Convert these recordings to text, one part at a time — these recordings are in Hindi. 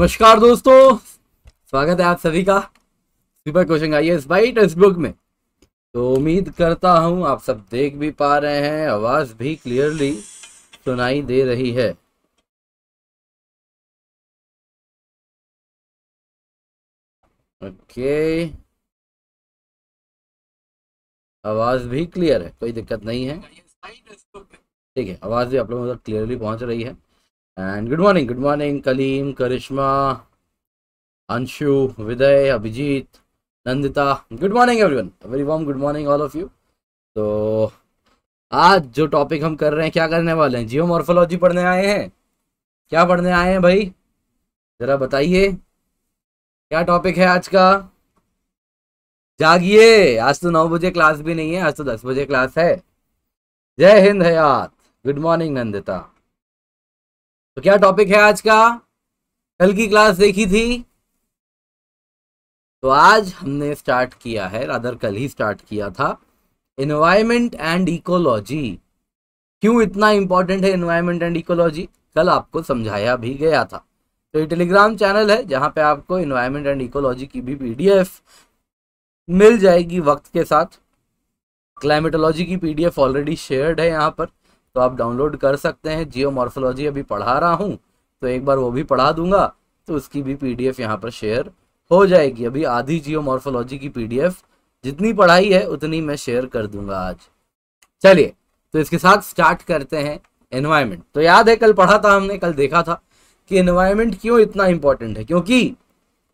नमस्कार दोस्तों स्वागत है आप सभी का सुपर क्वेश्चन आई एस भाई टेक्स्ट बुक में तो उम्मीद करता हूँ आप सब देख भी पा रहे हैं आवाज़ भी क्लियरली सुनाई दे रही है ओके आवाज़ भी क्लियर है कोई दिक्कत नहीं है ठीक है आवाज़ भी आप लोगों तक क्लियरली पहुंच रही है and good morning good morning Kaleem Karishma Anshu Vidya Abhijeet Nandita good morning everyone very warm good morning all of you तो आज जो टॉपिक हम कर रहे हैं क्या करने वाले हैं जियो मॉर्फोलॉजी पढ़ने आए हैं क्या पढ़ने आए हैं भाई जरा बताइए क्या टॉपिक है आज का जागिए आज तो नौ बजे क्लास भी नहीं है आज तो दस बजे क्लास है जय हिंद हयात गुड मॉर्निंग नंदिता तो क्या टॉपिक है आज का कल की क्लास देखी थी तो आज हमने स्टार्ट किया है रादर कल ही स्टार्ट किया था एनवायरमेंट एंड इकोलॉजी क्यों इतना इंपॉर्टेंट है एनवायरमेंट एंड इकोलॉजी कल आपको समझाया भी गया था तो ये टेलीग्राम चैनल है जहां पे आपको एनवायरमेंट एंड इकोलॉजी की भी पीडीएफ मिल जाएगी वक्त के साथ क्लाइमेटोलॉजी की पीडीएफ ऑलरेडी शेयर्ड है यहाँ पर तो आप डाउनलोड कर सकते हैं जियो मॉर्फोलॉजी अभी पढ़ा रहा हूँ तो एक बार वो भी पढ़ा दूंगा तो उसकी भी पी डी एफ यहाँ पर शेयर हो जाएगी अभी आधी जियो मॉर्फोलॉजी की पी डी एफ जितनी पढ़ाई है उतनी मैं शेयर कर दूंगा आज चलिए तो इसके साथ स्टार्ट करते हैं एनवायरमेंट तो याद है कल पढ़ा था हमने कल देखा था कि एनवायरमेंट क्यों इतना इंपॉर्टेंट है क्योंकि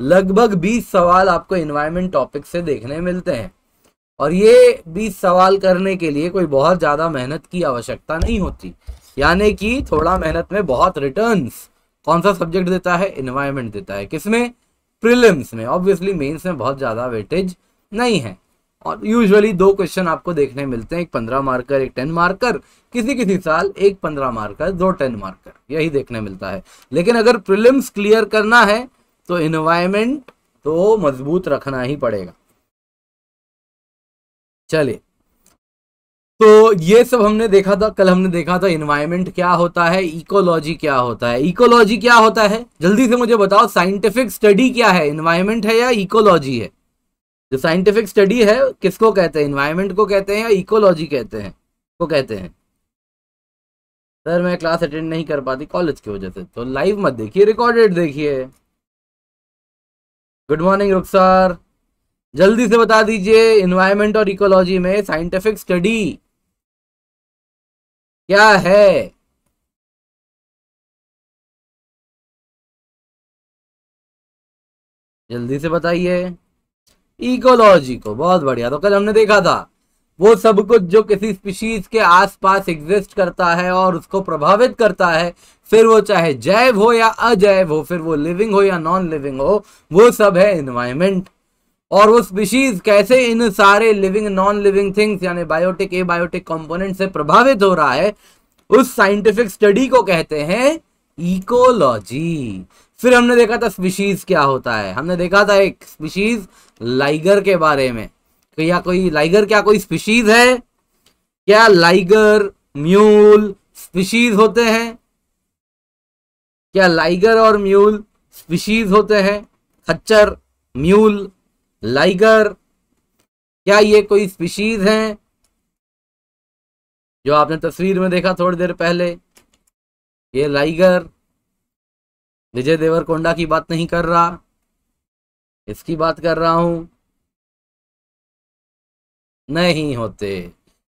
लगभग 20 सवाल आपको एनवायरमेंट टॉपिक से देखने मिलते हैं और ये भी सवाल करने के लिए कोई बहुत ज़्यादा मेहनत की आवश्यकता नहीं होती यानी कि थोड़ा मेहनत में बहुत रिटर्न कौन सा सब्जेक्ट देता है इन्वायरमेंट देता है किसमें प्रिलिम्स में ऑब्वियसली मेन्स में बहुत ज़्यादा वेटेज नहीं है और यूजुअली दो क्वेश्चन आपको देखने मिलते हैं एक पंद्रह मार्कर एक टेन मार्कर किसी किसी साल एक पंद्रह मार्कर दो टेन मार्कर यही देखने मिलता है लेकिन अगर प्रिलिम्स क्लियर करना है तो इन्वायरमेंट तो मजबूत रखना ही पड़ेगा चलिए तो ये सब हमने देखा था कल हमने देखा था इन्वायरमेंट क्या होता है इकोलॉजी क्या होता है इकोलॉजी क्या होता है जल्दी से मुझे बताओ साइंटिफिक स्टडी क्या है इन्वायरमेंट है या इकोलॉजी है जो साइंटिफिक स्टडी है किसको कहते हैं इन्वायरमेंट को कहते हैं या इकोलॉजी कहते हैं को कहते हैं सर मैं क्लास अटेंड नहीं कर पाती कॉलेज की वजह से तो लाइव मत देखिए रिकॉर्डेड देखिए गुड मॉर्निंग रुखसार जल्दी से बता दीजिए इन्वायरमेंट और इकोलॉजी में साइंटिफिक स्टडी क्या है जल्दी से बताइए इकोलॉजी को बहुत बढ़िया तो कल हमने देखा था वो सब कुछ जो किसी स्पीशीज के आसपास एग्जिस्ट करता है और उसको प्रभावित करता है फिर वो चाहे जैव हो या अजैव हो फिर वो लिविंग हो या नॉन लिविंग हो वो सब है इन्वायरमेंट और वो स्पीशीज कैसे इन सारे लिविंग नॉन लिविंग थिंग्स यानी बायोटिक ए बायोटिक कॉम्पोनेंट से प्रभावित हो रहा है उस साइंटिफिक स्टडी को कहते हैं इकोलॉजी फिर हमने देखा था स्पीशीज क्या होता है हमने देखा था एक स्पीशीज लाइगर के बारे में तो या कोई लाइगर क्या कोई स्पीशीज है क्या लाइगर म्यूल स्पीशीज होते हैं क्या लाइगर और म्यूल स्पीशीज होते हैं खच्चर म्यूल लाइगर क्या ये कोई स्पीशीज हैं जो आपने तस्वीर में देखा थोड़ी देर पहले ये लाइगर विजय देवरकोंडा की बात नहीं कर रहा इसकी बात कर रहा हूं नहीं होते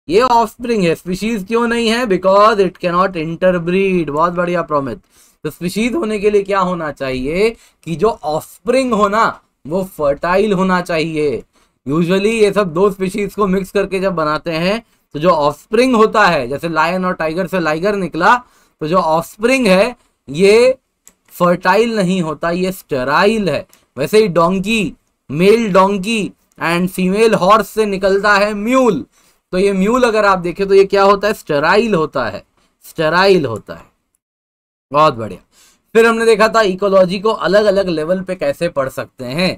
ये ऑफस्प्रिंग है स्पीशीज क्यों नहीं है बिकॉज इट कैनॉट इंटरब्रीड बहुत बढ़िया प्रोमित तो स्पीशीज होने के लिए क्या होना चाहिए कि जो ऑफस्प्रिंग होना वो फर्टाइल होना चाहिए यूजुअली ये सब दो स्पीशीज को मिक्स करके जब बनाते हैं तो जो ऑफस्प्रिंग होता है जैसे लायन और टाइगर से लाइगर निकला तो जो ऑफस्प्रिंग है ये फर्टाइल नहीं होता ये स्टेराइल है वैसे ही donkey male donkey and female horse से निकलता है म्यूल तो ये म्यूल अगर आप देखें तो ये क्या होता है स्टेराइल होता है स्टेराइल होता है बहुत बढ़िया फिर हमने देखा था इकोलॉजी को अलग अलग लेवल पे कैसे पढ़ सकते हैं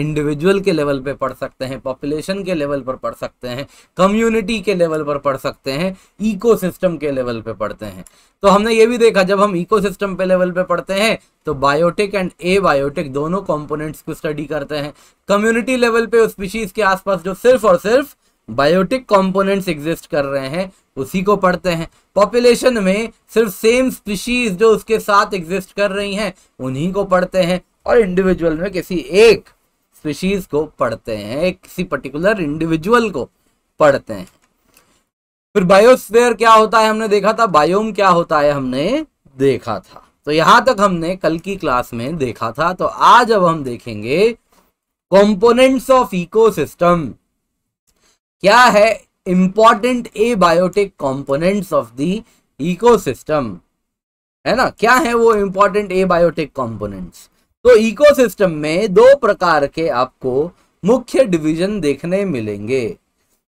इंडिविजुअल के लेवल पे पढ़ सकते हैं पॉपुलेशन के लेवल पर पढ़ सकते हैं कम्युनिटी के लेवल पर पढ़ सकते हैं इकोसिस्टम के लेवल पे पढ़ते हैं तो हमने ये भी देखा जब हम इकोसिस्टम पे लेवल पे पढ़ते हैं तो बायोटिक एंड ए बायोटिक दोनों कंपोनेंट्स को स्टडी करते हैं कम्युनिटी लेवल पे उस स्पीशीज के आसपास जो सिर्फ और सिर्फ बायोटिक कॉम्पोनेंट्स एग्जिस्ट कर रहे हैं उसी को पढ़ते हैं पॉपुलेशन में सिर्फ सेम स्पीशीज जो उसके साथ एग्जिस्ट कर रही हैं उन्हीं को पढ़ते हैं और इंडिविजुअल में किसी एक स्पीशीज को पढ़ते हैं एक किसी पर्टिकुलर इंडिविजुअल को पढ़ते हैं फिर बायोस्फेयर क्या होता है हमने देखा था बायोम क्या होता है हमने देखा था तो यहां तक हमने कल की क्लास में देखा था तो आज अब हम देखेंगे कंपोनेंट्स ऑफ इकोसिस्टम क्या है important abiotic components of the ecosystem है ना क्या है वो इंपॉर्टेंट एबायोटिक कंपोनेंट्स तो इकोसिस्टम में दो प्रकार के आपको मुख्य डिवीजन देखने मिलेंगे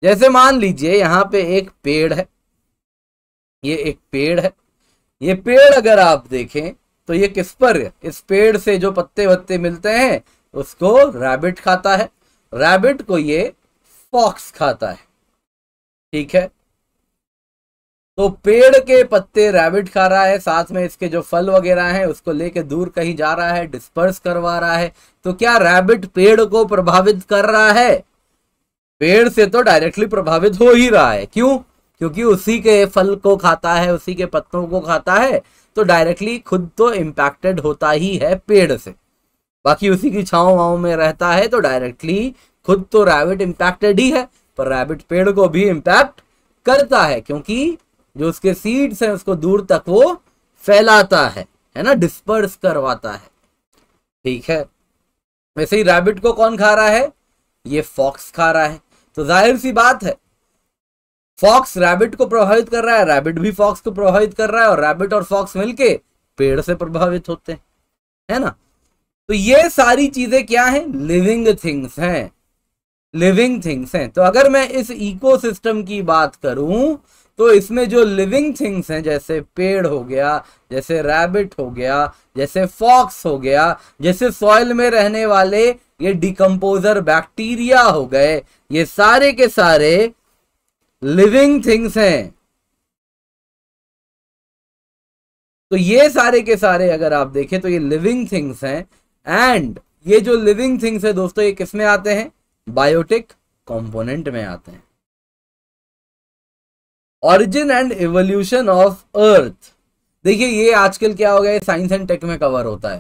जैसे मान लीजिए यहां पे एक पेड़ है ये एक पेड़ है ये पेड़ अगर आप देखें तो ये किस पर इस पेड़ से जो पत्ते वत्ते मिलते हैं उसको रैबिट खाता है रैबिट को ये फॉक्स खाता है ठीक है तो पेड़ के पत्ते रैबिट खा रहा है साथ में इसके जो फल वगैरह हैं उसको लेके दूर कहीं जा रहा है डिस्पर्स करवा रहा है तो क्या रैबिट पेड़ को प्रभावित कर रहा है पेड़ से तो डायरेक्टली प्रभावित हो ही रहा है क्यों क्योंकि उसी के फल को खाता है उसी के पत्तों को खाता है तो डायरेक्टली खुद तो इम्पैक्टेड होता ही है पेड़ से बाकी उसी की छाव वाव में रहता है तो डायरेक्टली खुद तो रैबिट इम्पैक्टेड ही है पर रैबिट पेड़ को भी इम्पैक्ट करता है क्योंकि जो उसके सीड्स हैं उसको दूर तक वो फैलाता है है ना डिस्पर्स करवाता है ठीक है वैसे ही रैबिट को कौन खा रहा है ये फॉक्स खा रहा है तो जाहिर सी बात है फॉक्स रैबिट को प्रभावित कर रहा है रैबिट भी फॉक्स को प्रभावित कर रहा है और रैबिट और फॉक्स मिलके पेड़ से प्रभावित होते हैं है ना तो ये सारी चीजें क्या हैं लिविंग थिंग्स हैं लिविंग थिंग्स हैं तो अगर मैं इस इकोसिस्टम की बात करूं तो इसमें जो लिविंग थिंग्स हैं जैसे पेड़ हो गया जैसे रैबिट हो गया जैसे फॉक्स हो गया जैसे सॉइल में रहने वाले ये डिकम्पोजर बैक्टीरिया हो गए ये सारे के सारे लिविंग थिंग्स हैं तो ये सारे के सारे अगर आप देखें तो ये लिविंग थिंग्स हैं एंड ये जो लिविंग थिंग्स है दोस्तों ये किसमें आते हैं बायोटिक कंपोनेंट में आते हैं origin and evolution of earth देखिए ये आजकल क्या हो गया साइंस एंड टेक में कवर होता है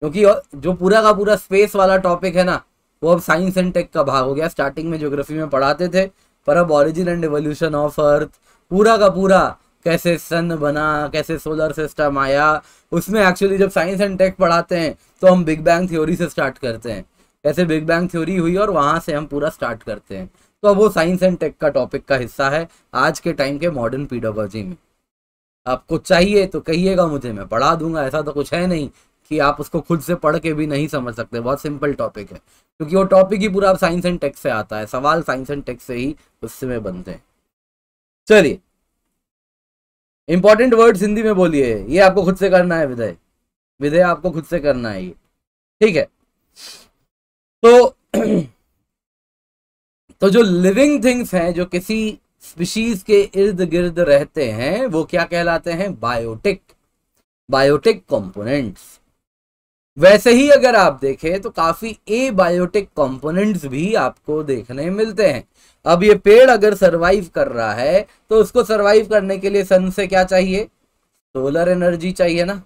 क्योंकि जो पूरा का पूरा स्पेस वाला टॉपिक है ना वो अब साइंस एंड टेक का भाग हो गया स्टार्टिंग में ज्योग्राफी में पढ़ाते थे पर अब origin and evolution of earth पूरा का पूरा कैसे सन बना कैसे सोलर सिस्टम आया उसमें एक्चुअली जब साइंस एंड टेक पढ़ाते हैं तो हम बिग बैंग थ्योरी से स्टार्ट करते हैं कैसे बिग बैंग थ्योरी हुई और वहाँ से हम पूरा स्टार्ट करते हैं तो अब वो साइंस एंड टेक का टॉपिक का हिस्सा है आज के टाइम के मॉडर्न पीडोलॉजी में आपको चाहिए तो कहिएगा मुझे मैं पढ़ा दूंगा ऐसा तो कुछ है नहीं कि आप उसको खुद से पढ़ के भी नहीं समझ सकते बहुत सिंपल टॉपिक है क्योंकि वो टॉपिक ही पूरा आप साइंस एंड टेक से आता है सवाल साइंस एंड टेक से ही उसमें बनते हैं चलिए इंपॉर्टेंट वर्ड हिंदी में बोलिए ये आपको खुद से करना है विदय विदय आपको खुद से करना है ये ठीक है तो तो जो लिविंग थिंग्स हैं जो किसी स्पीशीज के इर्द गिर्द रहते हैं वो क्या कहलाते हैं बायोटिक बायोटिक कंपोनेंट्स वैसे ही अगर आप देखें तो काफी ए बायोटिक कॉम्पोनेंट्स भी आपको देखने मिलते हैं अब ये पेड़ अगर सरवाइव कर रहा है तो उसको सरवाइव करने के लिए सन से क्या चाहिए सोलर एनर्जी चाहिए ना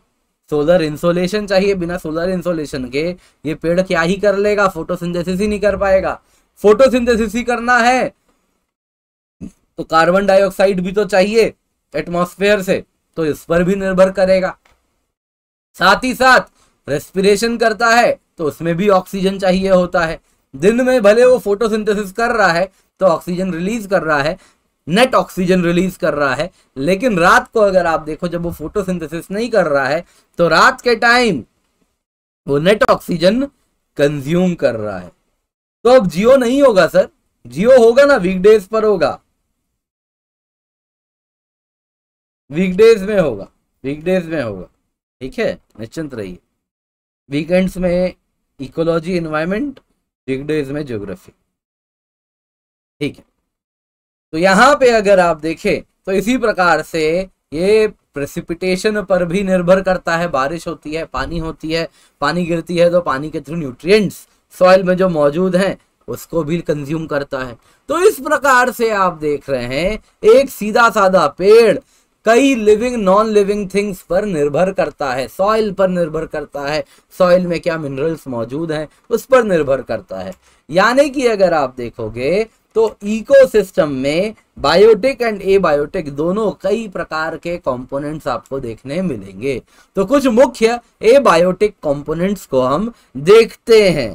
सोलर इंसोलेशन चाहिए बिना सोलर इंसोलेशन के ये पेड़ क्या ही कर लेगा फोटोसिंथेसिस ही नहीं कर पाएगा फोटोसिंथेसिस ही करना है तो कार्बन डाइऑक्साइड भी तो चाहिए एटमॉस्फेयर से तो इस पर भी निर्भर करेगा साथ ही साथ रेस्पिरेशन करता है तो उसमें भी ऑक्सीजन चाहिए होता है दिन में भले वो फोटोसिंथेसिस कर रहा है तो ऑक्सीजन रिलीज कर रहा है नेट ऑक्सीजन रिलीज कर रहा है लेकिन रात को अगर आप देखो जब वो फोटोसिंथेसिस नहीं कर रहा है तो रात के टाइम वो नेट ऑक्सीजन कंज्यूम कर रहा है तो अब जियो नहीं होगा सर जियो होगा ना वीकडेज पर होगा वीकडेज में होगा वीकडेज में होगा ठीक है निश्चिंत रहिए वीकेंड्स में इकोलॉजी इन्वायरमेंट वीकडेज में ज्योग्राफी ठीक है तो यहाँ पे अगर आप देखें तो इसी प्रकार से ये प्रेसिपिटेशन पर भी निर्भर करता है बारिश होती है पानी होती है पानी गिरती है तो पानी के थ्रू न्यूट्रिएंट्स सॉइल में जो मौजूद हैं उसको भी कंज्यूम करता है तो इस प्रकार से आप देख रहे हैं एक सीधा साधा पेड़ कई लिविंग नॉन लिविंग थिंग्स पर निर्भर करता है सॉइल पर निर्भर करता है सॉइल में क्या मिनरल्स मौजूद हैं उस पर निर्भर करता है यानी कि अगर आप देखोगे तो इकोसिस्टम में बायोटिक एंड ए बायोटिक दोनों कई प्रकार के कंपोनेंट्स आपको देखने मिलेंगे तो कुछ मुख्य ए बायोटिक कंपोनेंट्स को हम देखते हैं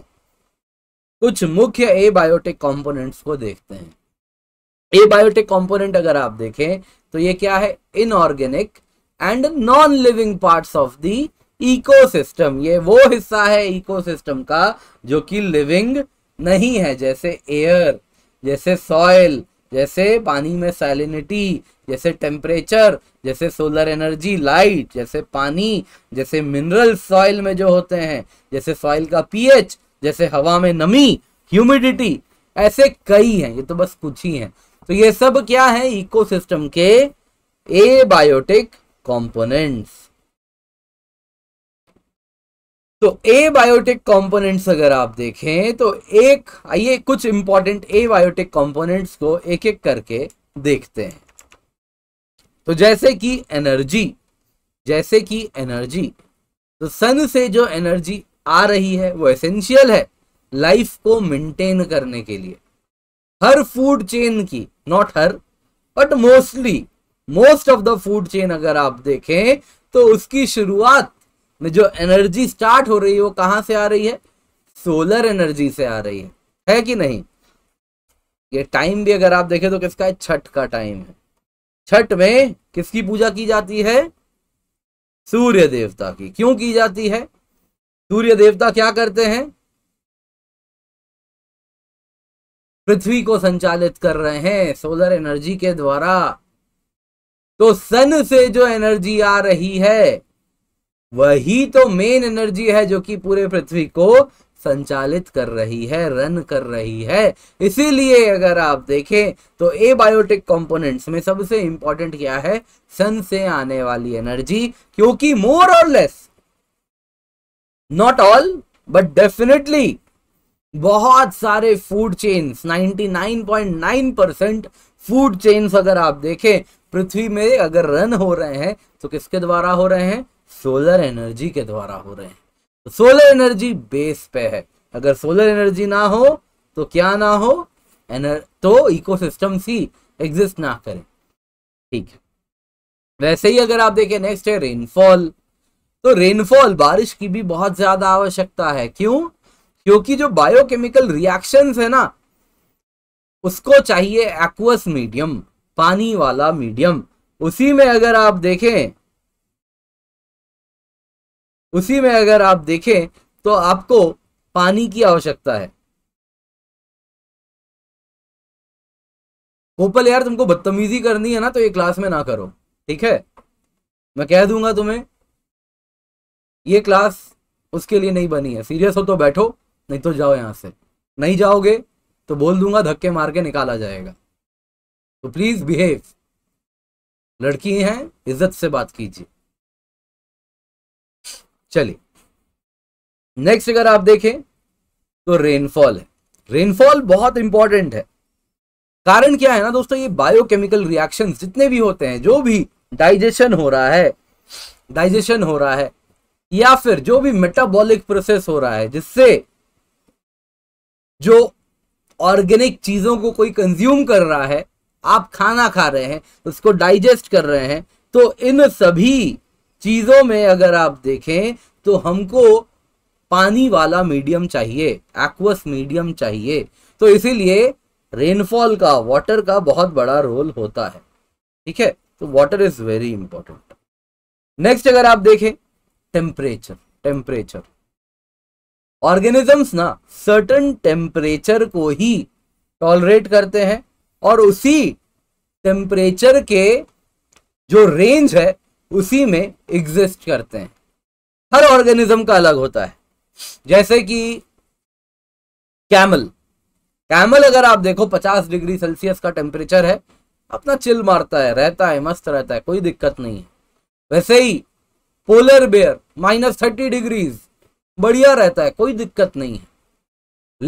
कुछ मुख्य ए बायोटिक कंपोनेंट्स को देखते हैं ए बायोटिक कंपोनेंट अगर आप देखें तो ये क्या है inorganic and non living parts of eco ecosystem ये वो हिस्सा है इकोसिस्टम का जो कि लिविंग नहीं है जैसे एयर जैसे सॉयल जैसे पानी में सैलिनिटी जैसे टेम्परेचर जैसे सोलर एनर्जी लाइट जैसे पानी जैसे मिनरल सॉइल में जो होते हैं जैसे सॉइल का पीएच जैसे हवा में नमी ह्यूमिडिटी ऐसे कई हैं ये तो बस कुछ ही हैं तो ये सब क्या है इकोसिस्टम के ए बायोटिक कॉम्पोनेंट्स तो ए बायोटिक कॉम्पोनेंट्स अगर आप देखें तो एक आइए कुछ इंपॉर्टेंट ए बायोटिक कॉम्पोनेंट्स को एक एक करके देखते हैं तो जैसे कि एनर्जी जैसे कि एनर्जी तो सन से जो एनर्जी आ रही है वो एसेंशियल है लाइफ को मेंटेन करने के लिए हर फूड चेन की नॉट हर but mostly most of the food chain अगर आप देखें तो उसकी शुरुआत में जो एनर्जी स्टार्ट हो रही है वो कहां से आ रही है सोलर एनर्जी से आ रही है है कि नहीं ये टाइम भी अगर आप देखें तो किसका है छठ का टाइम है छठ में किसकी पूजा की जाती है सूर्य देवता की क्यों की जाती है सूर्य देवता क्या करते हैं पृथ्वी को संचालित कर रहे हैं सोलर एनर्जी के द्वारा तो सन से जो एनर्जी आ रही है वही तो मेन एनर्जी है जो कि पूरे पृथ्वी को संचालित कर रही है रन कर रही है इसीलिए अगर आप देखें तो ए बायोटिक कॉम्पोनेंट्स में सबसे इंपॉर्टेंट क्या है सन से आने वाली एनर्जी क्योंकि मोर और less not all but definitely बहुत सारे food chains 99.9 percent food chains अगर आप देखें पृथ्वी में अगर रन हो रहे हैं तो किसके द्वारा हो रहे हैं सोलर एनर्जी के द्वारा हो रहे हैं तो सोलर एनर्जी बेस पे है अगर सोलर एनर्जी ना हो तो क्या ना हो एनर तो इकोसिस्टम सी एग्जिस्ट ना करें ठीक है वैसे ही अगर आप देखें नेक्स्ट है रेनफॉल तो रेनफॉल बारिश की भी बहुत ज्यादा आवश्यकता है क्यों क्योंकि जो बायोकेमिकल रिएक्शंस है ना उसको चाहिए एक्वस मीडियम पानी वाला मीडियम उसी में अगर आप देखें उसी में अगर आप देखें तो आपको पानी की आवश्यकता है कोपल यार तुमको बदतमीजी करनी है ना तो ये क्लास में ना करो ठीक है मैं कह दूंगा तुम्हें ये क्लास उसके लिए नहीं बनी है सीरियस हो तो बैठो नहीं तो जाओ यहां से नहीं जाओगे तो बोल दूंगा धक्के मार के निकाला जाएगा तो प्लीज बिहेव लड़की हैं इज्जत से बात कीजिए चलिए नेक्स्ट अगर आप देखें तो रेनफॉल है रेनफॉल बहुत इंपॉर्टेंट है कारण क्या है ना दोस्तों ये बायोकेमिकल रिएक्शन जितने भी होते हैं जो भी डाइजेशन हो रहा है डाइजेशन हो रहा है या फिर जो भी मेटाबॉलिक प्रोसेस हो रहा है जिससे जो ऑर्गेनिक चीजों को कोई कंज्यूम कर रहा है आप खाना खा रहे हैं उसको डाइजेस्ट कर रहे हैं तो इन सभी चीज़ों में अगर आप देखें तो हमको पानी वाला मीडियम चाहिए एक्वस मीडियम चाहिए तो इसीलिए रेनफॉल का वाटर का बहुत बड़ा रोल होता है ठीक है तो water is very important next अगर आप देखें टेम्परेचर टेम्परेचर ऑर्गेनिजम्स ना सर्टन टेम्परेचर को ही टॉलरेट करते हैं और उसी टेम्परेचर के जो रेंज है उसी में एग्जिस्ट करते हैं हर ऑर्गेनिज्म का अलग होता है जैसे कि कैमल कैमल अगर आप देखो 50 डिग्री सेल्सियस का टेम्परेचर है अपना चिल मारता है रहता है मस्त रहता है कोई दिक्कत नहीं है वैसे ही polar bear minus thirty degrees बढ़िया रहता है कोई दिक्कत नहीं है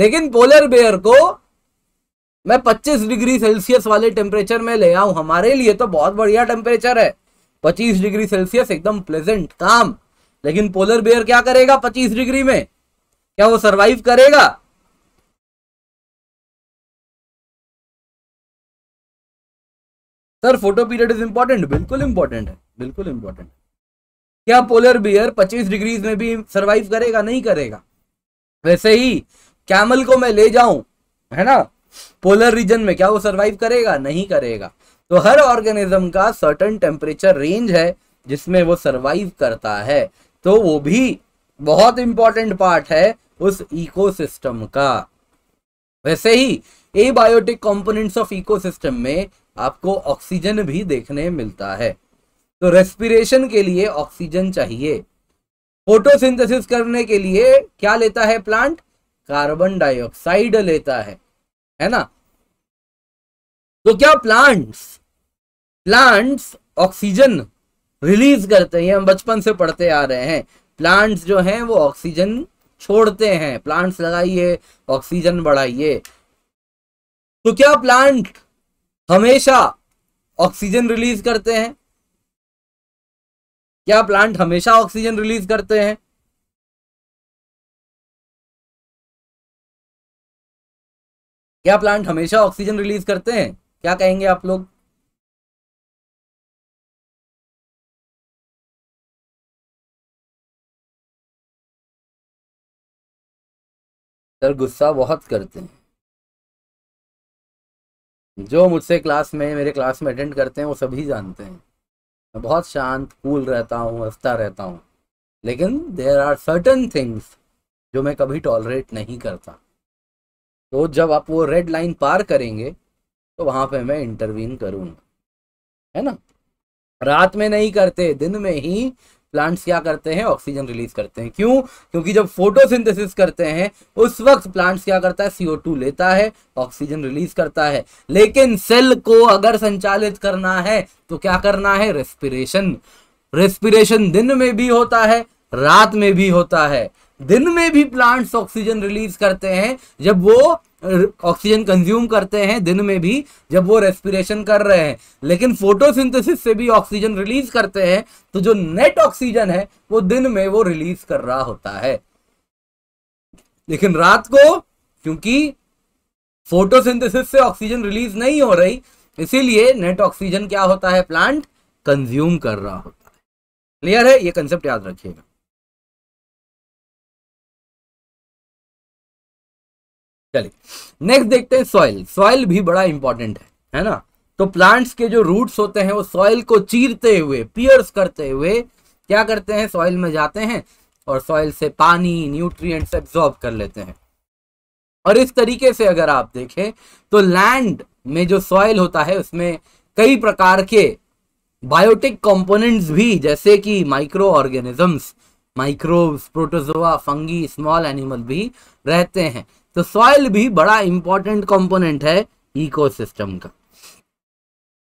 लेकिन पोलर बेयर को मैं 25 डिग्री सेल्सियस वाले टेम्परेचर में ले आऊं हमारे लिए तो बहुत बढ़िया टेम्परेचर है पच्चीस डिग्री सेल्सियस एकदम प्लेजेंट काम लेकिन पोलर बेयर क्या करेगा पच्चीस डिग्री में क्या वो सरवाइव करेगा sir photo period is important बिल्कुल इंपॉर्टेंट है बिल्कुल इंपॉर्टेंट क्या पोलर बियर 25 डिग्रीज में भी सरवाइव करेगा नहीं करेगा वैसे ही कैमल को मैं ले जाऊं है ना पोलर रीजन में क्या वो सरवाइव करेगा नहीं करेगा तो हर ऑर्गेनिज्म का सर्टन टेम्परेचर रेंज है जिसमें वो सरवाइव करता है तो वो भी बहुत इंपॉर्टेंट पार्ट है उस इकोसिस्टम का वैसे ही बायोटिक कंपोनेंट्स ऑफ इकोसिस्टम में आपको ऑक्सीजन भी देखने मिलता है तो रेस्पिरेशन के लिए ऑक्सीजन चाहिए फोटोसिंथेसिस करने के लिए क्या लेता है प्लांट कार्बन डाइऑक्साइड लेता है है ना तो क्या प्लांट्स प्लांट्स ऑक्सीजन रिलीज करते हैं हम बचपन से पढ़ते आ रहे हैं प्लांट्स जो हैं वो ऑक्सीजन छोड़ते हैं प्लांट्स लगाइए ऑक्सीजन बढ़ाइए तो क्या प्लांट हमेशा ऑक्सीजन रिलीज करते हैं क्या प्लांट हमेशा ऑक्सीजन रिलीज करते हैं क्या प्लांट हमेशा ऑक्सीजन रिलीज करते हैं क्या कहेंगे आप लोग सर गुस्सा बहुत करते हैं जो मुझसे क्लास में मेरे क्लास में अटेंड करते हैं वो सभी जानते हैं मैं बहुत शांत कूल रहता हूँ हंसता रहता हूँ लेकिन देर आर सर्टन थिंग्स जो मैं कभी टॉलरेट नहीं करता तो जब आप वो रेड लाइन पार करेंगे तो वहाँ पे मैं इंटरवीन करूँगा है ना रात में नहीं करते दिन में ही प्लांट्स क्या करते हैं ऑक्सीजन रिलीज करते हैं क्यों क्योंकि जब फोटोसिंथेसिस करते हैं उस वक्त प्लांट्स क्या करता है सीओ टू लेता है ऑक्सीजन रिलीज करता है लेकिन सेल को अगर संचालित करना है तो क्या करना है रेस्पिरेशन रेस्पिरेशन दिन में भी होता है रात में भी होता है दिन में भी प्लांट्स ऑक्सीजन रिलीज करते हैं जब वो ऑक्सीजन कंज्यूम करते हैं दिन में भी जब वो रेस्पिरेशन कर रहे हैं लेकिन फोटोसिंथेसिस से भी ऑक्सीजन रिलीज करते हैं तो जो नेट ऑक्सीजन है वो दिन में वो रिलीज कर रहा होता है लेकिन रात को क्योंकि फोटोसिंथेसिस से ऑक्सीजन रिलीज नहीं हो रही इसीलिए नेट ऑक्सीजन क्या होता है प्लांट कंज्यूम कर रहा होता है क्लियर है ये कंसेप्ट याद रखिएगा चलिए नेक्स्ट देखते हैं सॉइल सॉइल भी बड़ा इंपॉर्टेंट है है ना तो प्लांट्स के जो रूट्स होते हैं वो सॉइल को चीरते हुए पियर्स करते हुए क्या करते हैं सॉइल में जाते हैं और सॉइल से पानी न्यूट्रिएंट्स एब्जॉर्ब कर लेते हैं और इस तरीके से अगर आप देखें तो लैंड में जो सॉइल होता है उसमें कई प्रकार के बायोटिक कंपोनेंट्स भी जैसे कि micro organisms microbes protozoa fungi small animal भी रहते हैं तो सॉइल भी बड़ा इंपॉर्टेंट कंपोनेंट है इकोसिस्टम का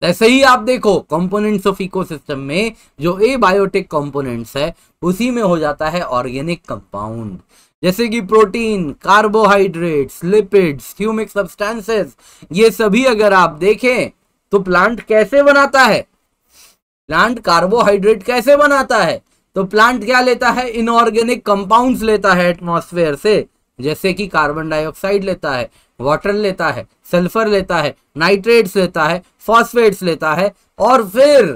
ऐसे ही आप देखो कंपोनेंट्स ऑफ इकोसिस्टम में जो ए बायोटिक कॉम्पोनेंट है उसी में हो जाता है ऑर्गेनिक कंपाउंड जैसे कि protein carbohydrates lipids humic substances ये सभी अगर आप देखें तो प्लांट कैसे बनाता है प्लांट कार्बोहाइड्रेट कैसे बनाता है तो प्लांट क्या लेता है इनऑर्गेनिक कंपाउंड्स लेता है एटमॉस्फेयर से जैसे कि कार्बन डाइऑक्साइड लेता है वाटर लेता है सल्फर लेता है नाइट्रेट्स लेता है फॉस्फेट्स लेता है और फिर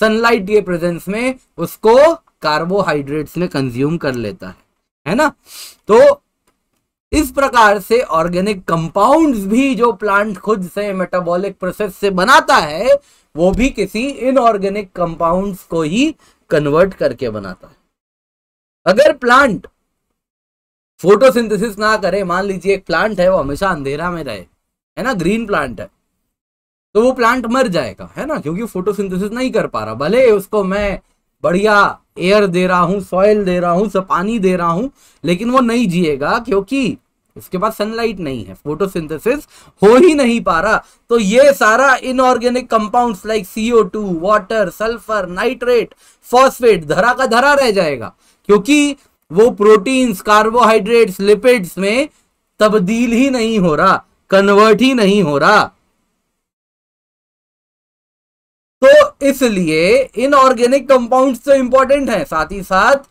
सनलाइट के प्रेजेंस में उसको कार्बोहाइड्रेट्स में कंज्यूम कर लेता है है ना तो इस प्रकार से ऑर्गेनिक कंपाउंड्स भी जो प्लांट खुद से मेटाबॉलिक प्रोसेस से बनाता है वो भी किसी इनऑर्गेनिक कंपाउंड्स को ही कन्वर्ट करके बनाता है अगर प्लांट फोटोसिंथेसिस ना करे मान लीजिए एक प्लांट है वो हमेशा अंधेरा में रहे है ना ग्रीन प्लांट है तो वो प्लांट मर जाएगा है ना क्योंकि फोटोसिंथेसिस नहीं कर पा रहा भले उसको मैं बढ़िया एयर दे रहा हूँ सॉइल दे रहा हूँ पानी दे रहा हूँ लेकिन वो नहीं जिएगा क्योंकि उसके पास सनलाइट नहीं है फोटोसिंथेसिस हो ही नहीं पा रहा तो ये सारा inorganic compounds like C O two water sulphur nitrate phosphate धरा का धरा रह जाएगा क्योंकि वो प्रोटीन्स कार्बोहाइड्रेट्स लिपिड्स में तब्दील ही नहीं हो रहा कन्वर्ट ही नहीं हो रहा तो इसलिए इन ऑर्गेनिक कंपाउंड्स तो इंपॉर्टेंट हैं साथ ही साथ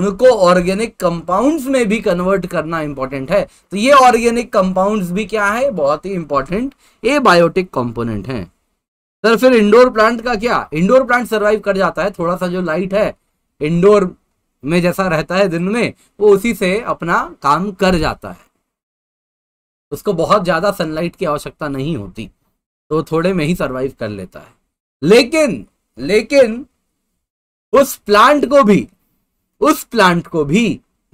उनको ऑर्गेनिक कंपाउंड्स में भी कन्वर्ट करना इंपॉर्टेंट है तो ये ऑर्गेनिक कंपाउंड्स भी क्या है बहुत ही इंपॉर्टेंट ए बायोटिक कंपोनेंट है सर फिर इंडोर प्लांट का क्या इंडोर प्लांट सर्वाइव कर जाता है थोड़ा सा जो लाइट है इंडोर में जैसा रहता है दिन में वो उसी से अपना काम कर जाता है उसको बहुत ज़्यादा सनलाइट की आवश्यकता नहीं होती तो थोड़े में ही सरवाइव कर लेता है लेकिन लेकिन उस प्लांट को भी उस प्लांट को भी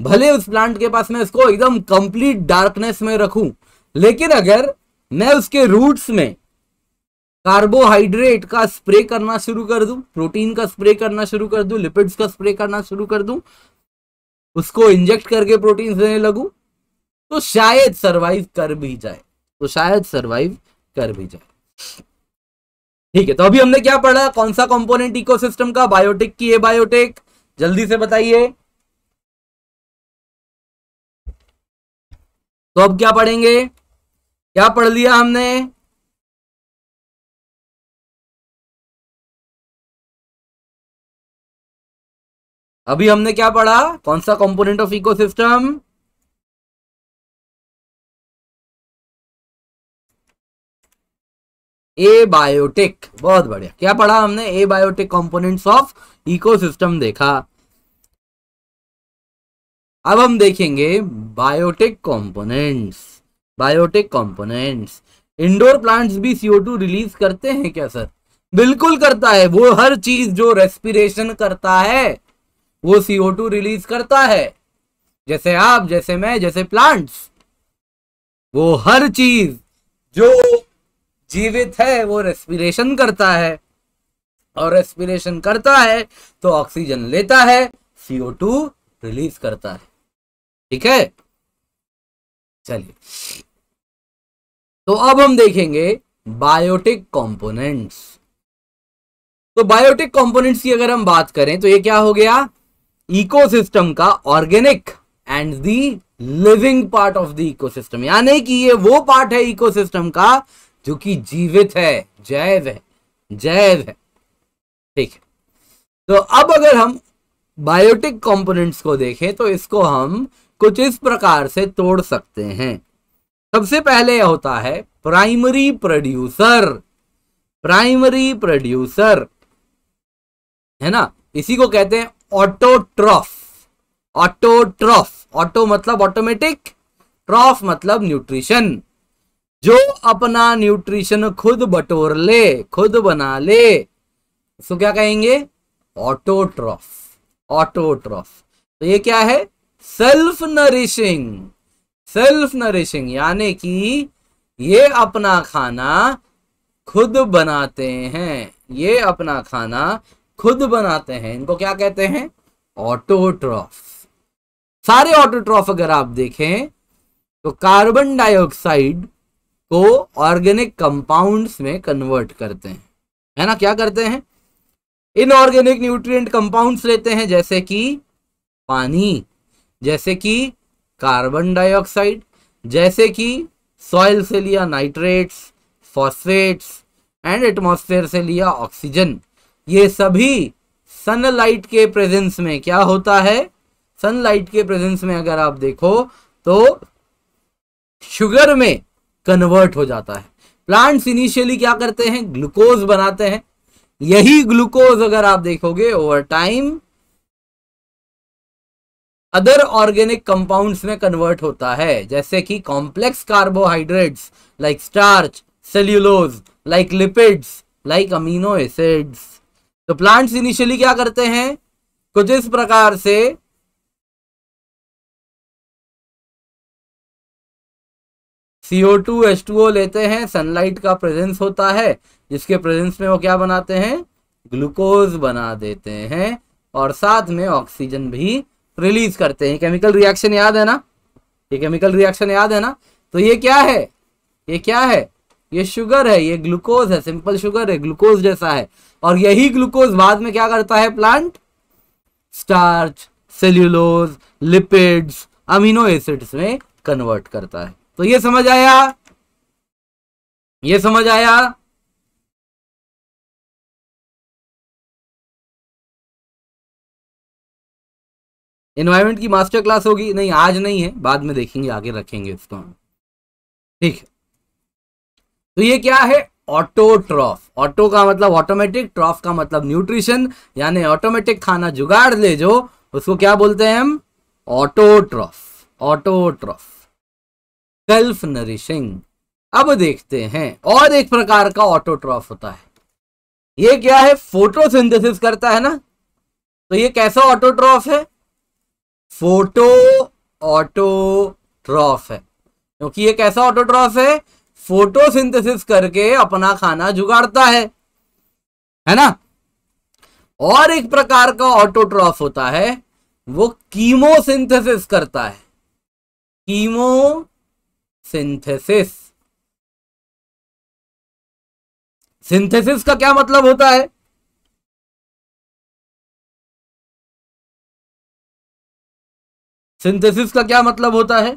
भले उस प्लांट के पास मैं उसको एकदम कंप्लीट डार्कनेस में रखूं लेकिन अगर मैं उसके रूट्स में कार्बोहाइड्रेट का स्प्रे करना शुरू कर दूं प्रोटीन का स्प्रे करना शुरू कर दूं लिपिड्स का स्प्रे करना शुरू कर दूं उसको इंजेक्ट करके प्रोटीन देने लगूं तो शायद सरवाइव कर भी जाए तो शायद सरवाइव कर भी जाए ठीक है तो अभी हमने क्या पढ़ा कौन सा कंपोनेंट इकोसिस्टम का बायोटेक की है बायोटेक जल्दी से बताइए तो अब क्या पढ़ेंगे क्या पढ़ लिया हमने अभी हमने क्या पढ़ा कौन सा component of ecosystem abiotic बहुत बढ़िया क्या पढ़ा हमने abiotic components of ecosystem देखा अब हम देखेंगे biotic components biotic components indoor plants भी सीओ टू रिलीज करते हैं क्या सर बिल्कुल करता है वो हर चीज जो रेस्पिरेशन करता है वो सीओ टू रिलीज करता है जैसे आप जैसे मैं जैसे प्लांट्स वो हर चीज जो जीवित है वो रेस्पिरेशन करता है और रेस्पिरेशन करता है तो ऑक्सीजन लेता है सीओ टू रिलीज करता है ठीक है चलिए तो अब हम देखेंगे बायोटिक कंपोनेंट्स तो बायोटिक कंपोनेंट्स की अगर हम बात करें तो ये क्या हो गया इकोसिस्टम का organic and the living part of the ecosystem यानी कि ये वो पार्ट है इकोसिस्टम का जो कि जीवित है जैव है जैव है ठीक है तो अब अगर हम बायोटिक कंपोनेंट्स को देखें तो इसको हम कुछ इस प्रकार से तोड़ सकते हैं सबसे पहले होता है प्राइमरी प्रोड्यूसर प्राइमरी प्रोड्यूसर है ना इसी को कहते हैं ऑटोट्रॉफ ऑटोट्रॉफ ऑटो मतलब ऑटोमेटिक ट्रॉफ मतलब न्यूट्रिशन जो अपना न्यूट्रिशन खुद बटोर ले खुद बना ले उसको क्या कहेंगे ऑटोट्रॉफ ऑटोट्रॉफ तो ये क्या है सेल्फ नरिशिंग सेल्फ नरिशिंग यानी कि ये अपना खाना खुद बनाते हैं ये अपना खाना खुद बनाते हैं इनको क्या कहते हैं ऑटोट्रॉफ सारे ऑटोट्रॉफ अगर आप देखें तो कार्बन डाइऑक्साइड को ऑर्गेनिक कंपाउंड्स में कन्वर्ट करते हैं है ना क्या करते हैं इनऑर्गेनिक न्यूट्रिएंट कंपाउंड्स लेते हैं जैसे कि पानी जैसे कि कार्बन डाइऑक्साइड जैसे कि सॉइल से लिया नाइट्रेट्स फॉस्फेट्स एंड एटमॉस्फेयर से लिया ऑक्सीजन ये सभी सनलाइट के प्रेजेंस में क्या होता है सनलाइट के प्रेजेंस में अगर आप देखो तो शुगर में कन्वर्ट हो जाता है प्लांट्स इनिशियली क्या करते हैं ग्लूकोज बनाते हैं यही ग्लूकोज अगर आप देखोगे over time other organic compounds में कन्वर्ट होता है जैसे कि complex carbohydrates like starch cellulose like lipids like amino acids तो प्लांट्स इनिशियली क्या करते हैं कुछ इस प्रकार से सीओ टू टू ओ लेते हैं सनलाइट का प्रेजेंस होता है जिसके प्रेजेंस में वो क्या बनाते हैं ग्लूकोज बना देते हैं और साथ में ऑक्सीजन भी रिलीज करते हैं केमिकल रिएक्शन याद है ना ये केमिकल रिएक्शन याद है ना तो ये क्या है ये क्या है ये शुगर है ये ग्लूकोज है सिंपल शुगर है ग्लूकोज जैसा है और यही ग्लूकोज बाद में क्या करता है plant starch cellulose lipids amino acids में कन्वर्ट करता है तो ये समझ आया ये समझ आया एनवायरमेंट की मास्टर क्लास होगी नहीं आज नहीं है बाद में देखेंगे आगे रखेंगे इसको ठीक है तो ये क्या है ऑटोट्रॉफ ऑटो का मतलब ऑटोमेटिक ट्रॉफ का मतलब न्यूट्रिशन यानी ऑटोमेटिक खाना जुगाड़ ले जो उसको क्या बोलते हैं हम ऑटोट्रॉफ ऑटोट्रॉफ सेल्फ नरिशिंग अब देखते हैं और एक प्रकार का ऑटोट्रॉफ होता है ये क्या है फोटोसिंथेसिस करता है ना तो ये कैसा ऑटोट्रॉफ है फोटो ऑटोट्रॉफ है क्योंकि ये कैसा ऑटोट्रॉफ है फोटोसिंथेसिस करके अपना खाना जुगाड़ता है है ना और एक प्रकार का ऑटोट्रॉफ होता है वो कीमोसिंथेसिस करता है कीमोसिंथेसिस सिंथेसिस का क्या मतलब होता है सिंथेसिस का क्या मतलब होता है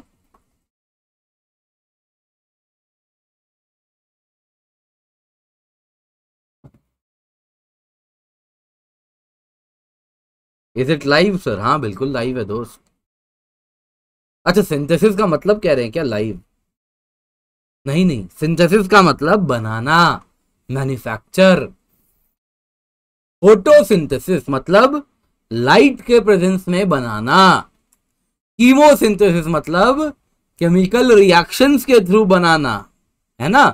इज इट लाइव सर हाँ बिल्कुल लाइव है दोस्त अच्छा सिंथेसिस का मतलब कह रहे हैं क्या लाइव नहीं नहीं सिंथेसिस का मतलब बनाना मैन्युफैक्चर फोटोसिंथेसिस मतलब लाइट के प्रेजेंस में बनाना कीमोसिंथेसिस मतलब केमिकल रिएक्शंस के थ्रू बनाना है ना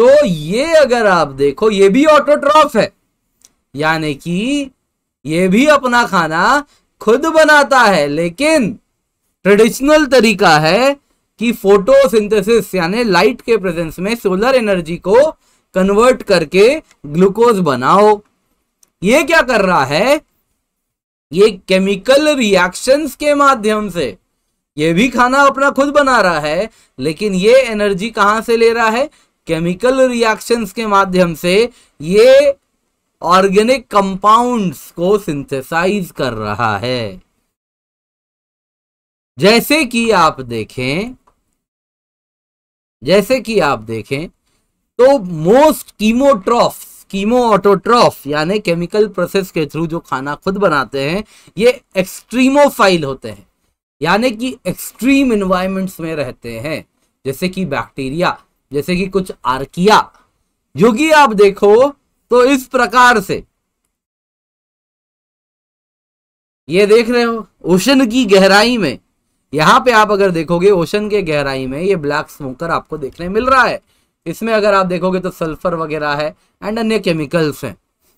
तो ये अगर आप देखो ये भी ऑटोट्रॉफ है यानी कि ये भी अपना खाना खुद बनाता है लेकिन ट्रेडिशनल तरीका है कि फोटोसिंथेसिस यानी लाइट के प्रेजेंस में सोलर एनर्जी को कन्वर्ट करके ग्लूकोज बनाओ ये क्या कर रहा है ये केमिकल रिएक्शंस के माध्यम से ये भी खाना अपना खुद बना रहा है लेकिन ये एनर्जी कहां से ले रहा है केमिकल रिएक्शंस के माध्यम से ये ऑर्गेनिक कंपाउंड्स को सिंथेसाइज कर रहा है जैसे कि आप देखें जैसे कि आप देखें तो मोस्ट कीमोट्रॉफ कीमो ऑटोट्रॉफ यानी केमिकल प्रोसेस के थ्रू जो खाना खुद बनाते हैं ये एक्सट्रीमोफाइल होते हैं यानी कि एक्सट्रीम इन्वायरमेंट्स में रहते हैं जैसे कि बैक्टीरिया जैसे कि कुछ आर्किया जो कि आप देखो तो इस प्रकार से ये देख रहे हो ओशन की गहराई में यहां पे आप अगर देखोगे ओशन के गहराई में ये ब्लैक स्मोकर आपको देखने मिल रहा है इसमें अगर आप देखोगे तो सल्फर वगैरह है एंड अन्य केमिकल्स हैं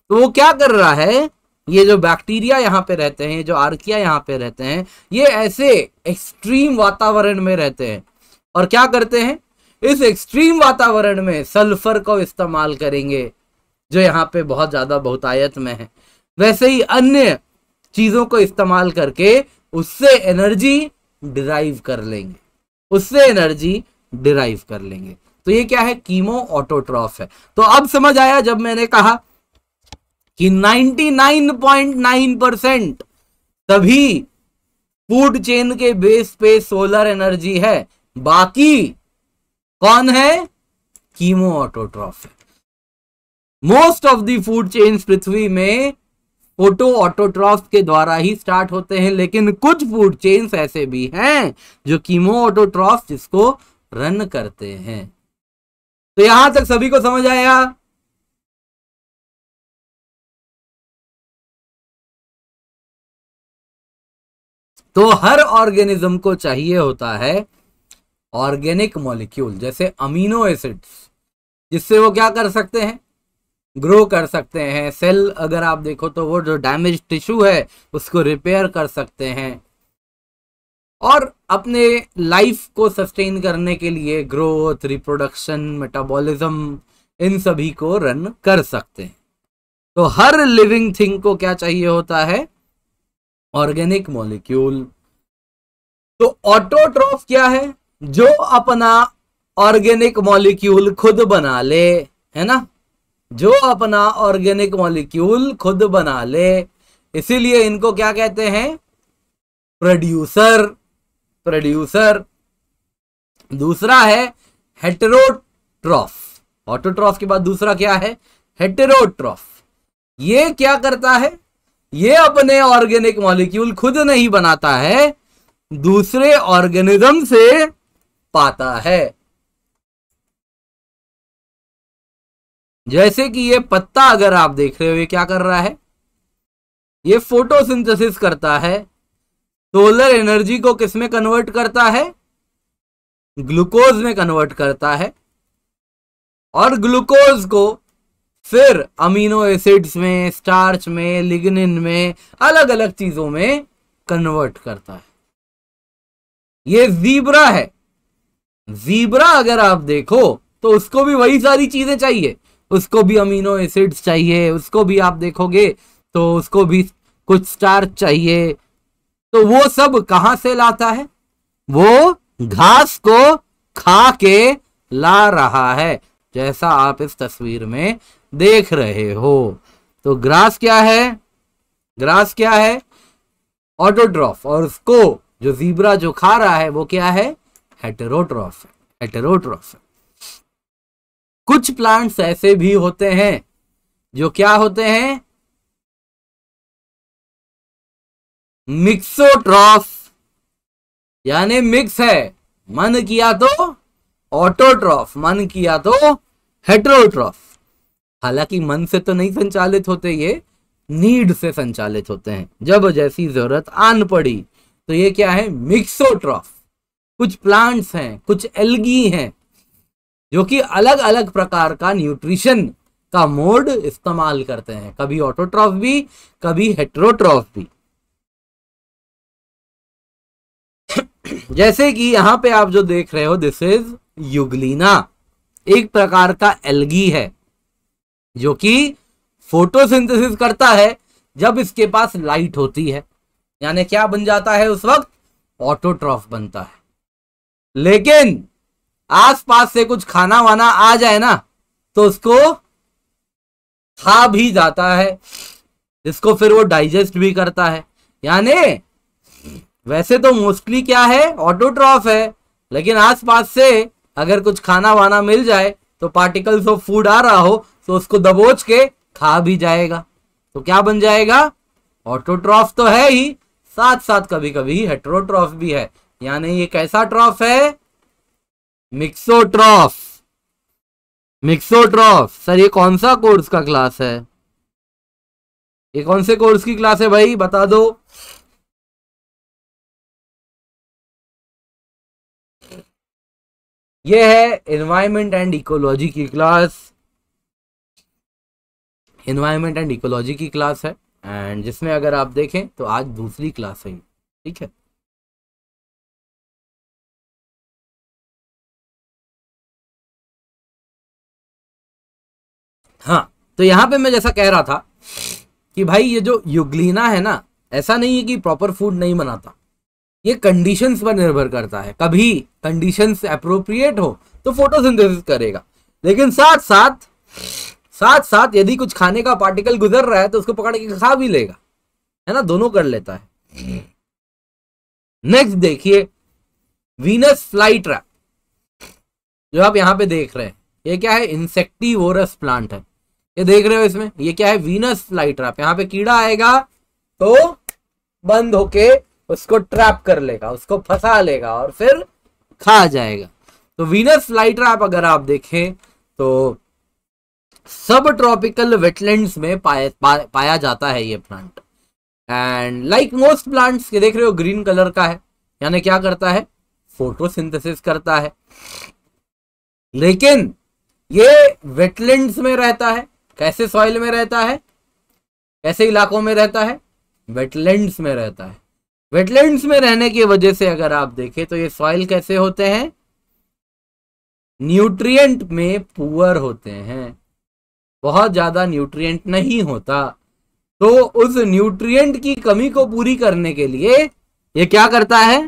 तो वो क्या कर रहा है ये जो बैक्टीरिया यहाँ पे रहते हैं जो आर्किया यहाँ पे रहते हैं ये ऐसे एक्सट्रीम वातावरण में रहते हैं और क्या करते हैं इस एक्सट्रीम वातावरण में सल्फर को इस्तेमाल करेंगे जो यहाँ पे बहुत ज़्यादा बहुतायत में है वैसे ही अन्य चीज़ों को इस्तेमाल करके उससे एनर्जी डिराइव कर लेंगे उससे एनर्जी डिराइव कर लेंगे तो ये क्या है कीमो ऑटोट्रॉफ है तो अब समझ आया जब मैंने कहा कि 99.9 परसेंट सभी फूड चेन के बेस पे सोलर एनर्जी है बाकी कौन है कीमो ऑटोट्रॉफ है most of the food chains पृथ्वी में फोटो ऑटोट्रॉफ के द्वारा ही स्टार्ट होते हैं लेकिन कुछ फूड चेन्स ऐसे भी हैं जो कीमो ऑटोट्रॉफ जिसको रन करते हैं तो यहां तक सभी को समझ आया तो हर ऑर्गेनिज्म को चाहिए होता है ऑर्गेनिक मॉलिक्यूल जैसे अमीनो एसिड्स जिससे वो क्या कर सकते हैं ग्रो कर सकते हैं सेल अगर आप देखो तो वो जो डैमेज टिश्यू है उसको रिपेयर कर सकते हैं और अपने लाइफ को सस्टेन करने के लिए ग्रोथ रिप्रोडक्शन मेटाबॉलिज्म इन सभी को रन कर सकते हैं तो हर लिविंग थिंग को क्या चाहिए होता है ऑर्गेनिक मॉलिक्यूल तो ऑटोट्रॉफ क्या है जो अपना ऑर्गेनिक मॉलिक्यूल खुद बना ले है ना जो अपना ऑर्गेनिक मॉलिक्यूल खुद बना ले इसीलिए इनको क्या कहते हैं प्रोड्यूसर प्रोड्यूसर दूसरा है हेटरोट्रॉफ ऑटोट्रॉफ के बाद दूसरा क्या है हेटरोट्रॉफ ये क्या करता है ये अपने ऑर्गेनिक मॉलिक्यूल खुद नहीं बनाता है दूसरे ऑर्गेनिज्म से पाता है जैसे कि ये पत्ता अगर आप देख रहे हो ये क्या कर रहा है ये फोटोसिंथेसिस करता है सोलर एनर्जी को किस में कन्वर्ट करता है ग्लूकोज में कन्वर्ट करता है और ग्लूकोज को फिर अमीनो एसिड्स में स्टार्च में लिग्निन में अलग अलग चीजों में कन्वर्ट करता है ये जीब्रा है जीब्रा अगर आप देखो तो उसको भी वही सारी चीजें चाहिए उसको भी अमीनो एसिड्स चाहिए उसको भी आप देखोगे तो उसको भी कुछ स्टार्च चाहिए तो वो सब कहां से लाता है वो घास को खा के ला रहा है जैसा आप इस तस्वीर में देख रहे हो तो ग्रास क्या है ग्रास क्या है ऑटोड्रॉफ और उसको जो जीब्रा जो खा रहा है वो क्या है हेटेरोट्रॉफ हेटेरोट्रॉफ कुछ प्लांट्स ऐसे भी होते हैं जो क्या होते हैं मिक्सोट्रॉफ यानी मिक्स है मन किया तो ऑटोट्रॉफ मन किया तो हेट्रोट्रॉफ हालांकि मन से तो नहीं संचालित होते ये नीड से संचालित होते हैं जब जैसी जरूरत आन पड़ी तो ये क्या है मिक्सोट्रॉफ कुछ प्लांट्स हैं कुछ एल्गी हैं जो कि अलग अलग प्रकार का न्यूट्रिशन का मोड इस्तेमाल करते हैं कभी ऑटोट्रॉफ भी कभी हेट्रोट्रॉफ भी जैसे कि यहां पे आप जो देख रहे हो दिस इज युगलीना एक प्रकार का एलगी है जो कि फोटोसिंथेसिस करता है जब इसके पास लाइट होती है यानी क्या बन जाता है उस वक्त ऑटोट्रॉफ बनता है लेकिन आसपास से कुछ खाना वाना आ जाए ना तो उसको खा भी जाता है जिसको फिर वो डाइजेस्ट भी करता है यानी वैसे तो मोस्टली क्या है ऑटोट्रॉफ है लेकिन आसपास से अगर कुछ खाना वाना मिल जाए तो पार्टिकल्स ऑफ फूड आ रहा हो तो उसको दबोच के खा भी जाएगा तो क्या बन जाएगा ऑटोट्रॉफ तो है ही साथ साथ कभी कभी हेट्रोट्रॉफ भी है यानी ये कैसा ट्रॉफ है मिक्सोट्रॉफ मिक्सोट्रॉफ सर ये कौन सा कोर्स का क्लास है ये कौन से कोर्स की क्लास है भाई बता दो ये है एनवायरमेंट एंड इकोलॉजी की क्लास एनवायरमेंट एंड इकोलॉजी की क्लास है एंड जिसमें अगर आप देखें तो आज दूसरी क्लास है ठीक है हाँ तो यहाँ पे मैं जैसा कह रहा था कि भाई ये जो युगलीना है ना ऐसा नहीं है कि प्रॉपर फूड नहीं बनाता ये कंडीशंस पर निर्भर करता है कभी कंडीशंस अप्रोप्रिएट हो तो फोटोसिंथेसिस करेगा लेकिन साथ साथ साथ साथ यदि कुछ खाने का पार्टिकल गुजर रहा है तो उसको पकड़ के खा भी लेगा है ना दोनों कर लेता है नेक्स्ट देखिए वीनस फ्लाई जो आप यहां पे देख रहे हैं ये क्या है इंसेक्टिवोरस प्लांट है ये देख रहे हो इसमें ये क्या है वीनस लाइट ट्रैप यहाँ पे कीड़ा आएगा तो बंद होके उसको ट्रैप कर लेगा उसको फंसा लेगा और फिर खा जाएगा तो वीनस लाइट ट्रैप अगर आप देखें तो सब ट्रॉपिकल वेटलैंड में पाया पा, पाया जाता है ये plant and like most plants ये देख रहे हो ग्रीन कलर का है यानी क्या करता है फोटोसिंथेसिस करता है लेकिन ये वेटलैंड्स में रहता है कैसे सॉइल में रहता है कैसे इलाकों में रहता है वेटलैंड्स में रहता है वेटलैंड्स में रहने की वजह से अगर आप देखें तो ये सॉइल कैसे होते हैं न्यूट्रिएंट में पुअर होते हैं बहुत ज़्यादा न्यूट्रिएंट नहीं होता तो उस न्यूट्रिएंट की कमी को पूरी करने के लिए ये क्या करता है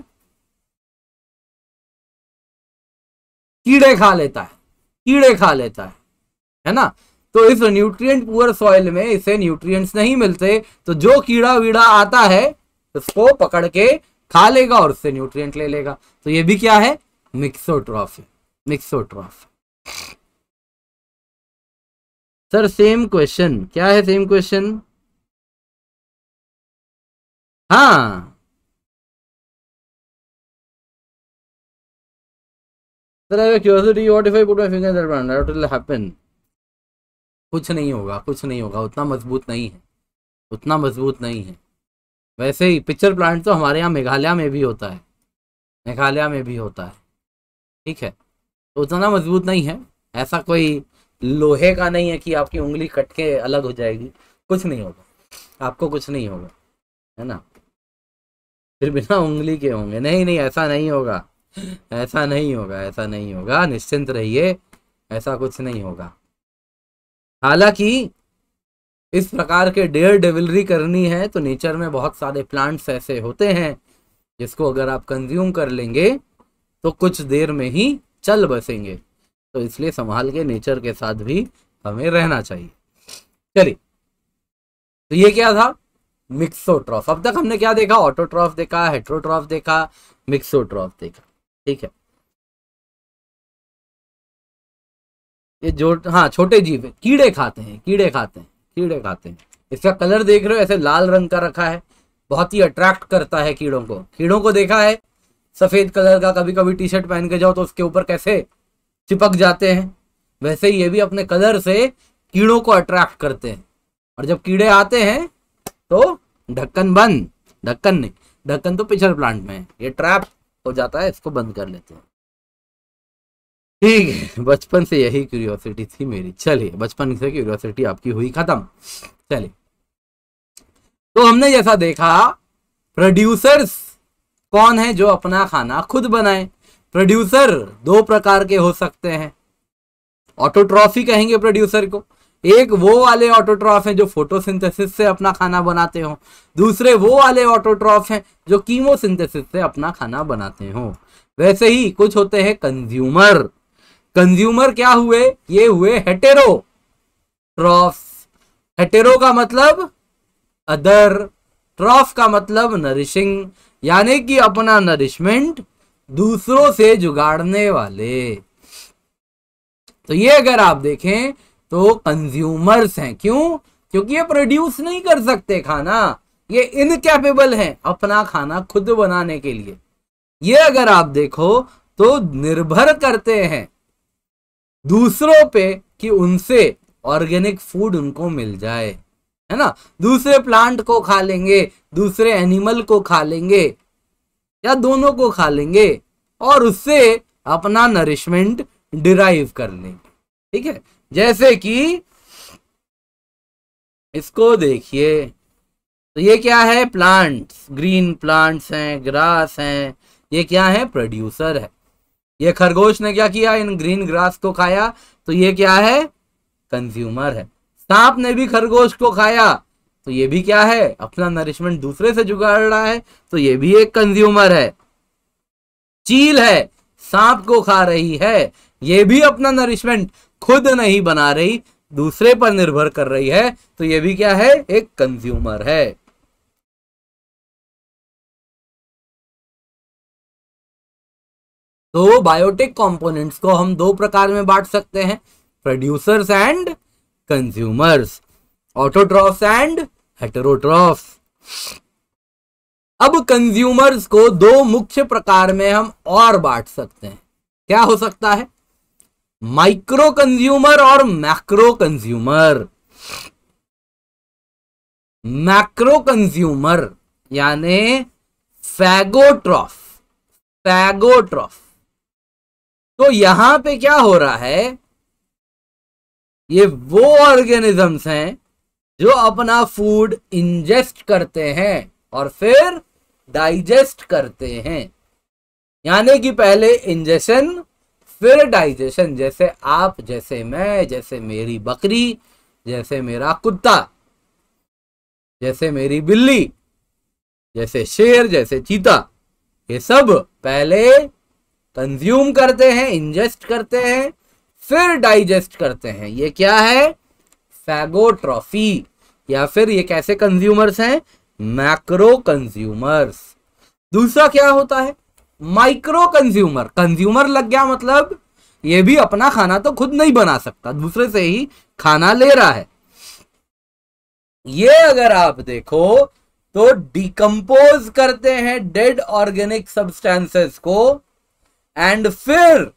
कीड़े खा लेता है कीड़े खा लेता है है ना तो इस न्यूट्रिएंट पुअर सॉइल में इसे न्यूट्रिएंट्स नहीं मिलते तो जो कीड़ा वीड़ा आता है उसको पकड़ के खा लेगा और उससे न्यूट्रिएंट ले लेगा तो ये भी क्या है mixotrophy mixotrophy sir same question क्या है सेम क्वेश्चन हाँ sir I have what if I put my finger in that in that will happen कुछ नहीं होगा कुछ नहीं होगा उतना मजबूत नहीं है उतना मजबूत नहीं है वैसे ही पिक्चर प्लांट तो हमारे यहाँ मेघालय में भी होता है मेघालय में भी होता है ठीक है तो उतना मजबूत नहीं है ऐसा कोई लोहे का नहीं है कि आपकी उंगली कट के अलग हो जाएगी कुछ नहीं होगा आपको कुछ नहीं होगा है ना फिर बिना उंगली के होंगे नहीं नहीं ऐसा नहीं होगा ऐसा नहीं होगा ऐसा नहीं होगा निश्चिंत रहिए ऐसा कुछ नहीं होगा हालांकि इस प्रकार के डेयर डेविलरी करनी है तो नेचर में बहुत सारे प्लांट्स ऐसे होते हैं जिसको अगर आप कंज्यूम कर लेंगे तो कुछ देर में ही चल बसेंगे तो इसलिए संभाल के नेचर के साथ भी हमें रहना चाहिए चलिए तो ये क्या था मिक्सोट्रॉफ अब तक हमने क्या देखा ऑटोट्रॉफ देखा हेट्रोट्रॉफ देखा मिक्सोट्रॉफ देखा ठीक है ये जो हाँ छोटे जीव है कीड़े खाते हैं कीड़े खाते हैं कीड़े खाते हैं इसका कलर देख रहे हो ऐसे लाल रंग का रखा है बहुत ही अट्रैक्ट करता है कीड़ों को कीड़ों को देखा है सफ़ेद कलर का कभी कभी टी शर्ट पहन के जाओ तो उसके ऊपर कैसे चिपक जाते हैं वैसे ये भी अपने कलर से कीड़ों को अट्रैक्ट करते हैं और जब कीड़े आते हैं तो ढक्कन बंद ढक्कन नहीं ढक्कन तो पिछड़ प्लांट में है ये ट्रैप हो जाता है इसको बंद कर लेते हैं ठीक है बचपन से यही क्यूरियोसिटी थी मेरी चलिए बचपन से क्यूरियोसिटी आपकी हुई खत्म चलिए तो हमने जैसा देखा प्रोड्यूसर्स कौन है जो अपना खाना खुद बनाए प्रोड्यूसर दो प्रकार के हो सकते हैं ऑटोट्रॉफी कहेंगे प्रोड्यूसर को एक वो वाले ऑटोट्रॉफ हैं जो फोटोसिंथेसिस से अपना खाना बनाते हो दूसरे वो वाले ऑटोट्रॉफ हैं जो कीमोसिंथेसिस से अपना खाना बनाते हो वैसे ही कुछ होते हैं कंज्यूमर कंज्यूमर क्या हुए ये हुए हेटेरो ट्रॉफ हेटेरो का मतलब अदर ट्रॉफ का मतलब नरिशिंग यानी कि अपना नरिशमेंट दूसरों से जुगाड़ने वाले तो ये अगर आप देखें तो कंज्यूमर्स हैं क्यों क्योंकि ये प्रोड्यूस नहीं कर सकते खाना ये इनकेपेबल हैं अपना खाना खुद बनाने के लिए ये अगर आप देखो तो निर्भर करते हैं दूसरों पे कि उनसे ऑर्गेनिक फूड उनको मिल जाए है ना दूसरे प्लांट को खा लेंगे दूसरे एनिमल को खा लेंगे या दोनों को खा लेंगे और उससे अपना नरिशमेंट डिराइव कर लेंगे ठीक है जैसे कि इसको देखिए तो ये क्या है प्लांट्स ग्रीन प्लांट्स हैं ग्रास हैं ये क्या है प्रोड्यूसर है ये खरगोश ने क्या किया इन ग्रीन ग्रास को खाया तो ये क्या है कंज्यूमर है सांप ने भी खरगोश को खाया तो ये भी क्या है अपना नरिशमेंट दूसरे से जुगाड़ रहा है तो ये भी एक कंज्यूमर है चील है सांप को खा रही है ये भी अपना नरिशमेंट खुद नहीं बना रही दूसरे पर निर्भर कर रही है तो ये भी क्या है एक कंज्यूमर है तो बायोटिक कंपोनेंट्स को हम दो प्रकार में बांट सकते हैं producers and consumers autotrophs and heterotrophs अब कंज्यूमर्स को दो मुख्य प्रकार में हम और बांट सकते हैं क्या हो सकता है माइक्रो कंज्यूमर और मैक्रो कंज्यूमर मैक्रो कंज्यूमर यानी फैगोट्रॉफ फैगोट्रॉफ तो यहां पे क्या हो रहा है ये वो ऑर्गेनिजम्स हैं जो अपना फूड इंजेस्ट करते हैं और फिर डाइजेस्ट करते हैं यानी कि पहले इंजेशन फिर डाइजेशन जैसे आप जैसे मैं जैसे मेरी बकरी जैसे मेरा कुत्ता जैसे मेरी बिल्ली जैसे शेर जैसे चीता ये सब पहले कंज्यूम करते हैं इंजेस्ट करते हैं फिर डाइजेस्ट करते हैं ये क्या है फैगोट्रॉफी या फिर ये कैसे कंज्यूमर्स हैं मैक्रो कंज्यूमर्स दूसरा क्या होता है माइक्रो कंज्यूमर कंज्यूमर लग गया मतलब ये भी अपना खाना तो खुद नहीं बना सकता दूसरे से ही खाना ले रहा है ये अगर आप देखो तो डिकम्पोज करते हैं डेड ऑर्गेनिक सब्सटेंसेस को एंड फिर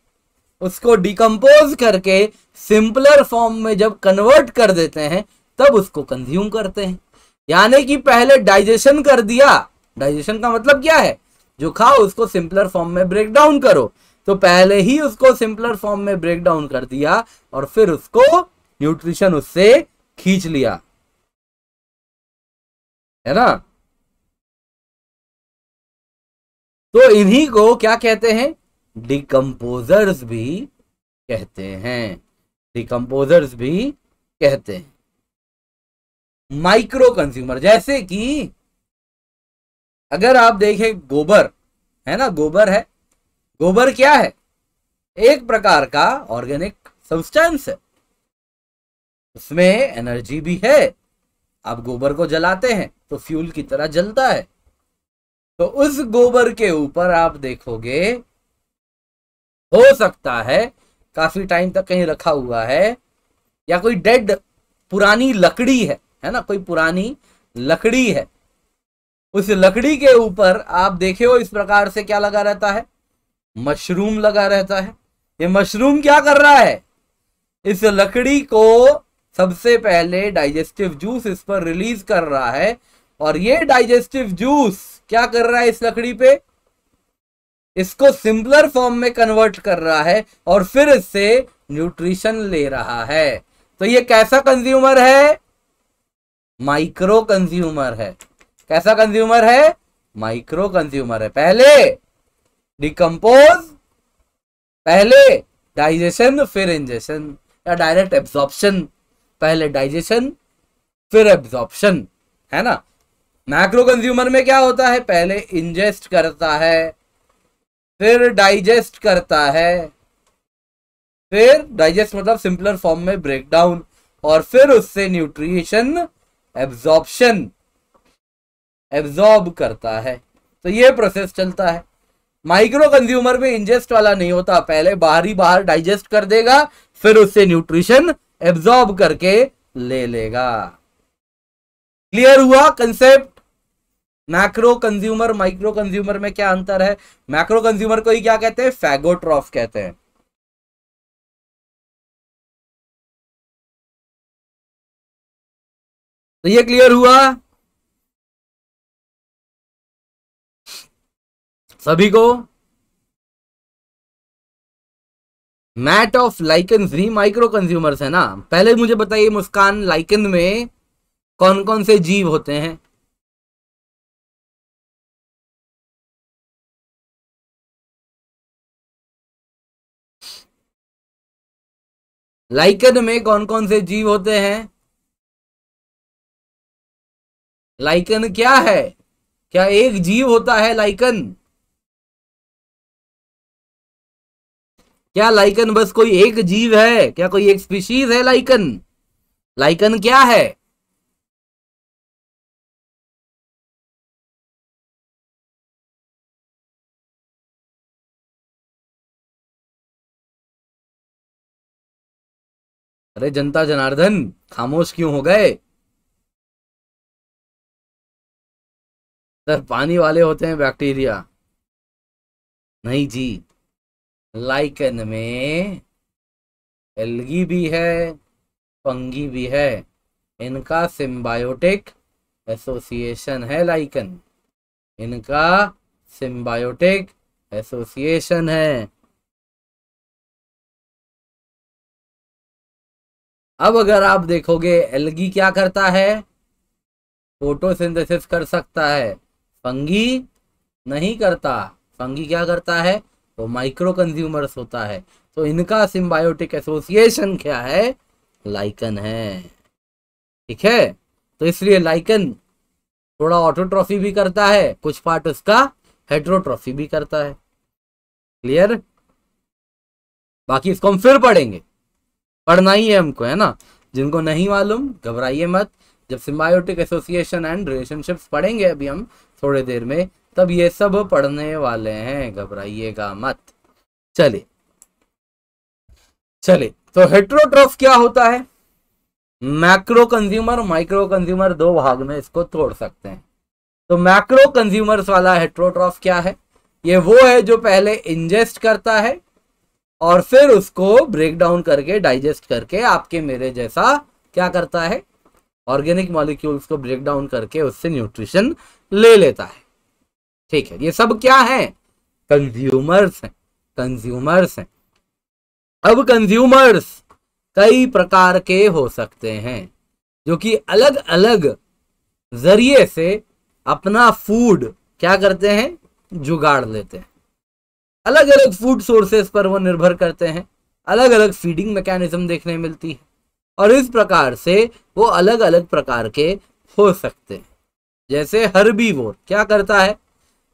उसको डिकम्पोज करके सिंपलर फॉर्म में जब कन्वर्ट कर देते हैं तब उसको कंज्यूम करते हैं यानी कि पहले डाइजेशन कर दिया डाइजेशन का मतलब क्या है जो खाओ उसको सिंपलर फॉर्म में ब्रेक डाउन करो तो पहले ही उसको सिंपलर फॉर्म में ब्रेक डाउन कर दिया और फिर उसको न्यूट्रिशन उससे खींच लिया है ना तो इन्हीं को क्या कहते हैं डिकम्पोजर्स भी कहते हैं डिकम्पोजर्स भी कहते हैं माइक्रो कंज्यूमर जैसे कि अगर आप देखें गोबर है ना गोबर है गोबर क्या है एक प्रकार का ऑर्गेनिक सब्सटेंस है उसमें एनर्जी भी है आप गोबर को जलाते हैं तो फ्यूल की तरह जलता है तो उस गोबर के ऊपर आप देखोगे हो सकता है काफी टाइम तक कहीं रखा हुआ है या कोई डेड पुरानी लकड़ी है है ना कोई पुरानी लकड़ी है उस लकड़ी के ऊपर आप देखे हो इस प्रकार से क्या लगा रहता है मशरूम लगा रहता है ये मशरूम क्या कर रहा है इस लकड़ी को सबसे पहले डाइजेस्टिव जूस इस पर रिलीज कर रहा है और ये डाइजेस्टिव जूस क्या कर रहा है इस लकड़ी पे इसको सिंपलर फॉर्म में कन्वर्ट कर रहा है और फिर इससे न्यूट्रिशन ले रहा है तो ये कैसा कंज्यूमर है माइक्रो कंज्यूमर है कैसा कंज्यूमर है माइक्रो कंज्यूमर है पहले डिकम्पोज पहले डाइजेशन फिर इंजेशन या डायरेक्ट एब्जॉर्प्शन पहले डाइजेशन फिर एब्जॉर्प्शन है ना मैक्रो कंज्यूमर में क्या होता है पहले इंजेस्ट करता है फिर डाइजेस्ट करता है फिर डाइजेस्ट मतलब सिंपलर फॉर्म में ब्रेक डाउन और फिर उससे न्यूट्रिशन एब्जॉर्प्शन एब्जॉर्ब करता है तो ये प्रोसेस चलता है माइक्रो कंज्यूमर में इंजेस्ट वाला नहीं होता पहले बाहर ही बाहर डाइजेस्ट कर देगा फिर उससे न्यूट्रिशन एब्जॉर्ब करके ले लेगा क्लियर हुआ concept macro consumer micro consumer में क्या अंतर है मैक्रो कंज्यूमर को ही क्या कहते हैं फैगोट्रॉफ कहते हैं तो ये क्लियर हुआ सभी को मैट ऑफ लाइकन ही माइक्रो कंज्यूमर्स है ना पहले मुझे बताइए मुस्कान लाइकन में कौन कौन से जीव होते हैं लाइकन में कौन कौन से जीव होते हैं लाइकन क्या है क्या एक जीव होता है लाइकन क्या लाइकन बस कोई एक जीव है क्या कोई एक स्पीशीज है लाइकन लाइकन क्या है अरे जनता जनार्दन खामोश क्यों हो गए सर पानी वाले होते हैं बैक्टीरिया नहीं जी लाइकन में एल्गी भी है पंगी भी है इनका सिम्बायोटिक एसोसिएशन है लाइकन इनका सिम्बायोटिक एसोसिएशन है अब अगर आप देखोगे एलगी क्या करता है फोटोसिंथेसिस कर सकता है फंगी नहीं करता फंगी क्या करता है वो तो माइक्रो कंज्यूमर्स होता है तो इनका सिम्बायोटिक एसोसिएशन क्या है लाइकन है ठीक है तो इसलिए लाइकन थोड़ा ऑटोट्रॉफी भी करता है कुछ पार्ट उसका हेड्रोट्रॉफी भी करता है क्लियर बाकी इसको हम फिर पढ़ेंगे पढ़ना ही है हमको है ना जिनको नहीं मालूम घबराइए मत जब सिम्बायोटिक एसोसिएशन एंड रिलेशनशिप्स पढ़ेंगे अभी हम थोड़ी देर में तब ये सब पढ़ने वाले हैं घबराइएगा मत चलिए चले तो हेट्रोट्रॉफ क्या होता है मैक्रो कंज्यूमर माइक्रो कंज्यूमर दो भाग में इसको तोड़ सकते हैं तो मैक्रो कंज्यूमर्स वाला हेट्रोट्रॉफ क्या है ये वो है जो पहले इंजेस्ट करता है और फिर उसको ब्रेक डाउन करके डाइजेस्ट करके आपके मेरे जैसा क्या करता है ऑर्गेनिक मॉलिक्यूल्स को ब्रेक डाउन करके उससे न्यूट्रिशन ले लेता है ठीक है ये सब क्या है कंज्यूमर्स हैं कंज्यूमर्स हैं अब कंज्यूमर्स कई प्रकार के हो सकते हैं जो कि अलग अलग जरिए से अपना फूड क्या करते हैं जुगाड़ लेते हैं अलग अलग फूड सोर्सेस पर वो निर्भर करते हैं अलग अलग फीडिंग मैकेनिज्म देखने मिलती है और इस प्रकार से वो अलग अलग प्रकार के हो सकते हैं जैसे वो क्या करता है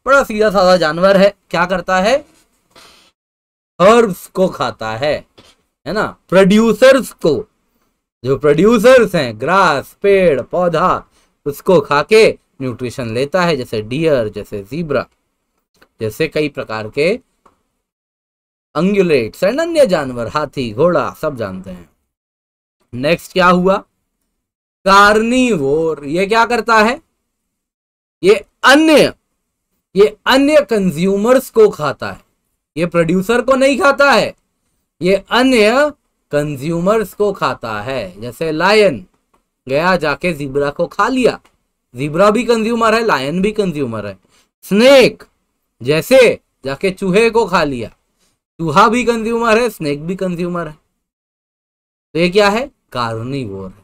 बड़ा सीधा साधा जानवर है क्या करता है हर्ब्स को खाता है है ना प्रोड्यूसर्स को जो प्रोड्यूसर्स हैं ग्रास पेड़ पौधा उसको खाके न्यूट्रिशन लेता है जैसे डियर जैसे जीब्रा जैसे कई प्रकार के अंगुलेट एंड जानवर हाथी घोड़ा सब जानते हैं नेक्स्ट क्या हुआ कार्निवोर ये क्या करता है ये अन्य ये अन्य कंज्यूमर्स को खाता है ये प्रोड्यूसर को नहीं खाता है ये अन्य कंज्यूमर्स को खाता है जैसे लायन गया जाके जीब्रा को खा लिया जीब्रा भी कंज्यूमर है लायन भी कंज्यूमर है स्नेक जैसे जाके चूहे को खा लिया चूहा भी कंज्यूमर है स्नेक भी कंज्यूमर है तो ये क्या है कार्निवोर है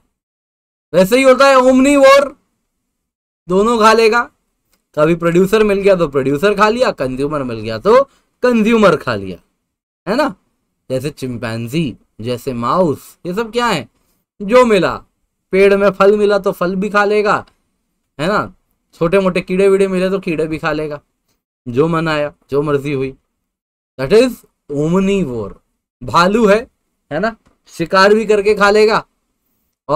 वैसे ही होता है वोर दोनों खा लेगा कभी तो प्रोड्यूसर मिल गया तो प्रोड्यूसर खा लिया कंज्यूमर मिल गया तो कंज्यूमर खा लिया है ना जैसे चिंपैंजी जैसे माउस ये सब क्या है जो मिला पेड़ में फल मिला तो फल भी खा लेगा है ना छोटे मोटे कीड़े वीड़े मिले तो कीड़े भी खा लेगा जो मन आया जो मर्जी हुई दैट इज ओमनीवोर भालू है है ना शिकार भी करके खा लेगा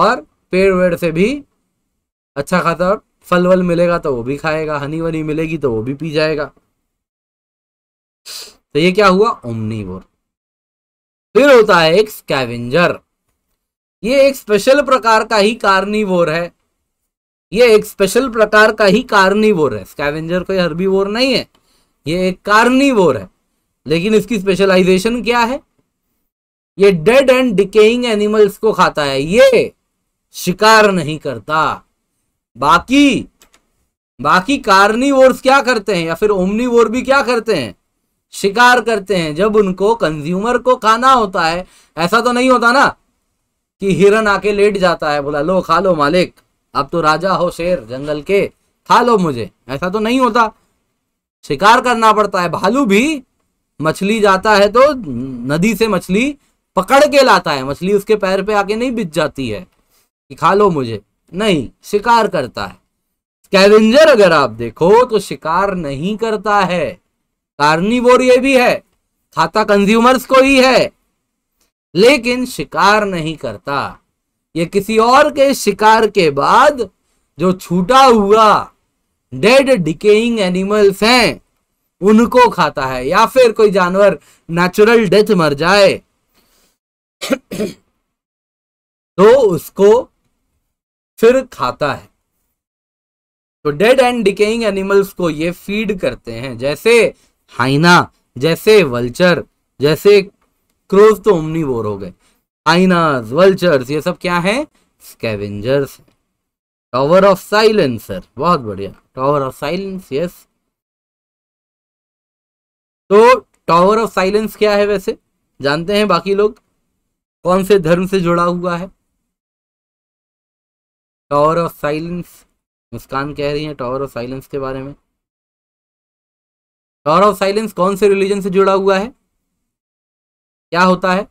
और पेड़ वेड़ से भी अच्छा खासा फल वल मिलेगा तो वो भी खाएगा हनी वनी मिलेगी तो वो भी पी जाएगा तो ये क्या हुआ ओमनीवोर फिर होता है एक स्कैवेंजर ये एक स्पेशल प्रकार का ही कार्निवोर है ये एक स्पेशल प्रकार का ही कार्निवोर है स्कैवेंजर कोई हर्बीवोर नहीं है ये एक कार्निवोर है लेकिन इसकी स्पेशलाइजेशन क्या है ये डेड एंड डिकेइंग एनिमल्स को खाता है ये शिकार नहीं करता बाकी बाकी कार्निवोर्स क्या करते हैं या फिर ओमनीवोर भी क्या करते हैं शिकार करते हैं जब उनको कंज्यूमर को खाना होता है ऐसा तो नहीं होता ना कि हिरन आके लेट जाता है बोला लो खा लो मालिक अब तो राजा हो शेर जंगल के खा लो मुझे ऐसा तो नहीं होता शिकार करना पड़ता है भालू भी मछली जाता है तो नदी से मछली पकड़ के लाता है मछली उसके पैर पे आके नहीं बिच जाती है कि खा लो मुझे नहीं शिकार करता है स्कैवेंजर अगर आप देखो तो शिकार नहीं करता है कार्निवोर ये भी है खाता कंज्यूमर्स को ही है लेकिन शिकार नहीं करता ये किसी और के शिकार के बाद जो छूटा हुआ डेड डिकेइंग एनिमल्स हैं उनको खाता है या फिर कोई जानवर नेचुरल डेथ मर जाए तो उसको फिर खाता है तो डेड एंड डिकेइंग एनिमल्स को ये फीड करते हैं जैसे हाइना जैसे वल्चर जैसे क्रोज तो उमनी बोर हो गए हाइनाज वल्चर्स ये सब क्या है स्केवेंजर्स टावर ऑफ साइलेंसर बहुत बढ़िया टॉवर ऑफ साइलेंस यस तो टावर ऑफ साइलेंस क्या है वैसे जानते हैं बाकी लोग कौन से धर्म से जुड़ा हुआ है टावर ऑफ साइलेंस मुस्कान कह रही है टावर ऑफ साइलेंस के बारे में टावर ऑफ साइलेंस कौन से रिलीजन से जुड़ा हुआ है क्या होता है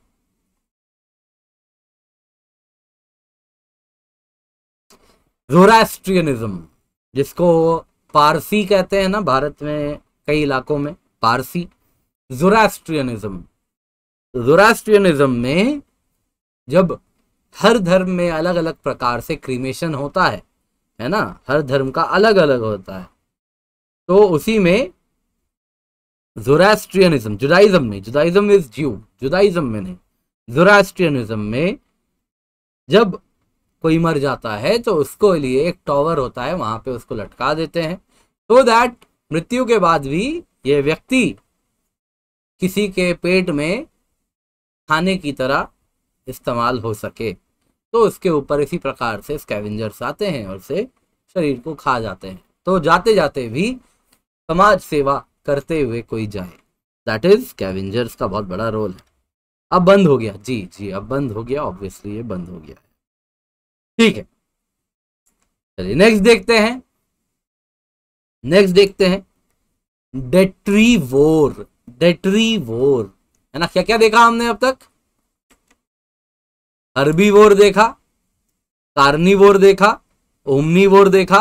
जोरास्ट्रियनिज्म जिसको पारसी कहते हैं ना भारत में कई इलाकों में पारसी जोरास्ट्रियनिज्म जोरास्ट्रियनिज्म में जब हर धर्म में अलग अलग प्रकार से क्रीमेशन होता है है ना हर धर्म का अलग अलग होता है तो उसी में जोरास्ट्रियनिज्म जुदाइज्म में जुदाइज्म इज ज्यू जुदाइज्म में नहीं जोरास्ट्रियनिज्म में जब कोई मर जाता है तो उसको लिए एक टॉवर होता है वहां पे उसको लटका देते हैं तो दैट मृत्यु के बाद भी यह व्यक्ति किसी के पेट में खाने की तरह इस्तेमाल हो सके तो उसके ऊपर इसी प्रकार से स्कैवेंजर्स आते हैं और से शरीर को खा जाते हैं तो जाते जाते भी समाज सेवा करते हुए कोई जाए दैट इज स्कैवेंजर्स का बहुत बड़ा रोल है अब बंद हो गया जी जी अब बंद हो गया ऑब्वियसली ये बंद हो गया ठीक है चलिए नेक्स्ट देखते हैं नेक्स्ट देखते हैं वोर डेट्री वोर है ना क्या क्या देखा हमने अब तक अरबी वोर देखा कार्नी वोर देखा ओमनी वोर देखा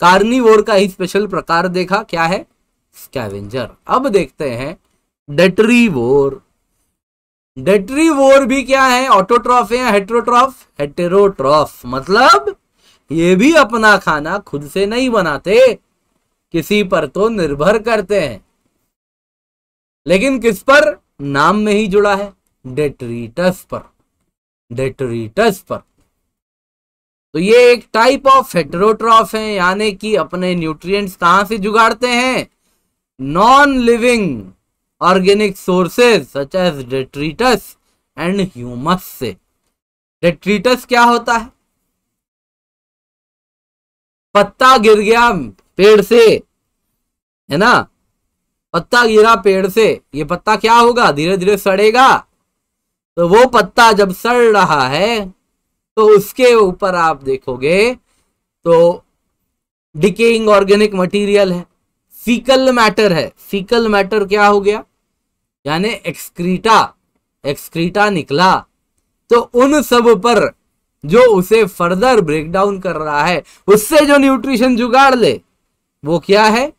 कार्नी वोर का ही स्पेशल प्रकार देखा क्या है स्कैवेंजर अब देखते हैं वोर डेट्री वोर भी क्या है ऑटोट्रॉफ या हेट्रोट्रॉफ हेटेरोट्रॉफ मतलब ये भी अपना खाना खुद से नहीं बनाते किसी पर तो निर्भर करते हैं लेकिन किस पर नाम में ही जुड़ा है डेटरीटस पर डेटरीटस पर तो ये एक टाइप ऑफ हेटरोट्रॉफ है यानी कि अपने न्यूट्रिएंट्स कहां से जुगाड़ते हैं non living organic sources such as detritus and humus से डेट्रीटस क्या होता है पत्ता गिर गया पेड़ से है ना पत्ता गिरा पेड़ से ये पत्ता क्या होगा धीरे धीरे सड़ेगा तो वो पत्ता जब सड़ रहा है तो उसके ऊपर आप देखोगे तो डिकेइंग ऑर्गेनिक मटेरियल है फीकल मैटर है फीकल मैटर क्या हो गया यानी एक्सक्रीटा एक्सक्रीटा निकला तो उन सब पर जो उसे फर्दर ब्रेकडाउन कर रहा है उससे जो न्यूट्रिशन जुगाड़ ले वो क्या है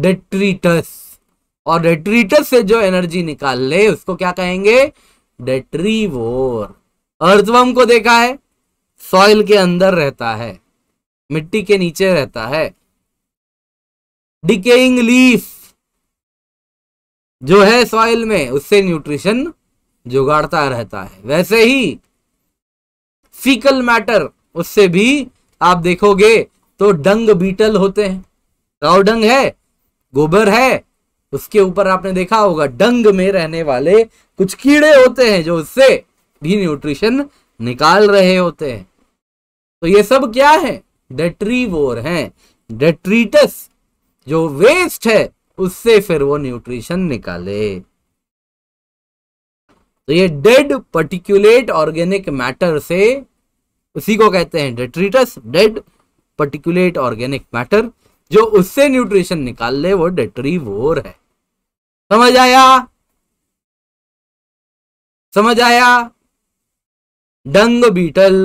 डेट्रीटस और डेट्रीटस से जो एनर्जी निकाल ले उसको क्या कहेंगे डेट्रीवोर अर्थवम को देखा है सॉइल के अंदर रहता है मिट्टी के नीचे रहता है डिकेइंग लीफ जो है सॉइल में उससे न्यूट्रिशन जुगाड़ता रहता है वैसे ही फीकल मैटर उससे भी आप देखोगे तो डंग बीटल होते हैं काव डंग है गोबर है उसके ऊपर आपने देखा होगा डंग में रहने वाले कुछ कीड़े होते हैं जो उससे भी न्यूट्रिशन निकाल रहे होते हैं तो ये सब क्या है डेट्रीवोर हैं डेट्रीटस जो वेस्ट है उससे फिर वो न्यूट्रिशन निकाले तो ये डेड पर्टिकुलेट ऑर्गेनिक मैटर से उसी को कहते हैं detritus dead particulate organic matter जो उससे न्यूट्रिशन निकाल ले वो डेटरी वोर है समझ आया समझ आया dung beetle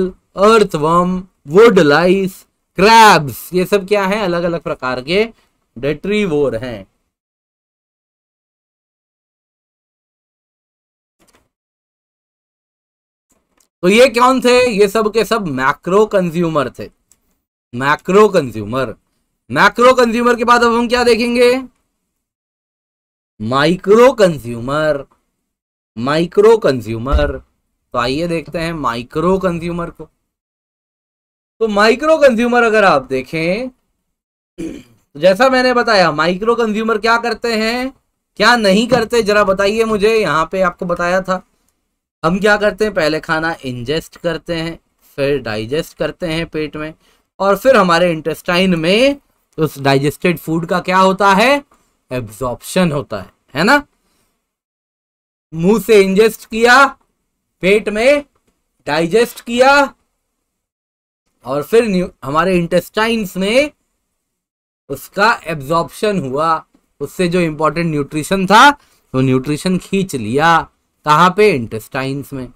earthworm woodlice crabs ये सब क्या है अलग अलग प्रकार के डेटरी वोर हैं तो ये कौन थे ये सब के सब मैक्रो कंज्यूमर थे मैक्रो कंज्यूमर मैक्रो कंज्यूमर के बाद अब हम क्या देखेंगे माइक्रो कंज्यूमर माइक्रो कंज्यूमर तो आइए देखते हैं माइक्रो कंज्यूमर को तो माइक्रो कंज्यूमर अगर आप देखें तो जैसा मैंने बताया माइक्रो कंज्यूमर क्या करते हैं क्या नहीं करते जरा बताइए मुझे यहां पे आपको बताया था हम क्या करते हैं पहले खाना इंजेस्ट करते हैं फिर डाइजेस्ट करते हैं पेट में और फिर हमारे इंटेस्टाइन में उस डाइजेस्टेड फूड का क्या होता है एब्जॉर्प्शन होता है है ना मुंह से इंजेस्ट किया पेट में डाइजेस्ट किया और फिर हमारे इंटेस्टाइन्स में उसका एब्जॉर्प्शन हुआ उससे जो इंपॉर्टेंट न्यूट्रिशन था वो न्यूट्रिशन खींच लिया कहां पे इंटेस्टाइन्स में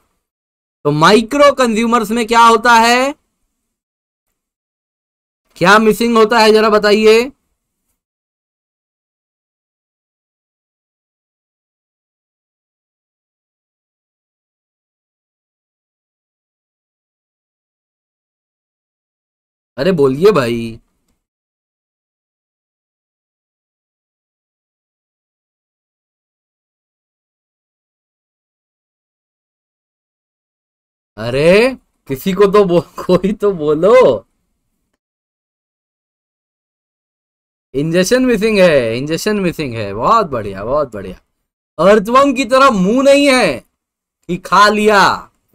तो माइक्रो कंज्यूमर्स में क्या होता है क्या मिसिंग होता है जरा बताइए अरे बोलिए भाई अरे किसी को तो बो, कोई तो बोलो इंजेक्शन मिसिंग है इंजेक्शन मिसिंग है बहुत बढ़िया बहुत बढ़िया अर्थवम की तरह मुंह नहीं है कि खा लिया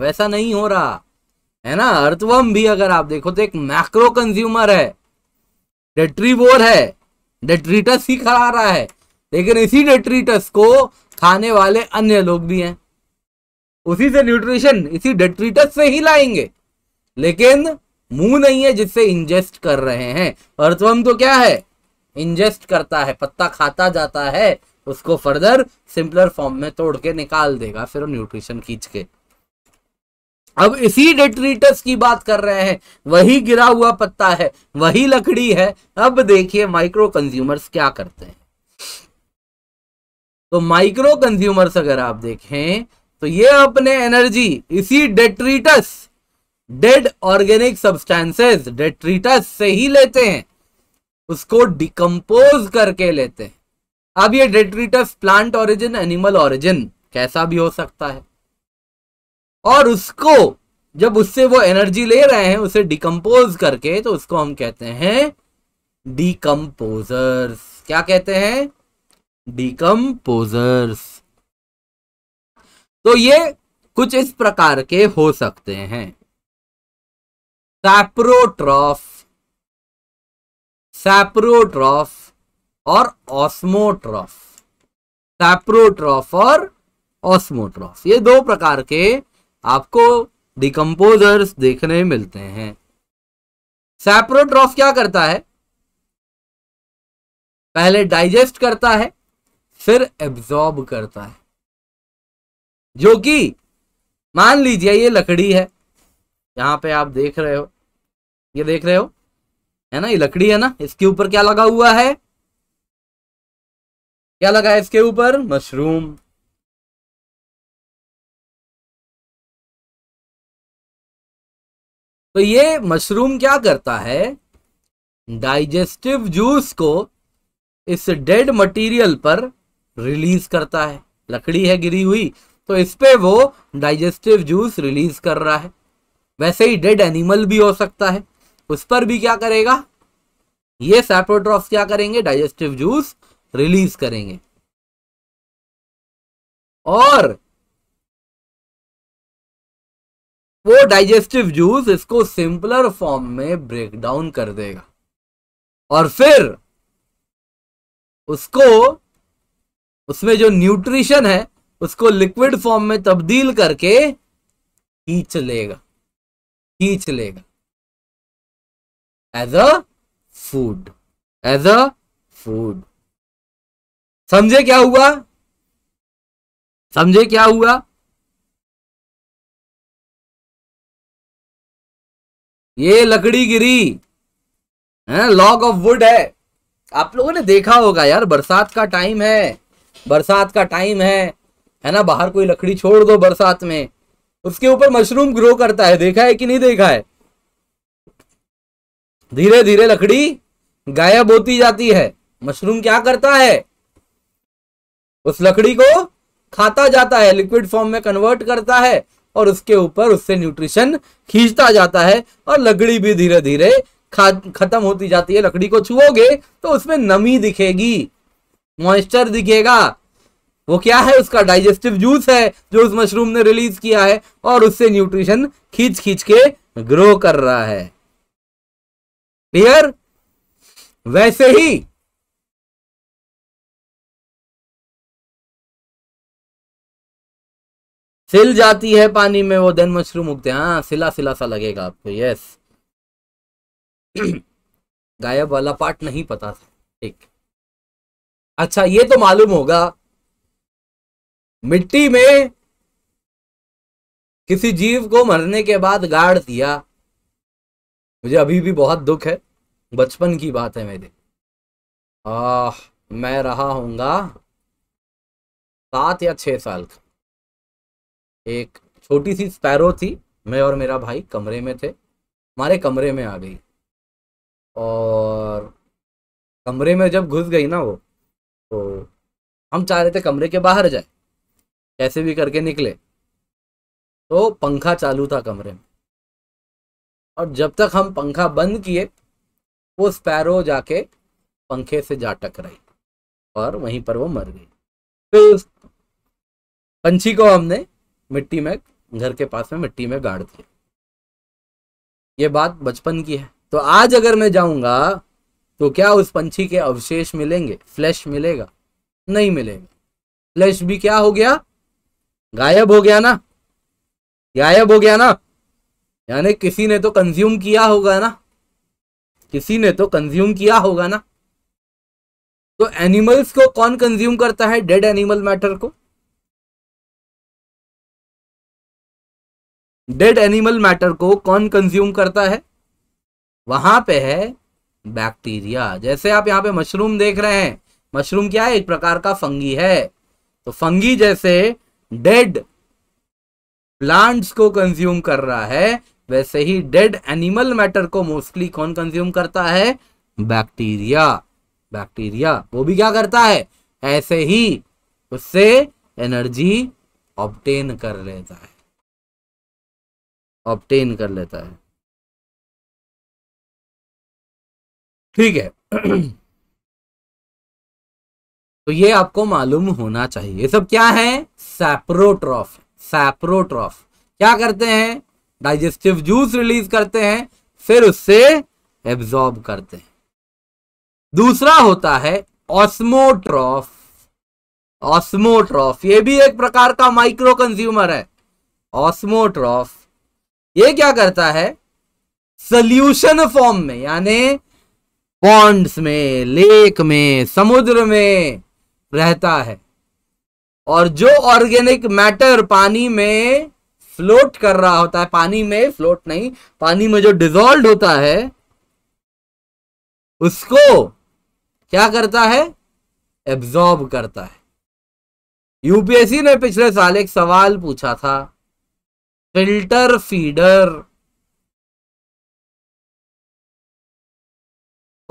वैसा नहीं हो रहा है ना अर्थवम भी अगर आप देखो तो एक मैक्रो कंज्यूमर है डेट्रीबोर है डेट्रीटस ही खा रहा है लेकिन इसी डेट्रीटस को खाने वाले अन्य लोग भी हैं उसी से न्यूट्रिशन इसी डेट्रीटस से ही लाएंगे लेकिन मुंह नहीं है जिससे इंजेस्ट कर रहे हैं अर्थवम तो क्या है इंजेस्ट करता है पत्ता खाता जाता है उसको फर्दर सिंपलर फॉर्म में तोड़ के निकाल देगा फिर न्यूट्रिशन खींच के अब इसी डेट्रीटस की बात कर रहे हैं वही गिरा हुआ पत्ता है वही लकड़ी है अब देखिए माइक्रो कंज्यूमर्स क्या करते हैं तो माइक्रो कंज्यूमर्स अगर आप देखें तो ये अपने एनर्जी इसी detritus dead organic substances detritus से ही लेते हैं उसको डिकम्पोज करके लेते हैं अब ये detritus plant origin animal origin कैसा भी हो सकता है और उसको जब उससे वो एनर्जी ले रहे हैं उसे डिकम्पोज करके तो उसको हम कहते हैं डिकम्पोजर्स क्या कहते हैं डिकम्पोजर्स तो ये कुछ इस प्रकार के हो सकते हैं सैप्रोट्रॉफ सैप्रोट्रॉफ और ऑस्मोट्रॉफ सैप्रोट्रॉफ और ऑस्मोट्रॉफ ये दो प्रकार के आपको डिकम्पोजर्स देखने मिलते हैं सैप्रोट्रॉफ क्या करता है पहले डाइजेस्ट करता है फिर एब्जॉर्ब करता है जो कि मान लीजिए ये लकड़ी है यहां पे आप देख रहे हो ये देख रहे हो है ना ये लकड़ी है ना इसके ऊपर क्या लगा हुआ है क्या लगा है इसके ऊपर मशरूम तो ये मशरूम क्या करता है डाइजेस्टिव जूस को इस डेड मटेरियल पर रिलीज करता है लकड़ी है गिरी हुई तो इस पे वो डाइजेस्टिव जूस रिलीज कर रहा है वैसे ही डेड एनिमल भी हो सकता है उस पर भी क्या करेगा ये सैप्रोट्रॉफ क्या करेंगे डाइजेस्टिव जूस रिलीज करेंगे और वो डाइजेस्टिव जूस इसको सिंपलर फॉर्म में ब्रेक डाउन कर देगा और फिर उसको उसमें जो न्यूट्रिशन है उसको लिक्विड फॉर्म में तब्दील करके खींच लेगा खींच लेगा as a food as a food समझे क्या हुआ समझे क्या हुआ ये लकड़ी गिरी है लॉग ऑफ वुड है आप लोगों ने देखा होगा यार बरसात का टाइम है बरसात का टाइम है है ना बाहर कोई लकड़ी छोड़ दो बरसात में उसके ऊपर मशरूम ग्रो करता है देखा है कि नहीं देखा है धीरे धीरे लकड़ी गायब होती जाती है मशरूम क्या करता है उस लकड़ी को खाता जाता है लिक्विड फॉर्म में कन्वर्ट करता है और उसके ऊपर उससे न्यूट्रिशन खींचता जाता है और लकड़ी भी धीरे धीरे खत्म होती जाती है लकड़ी को छुओगे तो उसमें नमी दिखेगी मॉइस्चर दिखेगा वो क्या है उसका डाइजेस्टिव जूस है जो उस मशरूम ने रिलीज किया है और उससे न्यूट्रिशन खींच खींच के ग्रो कर रहा है क्लियर वैसे ही सिल जाती है पानी में वो देन मशरूम उगते हैं हाँ सिला सिला सा लगेगा आपको यस गायब वाला पार्ट नहीं पता था ठीक अच्छा ये तो मालूम होगा मिट्टी में किसी जीव को मरने के बाद गाड़ दिया मुझे अभी भी बहुत दुख है बचपन की बात है मेरी आह मैं रहा होऊंगा सात या छः साल का एक छोटी सी स्पैरो थी मैं और मेरा भाई कमरे में थे हमारे कमरे में आ गई और कमरे में जब घुस गई ना वो तो हम चाह रहे थे कमरे के बाहर जाए कैसे भी करके निकले तो पंखा चालू था कमरे में और जब तक हम पंखा बंद किए वो स्पैरो जाके पंखे से जा टकराई और वहीं पर वो मर गई तो उस पंछी को हमने मिट्टी में घर के पास में मिट्टी में गाड़ दिया ये बात बचपन की है तो आज अगर मैं जाऊंगा तो क्या उस पंछी के अवशेष मिलेंगे फ्लैश मिलेगा नहीं मिलेगा फ्लैश भी क्या हो गया गायब हो गया ना गायब हो गया ना यानी किसी ने तो कंज्यूम किया होगा ना किसी ने तो कंज्यूम किया होगा ना तो एनिमल्स को कौन कंज्यूम करता है डेड एनिमल मैटर को डेड एनिमल मैटर को कौन कंज्यूम करता है वहां पे है बैक्टीरिया जैसे आप यहां पे मशरूम देख रहे हैं मशरूम क्या है एक प्रकार का फंगी है तो फंगी जैसे डेड प्लांट्स को कंज्यूम कर रहा है वैसे ही डेड एनिमल मैटर को मोस्टली कौन कंज्यूम करता है बैक्टीरिया बैक्टीरिया वो भी क्या करता है ऐसे ही उससे एनर्जी ऑप्टेन कर लेता है ऑप्टेन कर लेता है ठीक है तो ये आपको मालूम होना चाहिए ये सब क्या है सैप्रोट्रॉफ सैप्रोट्रॉफ क्या करते हैं डाइजेस्टिव जूस रिलीज करते हैं फिर उससे एब्जॉर्ब करते हैं दूसरा होता है ऑस्मोट्रॉफ ऑस्मोट्रॉफ ये भी एक प्रकार का माइक्रो कंज्यूमर है ऑस्मोट्रॉफ ये क्या करता है सल्यूशन फॉर्म में यानी पॉन्ड्स में लेक में समुद्र में रहता है और जो ऑर्गेनिक मैटर पानी में फ्लोट कर रहा होता है पानी में फ्लोट नहीं पानी में जो डिजोल्व होता है उसको क्या करता है एब्जॉर्ब करता है यूपीएससी ने पिछले साल एक सवाल पूछा था फिल्टर फीडर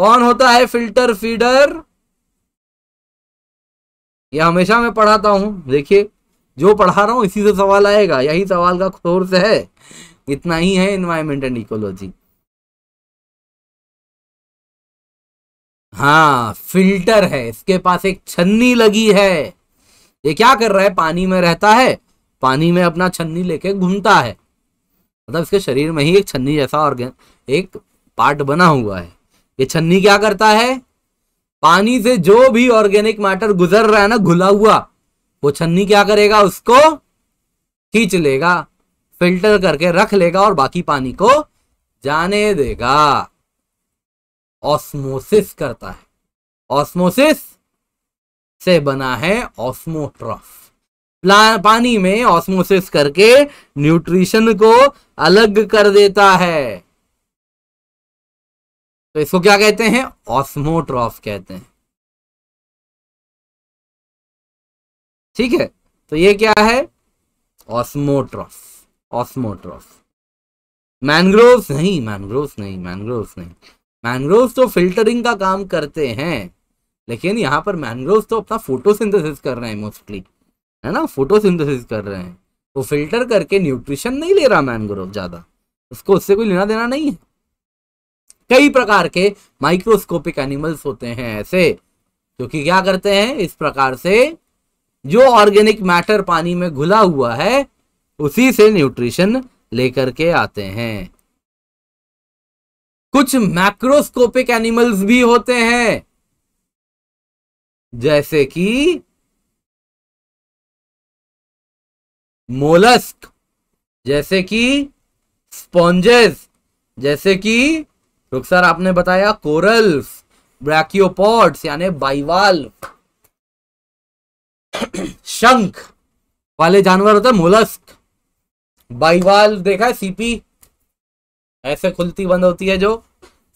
कौन होता है फिल्टर फीडर यह हमेशा मैं पढ़ाता हूं देखिए जो पढ़ा रहा हूँ इसी से सवाल आएगा यही सवाल का सोर्स है इतना ही है इन्वायरमेंट एंड इकोलॉजी हाँ फिल्टर है इसके पास एक छन्नी लगी है ये क्या कर रहा है पानी में रहता है पानी में अपना छन्नी लेके घूमता है मतलब इसके शरीर में ही एक छन्नी जैसा ऑर्गेन एक पार्ट बना हुआ है ये छन्नी क्या करता है पानी से जो भी ऑर्गेनिक मैटर गुजर रहा है ना घुला हुआ वो छन्नी क्या करेगा उसको खींच लेगा फिल्टर करके रख लेगा और बाकी पानी को जाने देगा ऑस्मोसिस करता है ऑस्मोसिस से बना है ऑस्मोट्रॉफ पानी में ऑस्मोसिस करके न्यूट्रिशन को अलग कर देता है तो इसको क्या कहते हैं ऑस्मोट्रॉफ कहते हैं ठीक है तो ये क्या है ऑस्मोट्रॉफ ऑस्मोट्रॉफ मैनग्रोव्स नहीं मैनग्रोव्स नहीं मैनग्रोव्स नहीं मैनग्रोव्स तो फिल्टरिंग का काम करते हैं लेकिन यहाँ पर मैनग्रोव्स तो अपना फोटोसिंथेसिस कर रहे हैं मोस्टली है ना फोटोसिंथेसिस कर रहे हैं वो तो फिल्टर करके न्यूट्रिशन नहीं ले रहा मैनग्रोव ज़्यादा उसको उससे कोई लेना देना नहीं है कई प्रकार के माइक्रोस्कोपिक एनिमल्स होते हैं ऐसे जो कि क्या करते हैं इस प्रकार से जो ऑर्गेनिक मैटर पानी में घुला हुआ है उसी से न्यूट्रिशन लेकर के आते हैं कुछ मैक्रोस्कोपिक एनिमल्स भी होते हैं जैसे कि मोलस्क जैसे कि स्पॉन्जेस जैसे कि रुखसार आपने बताया कोरल्स ब्रैकियोपॉड्स यानी बाइवाल्व शंख वाले जानवर होते हैं मोलस्क बाइवाल देखा है सीपी ऐसे खुलती बंद होती है जो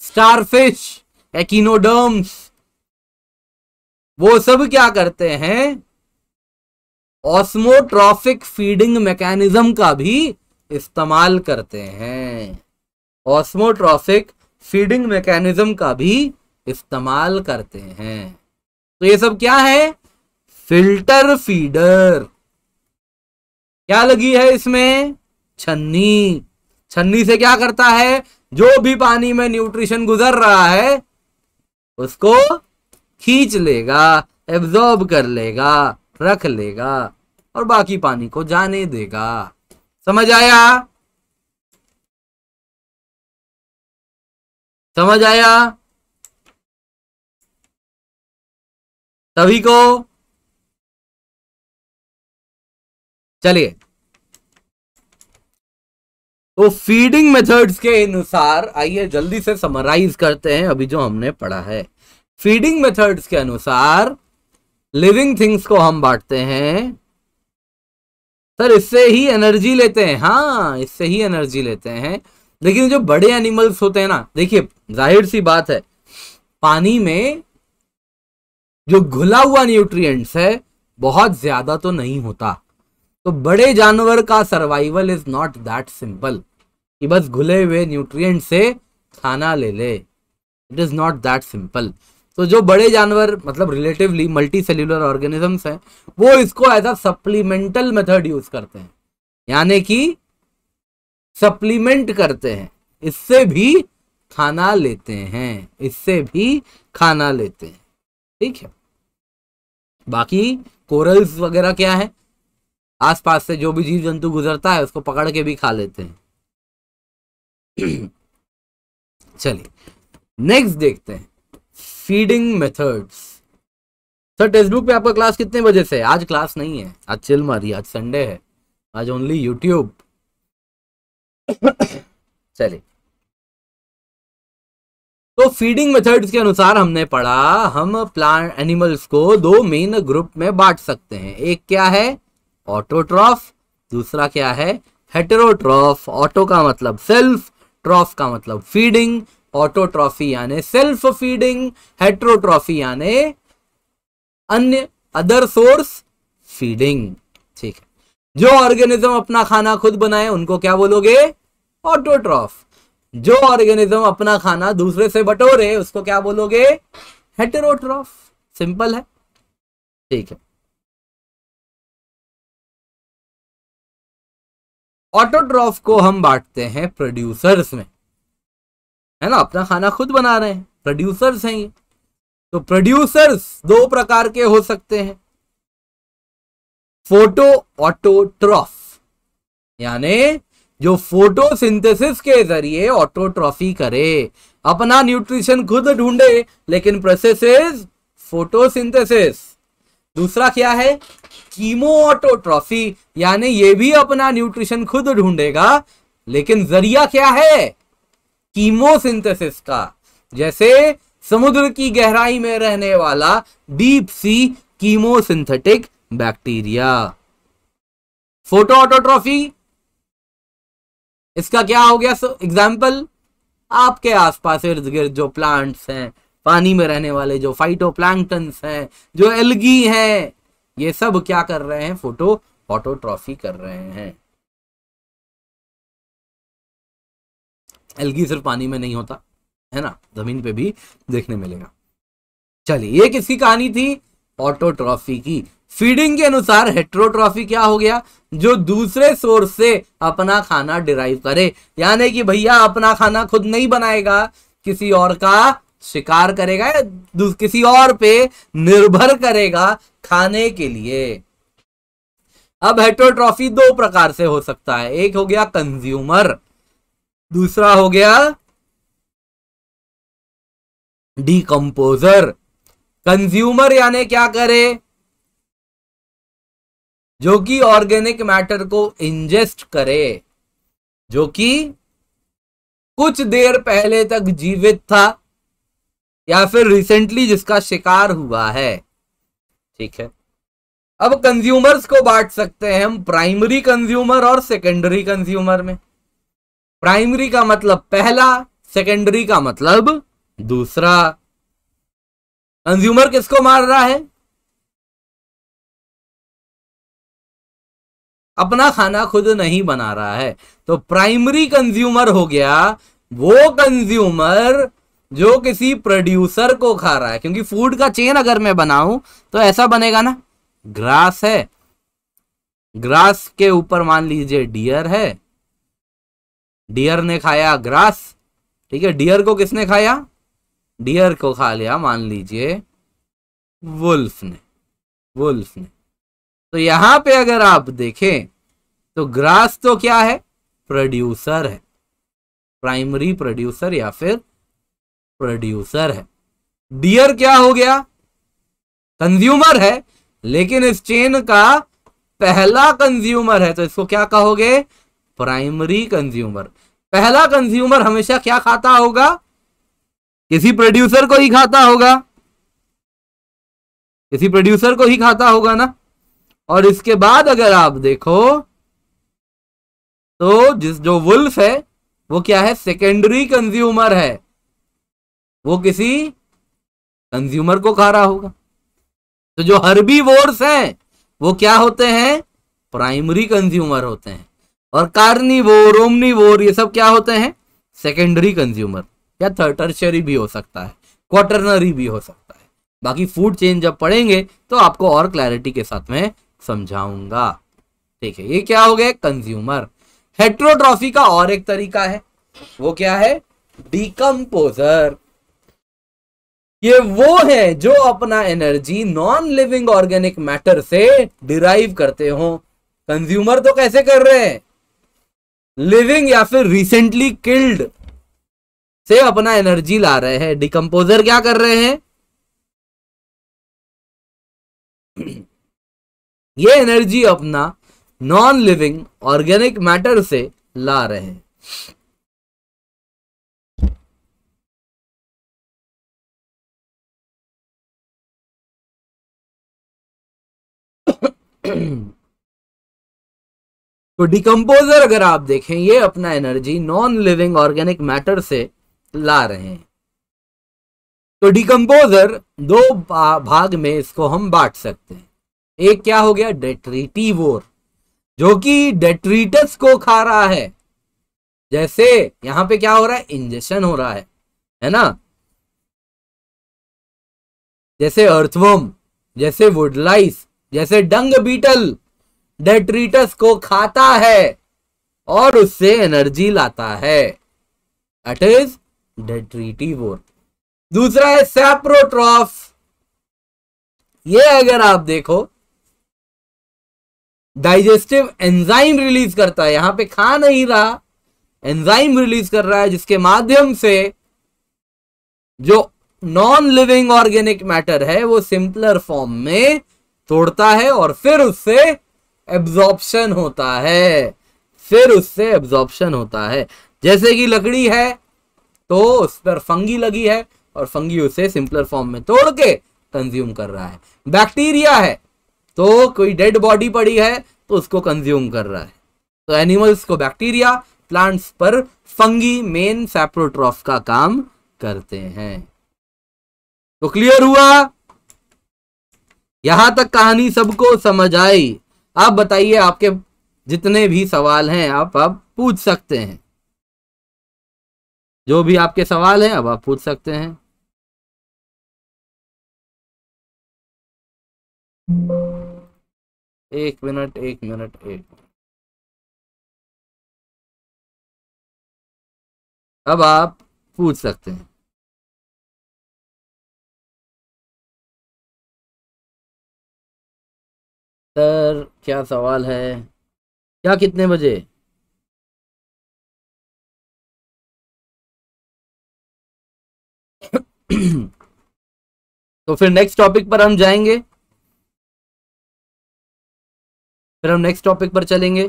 स्टारफिश एकिनोडर्म्स वो सब क्या करते हैं ऑस्मोट्रॉफिक फीडिंग मैकेनिज्म का भी इस्तेमाल करते हैं ऑस्मोट्रॉफिक फीडिंग मैकेनिज्म का भी इस्तेमाल करते हैं तो ये सब क्या है फिल्टर फीडर क्या लगी है इसमें छन्नी छन्नी से क्या करता है जो भी पानी में न्यूट्रिशन गुजर रहा है उसको खींच लेगा एब्जॉर्ब कर लेगा रख लेगा और बाकी पानी को जाने देगा समझ आया समझ आया सभी को चलिए तो फीडिंग मेथड्स के अनुसार आइए जल्दी से समराइज करते हैं अभी जो हमने पढ़ा है फीडिंग मेथड्स के अनुसार लिविंग थिंग्स को हम बांटते हैं सर इससे ही एनर्जी लेते हैं हाँ इससे ही एनर्जी लेते हैं लेकिन जो बड़े एनिमल्स होते हैं ना देखिए जाहिर सी बात है पानी में जो घुला हुआ न्यूट्रिएंट्स है बहुत ज्यादा तो नहीं होता तो बड़े जानवर का survival is not that simple कि बस घुले हुए न्यूट्रिएंट से खाना ले ले it is not that simple तो जो बड़े जानवर मतलब रिलेटिवली मल्टी सेल्यूलर ऑर्गेनिजम्स हैं वो इसको as a supplemental method use करते हैं यानी कि सप्लीमेंट करते हैं इससे भी खाना लेते हैं इससे भी खाना लेते हैं ठीक है बाकी कोरल्स वगैरह क्या है आसपास से जो भी जीव जंतु गुजरता है उसको पकड़ के भी खा लेते हैं चलिए नेक्स्ट देखते हैं फीडिंग मेथड्स सर टेक्सटबुक पे आपका क्लास कितने बजे से आज क्लास नहीं है आज चिल मारी आज संडे है आज ओनली यूट्यूब चलिए तो फीडिंग मेथड्स के अनुसार हमने पढ़ा हम प्लांट एनिमल्स को दो मेन ग्रुप में बांट सकते हैं एक क्या है ऑटोट्रॉफ दूसरा क्या है हेटरोट्रॉफ ऑटो का मतलब सेल्फ ट्रॉफ का मतलब फीडिंग ऑटोट्रॉफी यानी सेल्फ फीडिंग हेटरोट्रॉफी यानी अन्य अदर सोर्स फीडिंग ठीक है जो ऑर्गेनिज्म अपना खाना खुद बनाए उनको क्या बोलोगे ऑटोट्रॉफ जो ऑर्गेनिज्म अपना खाना दूसरे से बटोरे उसको क्या बोलोगे हेटरोट्रॉफ सिंपल है ठीक है ऑटोड्रॉफ को हम बांटते हैं प्रोड्यूसर्स में है ना अपना खाना खुद बना रहे हैं प्रोड्यूसर्स हैं ये तो प्रोड्यूसर्स दो प्रकार के हो सकते हैं फोटो ऑटोट्रॉफ यानी जो फोटोसिंथेसिस के जरिए ऑटोट्रॉफी करे अपना न्यूट्रिशन खुद ढूंढे लेकिन प्रोसेस इज फोटोसिंथेसिस दूसरा क्या है कीमोटोट्रॉफी यानी ये भी अपना न्यूट्रिशन खुद ढूंढेगा लेकिन जरिया क्या है कीमोसिंथेसिस का जैसे समुद्र की गहराई में रहने वाला deep sea chemosynthetic bacteria photo autotrophy इसका क्या हो गया एग्जाम्पल आपके आसपास इर्द गिर्द जो प्लांट्स हैं पानी में रहने वाले जो फाइटो हैं जो एलगी हैं ये सब क्या कर रहे हैं फोटो ऑटोट्रॉफी कर रहे हैं एलगी सिर्फ पानी में नहीं होता है ना जमीन पे भी देखने मिलेगा चलिए ये किसकी कहानी थी ऑटोट्रॉफी की फीडिंग के अनुसार हेट्रोट्रॉफी क्या हो गया जो दूसरे सोर्स से अपना खाना डिराइव करे यानी कि भैया अपना खाना खुद नहीं बनाएगा किसी और का स्वीकार करेगा या किसी और पे निर्भर करेगा खाने के लिए अब हेटरोट्रॉफी दो प्रकार से हो सकता है एक हो गया कंज्यूमर दूसरा हो गया डीकंपोजर कंज्यूमर यानी क्या करे जो कि ऑर्गेनिक मैटर को इंजेस्ट करे जो कि कुछ देर पहले तक जीवित था या फिर रिसेंटली जिसका शिकार हुआ है ठीक है अब कंज्यूमर्स को बांट सकते हैं हम प्राइमरी कंज्यूमर और सेकेंडरी कंज्यूमर में प्राइमरी का मतलब पहला सेकेंडरी का मतलब दूसरा कंज्यूमर किसको मार रहा है अपना खाना खुद नहीं बना रहा है तो प्राइमरी कंज्यूमर हो गया वो कंज्यूमर जो किसी प्रोड्यूसर को खा रहा है क्योंकि फूड का चेन अगर मैं बनाऊं तो ऐसा बनेगा ना ग्रास है ग्रास के ऊपर मान लीजिए डियर है डियर ने खाया ग्रास ठीक है डियर को किसने खाया डियर को खा लिया मान लीजिए वुल्फ ने वुल्फ ने तो यहां पे अगर आप देखें तो ग्रास तो क्या है प्रोड्यूसर है प्राइमरी प्रोड्यूसर या फिर प्रोड्यूसर है डियर क्या हो गया कंज्यूमर है लेकिन इस चेन का पहला कंज्यूमर है तो इसको क्या कहोगे प्राइमरी कंज्यूमर पहला कंज्यूमर हमेशा क्या खाता होगा किसी प्रोड्यूसर को ही खाता होगा किसी प्रोड्यूसर को ही खाता होगा ना और इसके बाद अगर आप देखो तो जिस जो वुल्फ है वो क्या है सेकेंडरी कंज्यूमर है वो किसी कंज्यूमर को खा रहा होगा तो जो हर्बी वोर्स हैं वो क्या होते हैं प्राइमरी कंज्यूमर होते हैं और कार्निवोर वोर ये सब क्या होते हैं सेकेंडरी कंज्यूमर या थर्ड टर्शरी भी हो सकता है क्वार्टरनरी भी हो सकता है बाकी फूड चेन जब पढ़ेंगे तो आपको और क्लैरिटी के साथ में समझाऊंगा ठीक है ये क्या हो गया कंज्यूमर हेट्रोट्रॉफी का और एक तरीका है वो क्या है डिकम्पोजर ये वो है जो अपना energy non living organic matter से डिराइव करते हो कंज्यूमर तो कैसे कर रहे हैं लिविंग या फिर रिसेंटली किल्ड से अपना एनर्जी ला रहे हैं डिकम्पोजर क्या कर रहे हैं ये एनर्जी अपना नॉन लिविंग ऑर्गेनिक मैटर से ला रहे हैं तो डिकम्पोजर अगर आप देखें ये अपना energy non living organic matter से ला रहे हैं तो डिकम्पोजर दो भाग में इसको हम बांट सकते हैं एक क्या हो गया डेट्रीटी जो कि डेट्रीटस को खा रहा है जैसे यहां पे क्या हो रहा है इंजेशन हो रहा है है ना जैसे अर्थवम जैसे वुडलाइस जैसे डंग बीटल डेट्रीटस को खाता है और उससे एनर्जी लाता है अट इज डेट्रीटीवोर दूसरा है सैप्रोट्रॉफ ये अगर आप देखो डाइजेस्टिव एंजाइम रिलीज करता है यहां पे खा नहीं रहा एंजाइम रिलीज कर रहा है जिसके माध्यम से जो नॉन लिविंग ऑर्गेनिक मैटर है वो सिंपलर फॉर्म में तोड़ता है और फिर उससे एब्जॉर्प्शन होता है फिर उससे एब्जॉर्प्शन होता है जैसे कि लकड़ी है तो उस पर फंगी लगी है और फंगी उसे सिंपलर फॉर्म में तोड़ के कंज्यूम कर रहा है बैक्टीरिया है तो कोई डेड बॉडी पड़ी है तो उसको कंज्यूम कर रहा है तो एनिमल्स को बैक्टीरिया प्लांट्स पर फंगी मेन सैप्रोट्रॉफ का काम करते हैं तो क्लियर हुआ यहां तक कहानी सबको समझ आई आप बताइए आपके जितने भी सवाल हैं आप अब पूछ सकते हैं जो भी आपके सवाल हैं अब आप पूछ सकते हैं एक मिनट एक मिनट एक मिनट अब आप पूछ सकते हैं सर क्या सवाल है क्या कितने बजे तो फिर नेक्स्ट टॉपिक पर हम जाएंगे फिर हम नेक्स्ट टॉपिक पर चलेंगे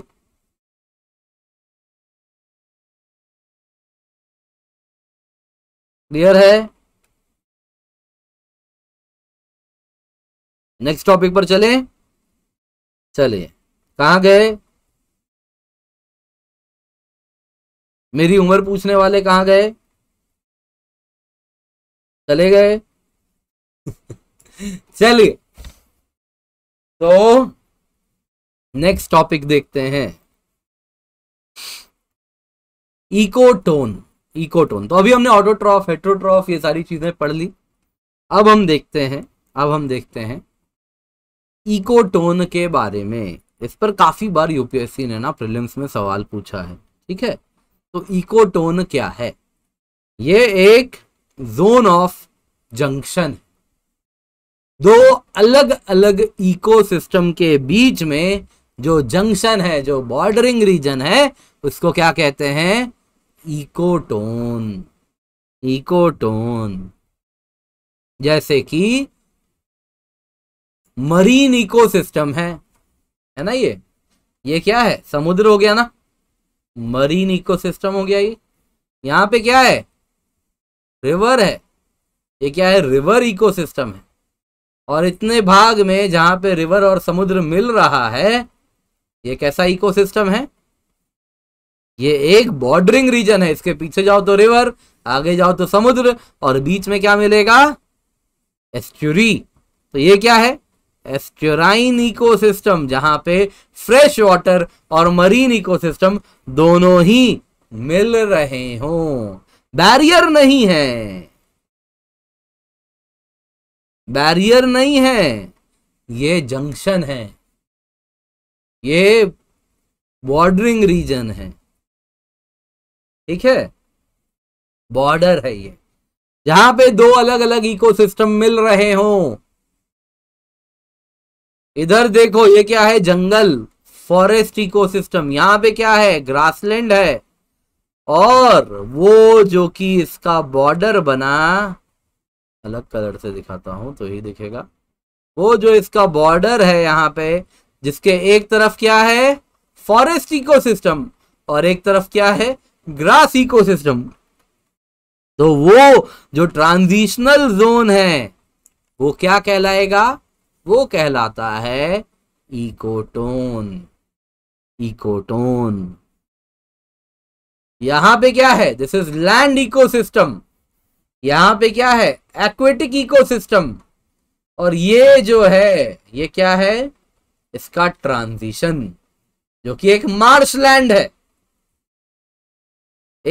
क्लियर है नेक्स्ट टॉपिक पर चलें चलिए कहाँ गए मेरी उम्र पूछने वाले कहाँ गए चले गए चलिए तो नेक्स्ट टॉपिक देखते हैं इकोटोन इकोटोन तो अभी हमने ऑटोट्रॉफ हेट्रोट्रॉफ ये सारी चीजें पढ़ ली अब हम देखते हैं अब हम देखते हैं इको टोन के बारे में इस पर काफी बार यूपीएससी ने ना प्रिलिम्स में सवाल पूछा है ठीक है तो इको टोन क्या है ये एक जोन ऑफ जंक्शन दो अलग अलग इकोसिस्टम के बीच में जो जंक्शन है जो बॉर्डरिंग रीजन है उसको क्या कहते हैं इकोटोन इकोटोन जैसे कि मरीन इकोसिस्टम है है ना ये ये क्या है समुद्र हो गया ना मरीन इकोसिस्टम हो गया ये यहां पे क्या है रिवर है ये क्या है रिवर इकोसिस्टम है और इतने भाग में जहां पे रिवर और समुद्र मिल रहा है ये कैसा इकोसिस्टम है ये एक बॉर्डरिंग रीजन है इसके पीछे जाओ तो रिवर आगे जाओ तो समुद्र और बीच में क्या मिलेगा एस्चुरी तो ये क्या है एस्टोराइन इकोसिस्टम जहां पे फ्रेश वाटर और मरीन इकोसिस्टम दोनों ही मिल रहे हो बैरियर नहीं है बैरियर नहीं है ये जंक्शन है ये बॉर्डरिंग रीजन है ठीक है बॉर्डर है ये जहां पे दो अलग अलग इकोसिस्टम मिल रहे हों इधर देखो ये क्या है जंगल फॉरेस्ट इकोसिस्टम यहाँ पे क्या है ग्रासलैंड है और वो जो कि इसका बॉर्डर बना अलग कलर से दिखाता हूं तो ही दिखेगा वो जो इसका बॉर्डर है यहाँ पे जिसके एक तरफ क्या है फॉरेस्ट इकोसिस्टम और एक तरफ क्या है ग्रास इकोसिस्टम तो वो जो ट्रांजिशनल जोन है वो क्या कहलाएगा वो कहलाता है इकोटोन इकोटोन यहां पे क्या है दिस इज लैंड इकोसिस्टम यहां पे क्या है एक्वेटिक इकोसिस्टम और ये जो है ये क्या है इसका ट्रांजिशन जो कि एक मार्श लैंड है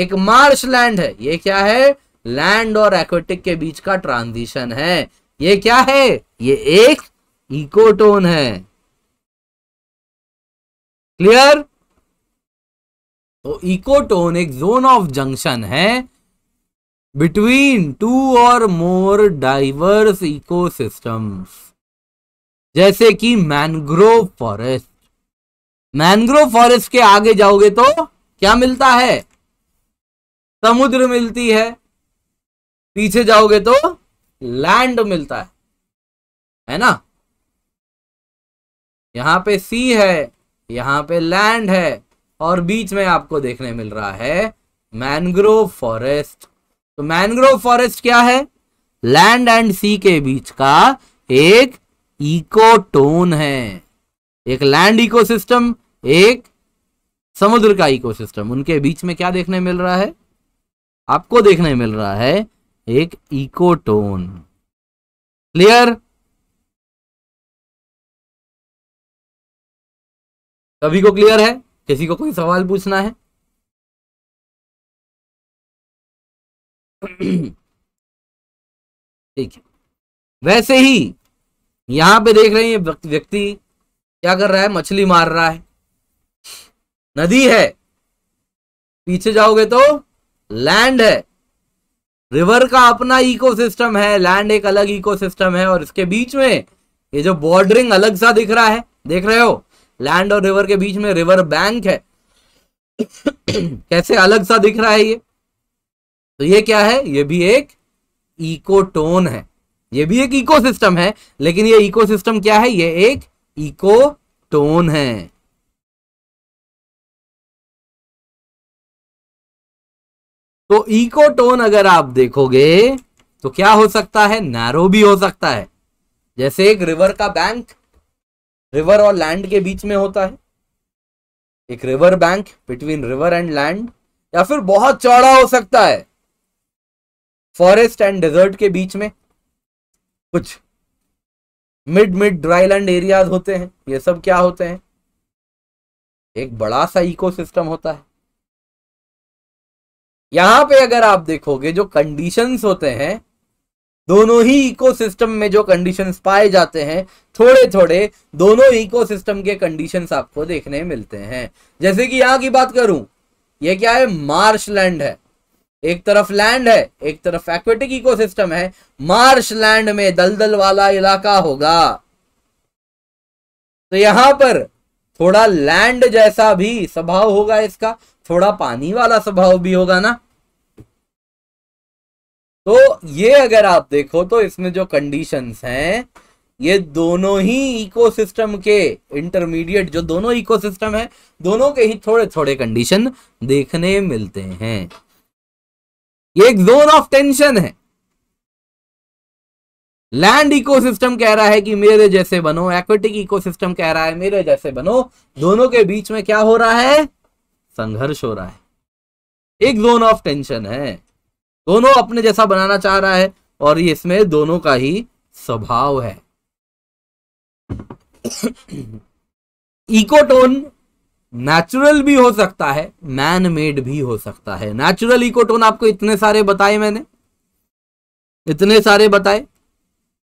एक मार्श लैंड है ये क्या है लैंड और एक्वेटिक के बीच का ट्रांजिशन है ये क्या है ये एक इकोटोन है क्लियर तो इकोटोन एक जोन ऑफ जंक्शन है between two or more diverse ecosystems जैसे कि मैनग्रोव फॉरेस्ट मैनग्रोव फॉरेस्ट के आगे जाओगे तो क्या मिलता है समुद्र मिलती है पीछे जाओगे तो लैंड मिलता है है ना यहाँ पे सी है यहाँ पे लैंड है और बीच में आपको देखने मिल रहा है मैनग्रोव फॉरेस्ट तो मैनग्रोव फॉरेस्ट क्या है लैंड एंड सी के बीच का एक इकोटोन है एक लैंड इकोसिस्टम एक समुद्र का इकोसिस्टम उनके बीच में क्या देखने मिल रहा है आपको देखने मिल रहा है एक इकोटोन क्लियर सभी को क्लियर है किसी को कोई सवाल पूछना है ठीक है वैसे ही यहां पे देख रहे हैं व्यक्ति क्या कर रहा है मछली मार रहा है नदी है पीछे जाओगे तो लैंड है रिवर का अपना इकोसिस्टम है लैंड एक अलग इकोसिस्टम है और इसके बीच में ये जो बॉर्डरिंग अलग सा दिख रहा है देख रहे हो लैंड और रिवर के बीच में रिवर बैंक है कैसे अलग सा दिख रहा है ये तो ये क्या है ये भी एक इकोटोन है ये भी एक इकोसिस्टम है लेकिन ये इकोसिस्टम क्या है ये एक इकोटोन है तो इकोटोन अगर आप देखोगे तो क्या हो सकता है नैरो भी हो सकता है जैसे एक रिवर का बैंक रिवर और लैंड के बीच में होता है एक river bank between river and land या फिर बहुत चौड़ा हो सकता है फॉरेस्ट एंड डेजर्ट के बीच में कुछ mid mid dry land areas होते हैं ये सब क्या होते हैं एक बड़ा सा इकोसिस्टम होता है यहां पे अगर आप देखोगे जो कंडीशंस होते हैं दोनों ही इकोसिस्टम में जो कंडीशंस पाए जाते हैं थोड़े थोड़े दोनों इकोसिस्टम के कंडीशंस आपको देखने मिलते हैं जैसे कि यहां की बात करूं ये क्या है मार्श लैंड है एक तरफ लैंड है एक तरफ एक्वेटिक इकोसिस्टम है मार्श लैंड में दलदल वाला इलाका होगा तो यहां पर थोड़ा लैंड जैसा भी स्वभाव होगा इसका थोड़ा पानी वाला स्वभाव भी होगा ना तो ये अगर आप देखो तो इसमें जो कंडीशंस हैं ये दोनों ही इकोसिस्टम के इंटरमीडिएट जो दोनों इकोसिस्टम है दोनों के ही थोड़े थोड़े कंडीशन देखने मिलते हैं ये एक जोन ऑफ टेंशन है लैंड इकोसिस्टम कह रहा है कि मेरे जैसे बनो एक्वेटिक इकोसिस्टम कह रहा है मेरे जैसे बनो दोनों के बीच में क्या हो रहा है संघर्ष हो रहा है एक जोन ऑफ टेंशन है दोनों अपने जैसा बनाना चाह रहा है और ये इसमें दोनों का ही स्वभाव है इकोटोन नेचुरल भी हो सकता है मैन मेड भी हो सकता है नेचुरल इकोटोन आपको इतने सारे बताए मैंने इतने सारे बताए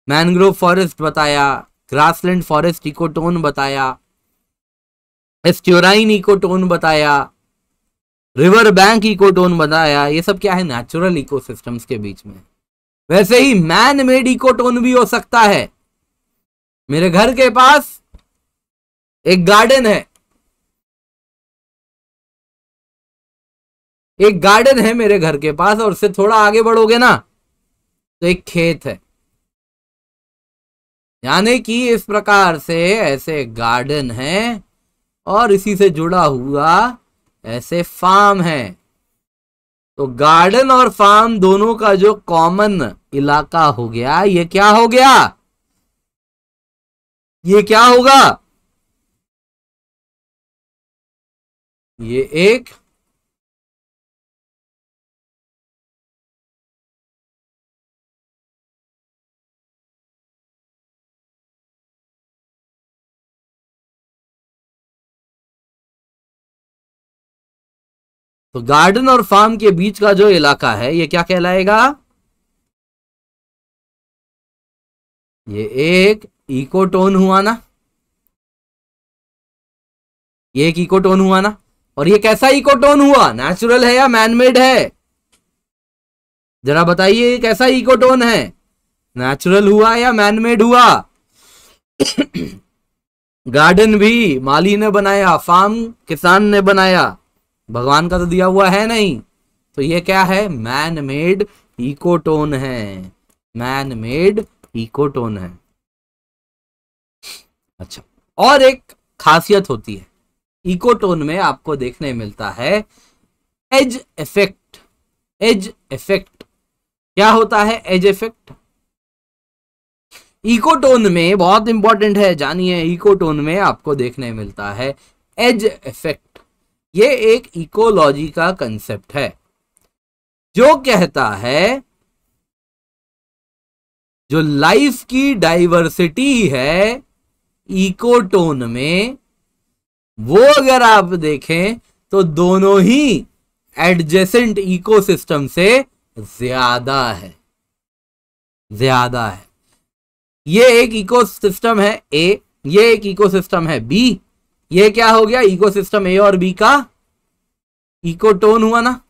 मैनग्रोव फॉरेस्ट बताया ग्रासलैंड फॉरेस्ट इकोटोन बताया एस्ट्योराइन इकोटोन बताया रिवर बैंक इकोटोन बनाया ये सब क्या है नेचुरल इकोसिस्टम्स के बीच में वैसे ही मैन मेड इकोटोन भी हो सकता है मेरे घर के पास एक गार्डन है एक गार्डन है मेरे घर के पास और उससे थोड़ा आगे बढ़ोगे ना तो एक खेत है यानी कि इस प्रकार से ऐसे गार्डन है और इसी से जुड़ा हुआ ऐसे फार्म हैं तो गार्डन और फार्म दोनों का जो कॉमन इलाका हो गया ये क्या हो गया ये क्या होगा ये एक तो गार्डन और फार्म के बीच का जो इलाका है ये क्या कहलाएगा ये एक इकोटोन हुआ ना ये एक इकोटोन हुआ ना और ये कैसा इकोटोन हुआ नेचुरल है या मैनमेड है जरा बताइए कैसा इकोटोन है नेचुरल हुआ या मैनमेड हुआ गार्डन भी माली ने बनाया फार्म किसान ने बनाया भगवान का तो दिया हुआ है नहीं तो ये क्या है मैन मेड इकोटोन है मैन मेड इकोटोन है अच्छा और एक खासियत होती है इकोटोन में आपको देखने मिलता है एज इफेक्ट एज इफेक्ट क्या होता है एज इफेक्ट इकोटोन में बहुत इंपॉर्टेंट है जानिए इकोटोन में आपको देखने मिलता है एज इफेक्ट ये एक इकोलॉजी का कंसेप्ट है जो कहता है जो लाइफ की डाइवर्सिटी है इकोटोन में वो अगर आप देखें तो दोनों ही एडजेसेंट इकोसिस्टम से ज्यादा है ज्यादा है ये एक इकोसिस्टम है ए ये एक इकोसिस्टम है बी ये क्या हो गया इकोसिस्टम ए और बी का इकोटोन हुआ ना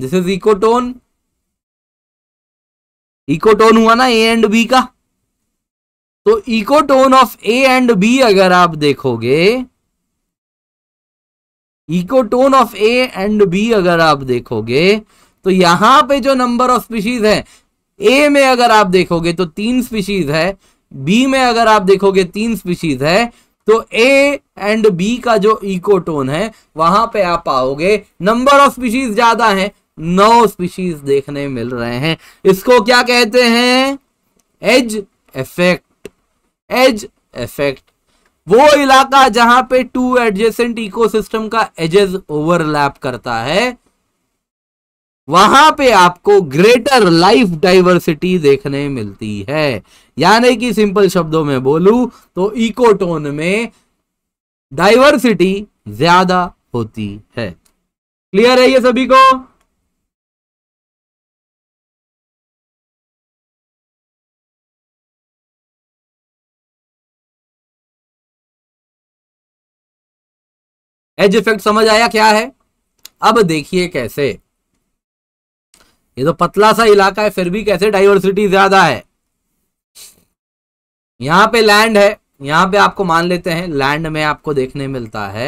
दिस इज इकोटोन इकोटोन हुआ ना ए एंड बी का तो ecotone of A and B अगर आप देखोगे ecotone of A and B अगर आप देखोगे तो यहां पे जो नंबर ऑफ स्पीशीज है ए में अगर आप देखोगे तो तीन स्पीशीज है बी में अगर आप देखोगे तीन स्पीशीज है तो ए एंड बी का जो इकोटोन है वहां पे आप आओगे नंबर ऑफ स्पीशीज ज्यादा है नौ स्पीशीज देखने मिल रहे हैं इसको क्या कहते हैं एज इफेक्ट एज इफेक्ट वो इलाका जहां पे टू एडजेसेंट इकोसिस्टम का एजेस ओवरलैप करता है वहां पे आपको ग्रेटर लाइफ डाइवर्सिटी देखने मिलती है यानी कि सिंपल शब्दों में बोलू तो इकोटोन में डाइवर्सिटी ज्यादा होती है क्लियर है ये सभी को एज इफेक्ट समझ आया क्या है अब देखिए कैसे ये तो पतला सा इलाका है फिर भी कैसे डाइवर्सिटी ज्यादा है यहां पे लैंड है यहां पे आपको मान लेते हैं लैंड में आपको देखने मिलता है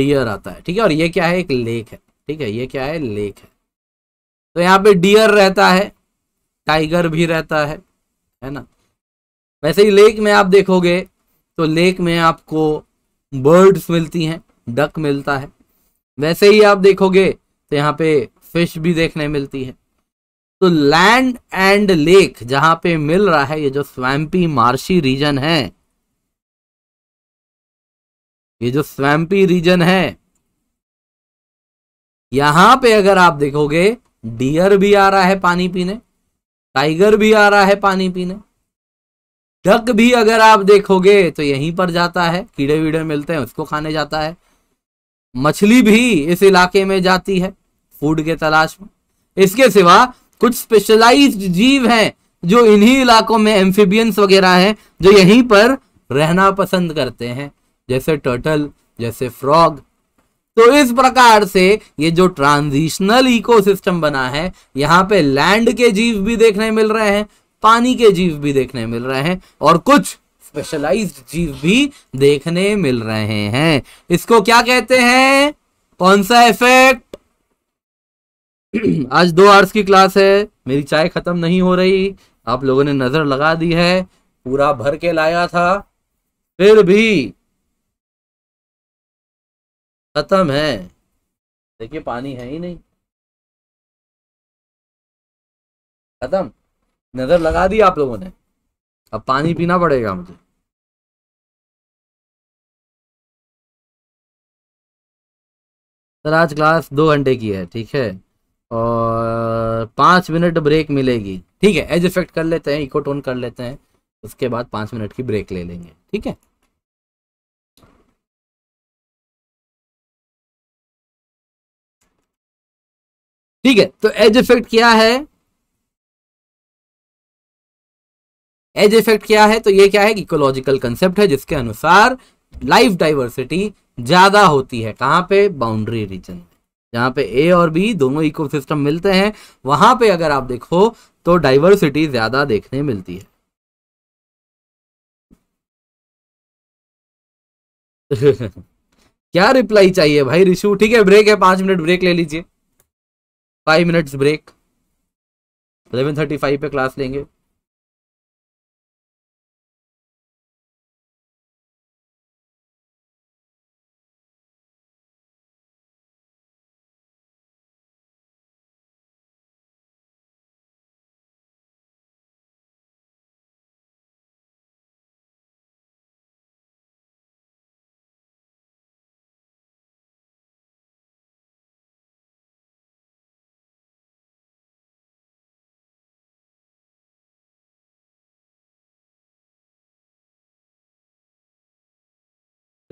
डियर आता है ठीक है और ये क्या है एक लेक है ठीक है ये क्या है लेक है तो यहाँ पे डियर रहता है टाइगर भी रहता है है ना वैसे ही लेक में आप देखोगे तो लेक में आपको बर्ड्स मिलती हैं डक मिलता है वैसे ही आप देखोगे तो यहाँ पे फिश भी देखने मिलती है तो लैंड एंड लेक जहां पे मिल रहा है ये जो स्वैम्पी मार्शी रीजन है ये जो स्वैम्पी रीजन है यहां पे अगर आप देखोगे डियर भी आ रहा है पानी पीने टाइगर भी आ रहा है पानी पीने डक भी अगर आप देखोगे तो यहीं पर जाता है कीड़े वीड़े मिलते हैं उसको खाने जाता है मछली भी इस इलाके में जाती है फूड के तलाश में इसके सिवा कुछ स्पेशलाइज्ड जीव हैं जो इन्हीं इलाकों में एम्फीबियंस वगैरह हैं जो यहीं पर रहना पसंद करते हैं जैसे टर्टल जैसे फ्रॉग तो इस प्रकार से ये जो ट्रांजिशनल इकोसिस्टम बना है यहाँ पे लैंड के जीव भी देखने मिल रहे हैं पानी के जीव भी देखने मिल रहे हैं और कुछ स्पेशलाइज्ड जीव भी देखने मिल रहे हैं इसको क्या कहते हैं कौन सा इफेक्ट आज दो आर्स की क्लास है मेरी चाय खत्म नहीं हो रही आप लोगों ने नजर लगा दी है पूरा भर के लाया था फिर भी खत्म है देखिए पानी है ही नहीं खत्म नजर लगा दी आप लोगों ने अब पानी पीना पड़ेगा मुझे सर आज क्लास दो घंटे की है ठीक है और पाँच मिनट ब्रेक मिलेगी ठीक है एज इफेक्ट कर लेते हैं इको टोन कर लेते हैं उसके बाद पाँच मिनट की ब्रेक ले लेंगे ठीक है ठीक है तो एज इफेक्ट क्या है एज इफेक्ट क्या है तो ये क्या है इकोलॉजिकल कंसेप्ट है जिसके अनुसार लाइफ डाइवर्सिटी ज्यादा होती है कहाँ पे बाउंड्री रीजन जहाँ पे ए और बी दोनों इकोसिस्टम मिलते हैं वहां पे अगर आप देखो तो डाइवर्सिटी ज्यादा देखने मिलती है क्या रिप्लाई चाहिए भाई रिशु ठीक है ब्रेक है पांच मिनट ब्रेक ले लीजिए five minutes break eleven thirty five पे क्लास लेंगे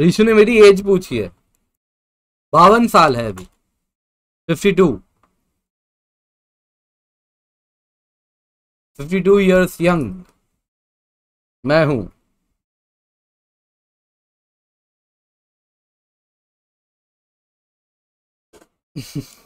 ऋषु तो ने मेरी एज पूछी है बावन साल है अभी fifty two fifty two years young मैं हूं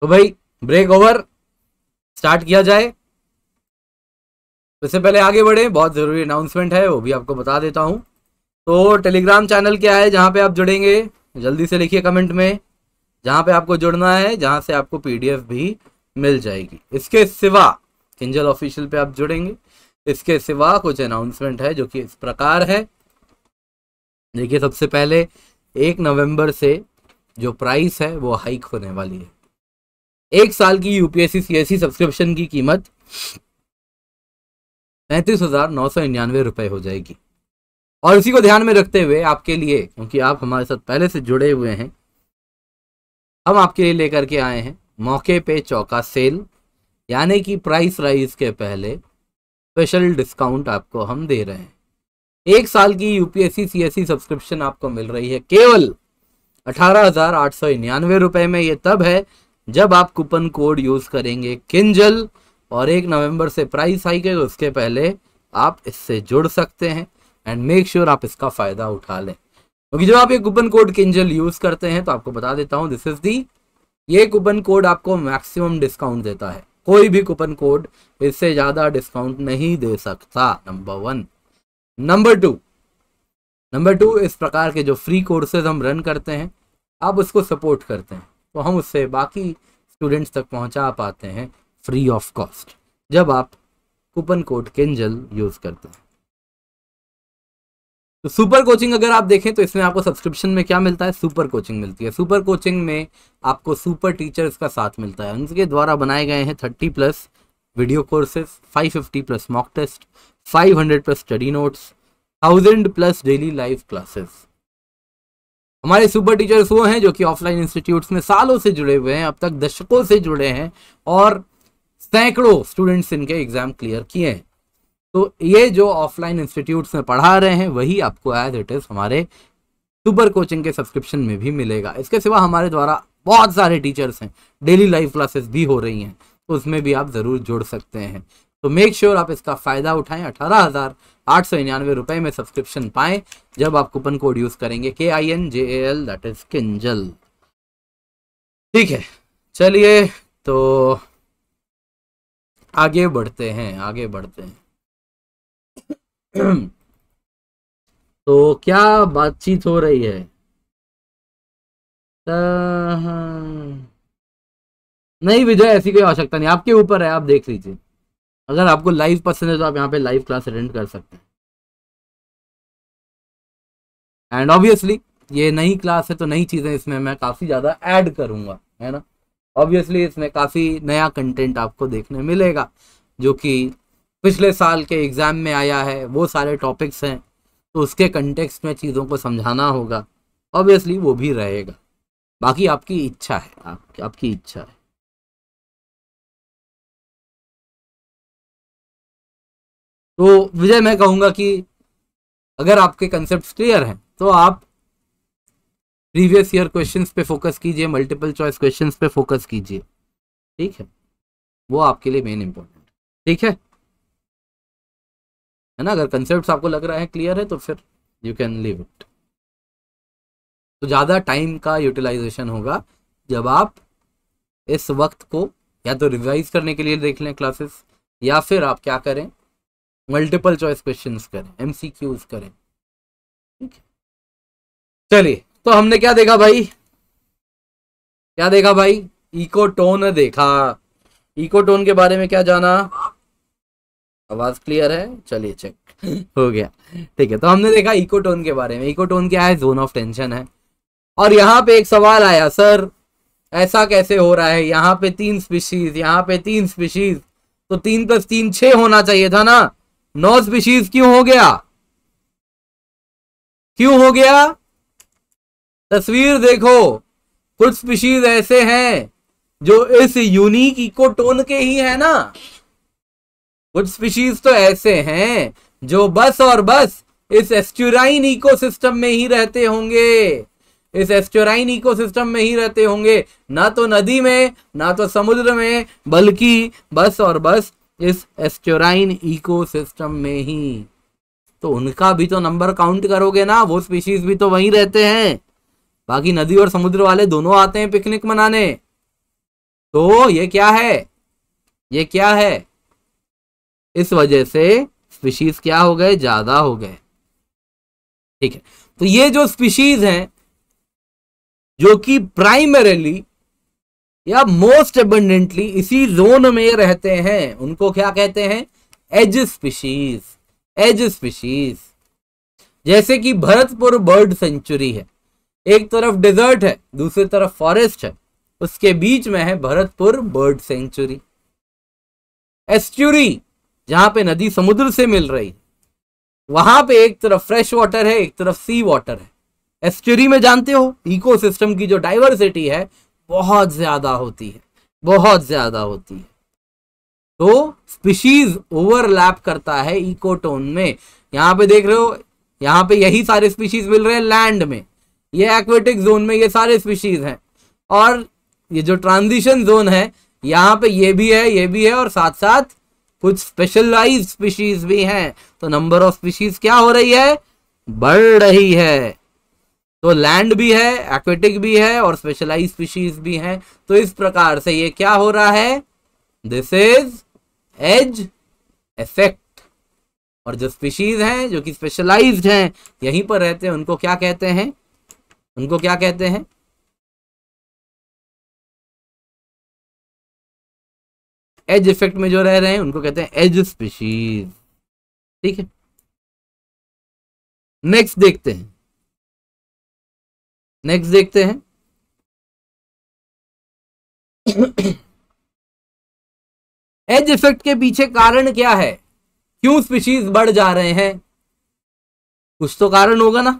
तो भाई ब्रेक ओवर स्टार्ट किया जाए इससे पहले आगे बढ़े बहुत ज़रूरी अनाउंसमेंट है वो भी आपको बता देता हूं तो टेलीग्राम चैनल क्या है जहां पे आप जुड़ेंगे जल्दी से लिखिए कमेंट में जहां पे आपको जुड़ना है जहां से आपको पीडीएफ भी मिल जाएगी इसके सिवा किंजल ऑफिशियल पे आप जुड़ेंगे इसके सिवा कुछ अनाउंसमेंट है जो कि इस प्रकार है देखिए सबसे पहले एक नवंबर से जो प्राइस है वो हाइक होने वाली है एक साल की यूपीएससी सीएससी सब्सक्रिप्शन की कीमत पैंतीस हजार नौ सौ निन्यानवे रुपए हो जाएगी और इसी को ध्यान में रखते हुए आपके लिए क्योंकि आप हमारे साथ पहले से जुड़े हुए हैं हम आपके लिए लेकर के आए हैं मौके पे चौका सेल यानी कि प्राइस राइज के पहले स्पेशल डिस्काउंट आपको हम दे रहे हैं एक साल की यूपीएससी सीएससी सब्सक्रिप्शन आपको मिल रही है केवल अठारह हजार आठ सौ निन्यानवे रुपए में ये तब है जब आप कूपन कोड यूज करेंगे किंजल और एक नवंबर से प्राइस आई गई उसके पहले आप इससे जुड़ सकते हैं एंड मेक श्योर आप इसका फायदा उठा लें क्योंकि जब आप ये कूपन कोड किंजल यूज करते हैं तो आपको बता देता हूँ दिस इज दी ये कूपन कोड आपको मैक्सिमम डिस्काउंट देता है कोई भी कूपन कोड इससे ज्यादा डिस्काउंट नहीं दे सकता number one number two number two इस प्रकार के जो फ्री कोर्सेज हम रन करते हैं आप उसको सपोर्ट करते हैं तो हम उससे बाकी स्टूडेंट्स तक पहुंचा पाते हैं फ्री ऑफ कॉस्ट जब आप कूपन कोड केंजल यूज़ करते हैं तो सुपर कोचिंग अगर आप देखें तो इसमें आपको सब्सक्रिप्शन में क्या मिलता है सुपर कोचिंग मिलती है सुपर कोचिंग में आपको सुपर टीचर्स का साथ मिलता है उनके द्वारा बनाए गए हैं thirty plus video courses fifty plus mock test five hundred plus study notes thousand plus daily live classes हमारे सुपर टीचर्स वो हैं जो कि ऑफलाइन इंस्टीट्यूट्स में सालों से जुड़े हुए हैं अब तक दशकों से जुड़े हैं और सैकड़ों स्टूडेंट्स इनके एग्जाम क्लियर किए हैं तो ये जो ऑफलाइन इंस्टीट्यूट्स में पढ़ा रहे हैं वही आपको एज इट इज़ हमारे सुपर कोचिंग के सब्सक्रिप्शन में भी मिलेगा इसके सिवा हमारे द्वारा बहुत सारे टीचर्स हैं डेली लाइव क्लासेस भी हो रही हैं तो उसमें भी आप ज़रूर जुड़ सकते हैं तो मेक श्योर sure आप इसका फ़ायदा उठाएं अठारह हज़ार आठ सौ निन्यानवे रुपए में सब्सक्रिप्शन पाएं जब आप कूपन कोड यूज करेंगे के I N J L that is Kinjal ठीक है चलिए तो आगे बढ़ते हैं आगे बढ़ते हैं तो क्या बातचीत हो रही है हाँ। नहीं विजय ऐसी कोई आवश्यकता नहीं आपके ऊपर है आप देख लीजिए अगर आपको लाइव पसंद है तो आप यहाँ पे लाइव क्लास अटेंड कर सकते हैं एंड ऑब्वियसली ये नई क्लास है तो नई चीज़ें इसमें मैं काफ़ी ज़्यादा ऐड करूंगा है ना ऑब्वियसली इसमें काफ़ी नया कंटेंट आपको देखने मिलेगा जो कि पिछले साल के एग्ज़ाम में आया है वो सारे टॉपिक्स हैं तो उसके कंटेक्स में चीज़ों को समझाना होगा ऑब्वियसली वो भी रहेगा बाकी आपकी इच्छा है आप, आपकी इच्छा है तो विजय मैं कहूँगा कि अगर आपके कंसेप्ट क्लियर हैं तो आप प्रीवियस ईयर क्वेश्चन पे फोकस कीजिए मल्टीपल चॉइस क्वेश्चन पे फोकस कीजिए ठीक है वो आपके लिए मेन इम्पोर्टेंट ठीक है है ना अगर कंसेप्ट आपको लग रहा है क्लियर है तो फिर यू कैन लिव इट तो ज़्यादा टाइम का यूटिलाइजेशन होगा जब आप इस वक्त को या तो रिवाइज करने के लिए देख लें क्लासेस या फिर आप क्या करें मल्टीपल चॉइस क्वेश्चन करें एमसीक्यूज करें चलिए तो हमने क्या देखा भाई क्या देखा भाई इकोटोन देखा इकोटोन के बारे में क्या जाना आवाज क्लियर है चलिए चेक हो गया ठीक है तो हमने देखा इकोटोन के बारे में इकोटोन क्या है जोन ऑफ टेंशन है और यहाँ पे एक सवाल आया सर ऐसा कैसे हो रहा है यहाँ पे तीन स्पीशीज यहाँ पे तीन स्पीशीज तो तीन प्लस तीन छ होना चाहिए था ना नौ स्पीशीज क्यों हो गया क्यों हो गया तस्वीर देखो कुछ स्पीशीज ऐसे हैं जो इस यूनिक इकोटोन के ही है ना कुछ स्पीशीज तो ऐसे हैं जो बस और बस इस एस्ट्यूराइन इकोसिस्टम में ही रहते होंगे इस एस्ट्योराइन इकोसिस्टम में ही रहते होंगे ना तो नदी में ना तो समुद्र में बल्कि बस और बस इस एस्टोराइन इकोसिस्टम में ही तो उनका भी तो नंबर काउंट करोगे ना वो स्पीशीज भी तो वहीं रहते हैं बाकी नदी और समुद्र वाले दोनों आते हैं पिकनिक मनाने तो ये क्या है ये क्या है इस वजह से स्पीशीज क्या हो गए ज्यादा हो गए ठीक है तो ये जो स्पीशीज हैं जो कि प्राइमरीली या मोस्ट एबंडेंटली इसी जोन में रहते हैं उनको क्या कहते हैं एज स्पीशीज एज स्पीशीज जैसे कि भरतपुर बर्ड सेंचुरी है एक तरफ डेजर्ट है दूसरी तरफ फॉरेस्ट है उसके बीच में है भरतपुर बर्ड सेंचुरी एस्ट्यूरी जहां पे नदी समुद्र से मिल रही वहां पे एक तरफ फ्रेश वाटर है एक तरफ सी वाटर है एस्ट्यूरी में जानते हो इकोसिस्टम की जो डाइवर्सिटी है बहुत ज़्यादा होती है बहुत ज़्यादा होती है तो स्पीशीज ओवरलैप करता है इकोटोन में यहाँ पे देख रहे हो यहाँ पे यही सारे स्पीशीज मिल रहे हैं लैंड में ये एक्वेटिक जोन में ये सारे स्पीशीज हैं और ये जो ट्रांजिशन जोन है यहाँ पे ये भी है ये भी है और साथ साथ कुछ स्पेशलाइज स्पीशीज भी हैं तो नंबर ऑफ स्पीशीज क्या हो रही है बढ़ रही है तो लैंड भी है एक्वेटिक भी है और स्पेशलाइज स्पीशीज भी हैं तो इस प्रकार से ये क्या हो रहा है दिस इज एज इफेक्ट और जो स्पीशीज हैं जो कि स्पेशलाइज्ड हैं यहीं पर रहते हैं उनको क्या कहते हैं उनको क्या कहते हैं एज इफेक्ट में जो रह रहे हैं उनको कहते हैं एज स्पीशीज ठीक है नेक्स्ट देखते हैं नेक्स्ट देखते हैं एज इफेक्ट के पीछे कारण क्या है क्यों स्पीशीज बढ़ जा रहे हैं कुछ तो कारण होगा ना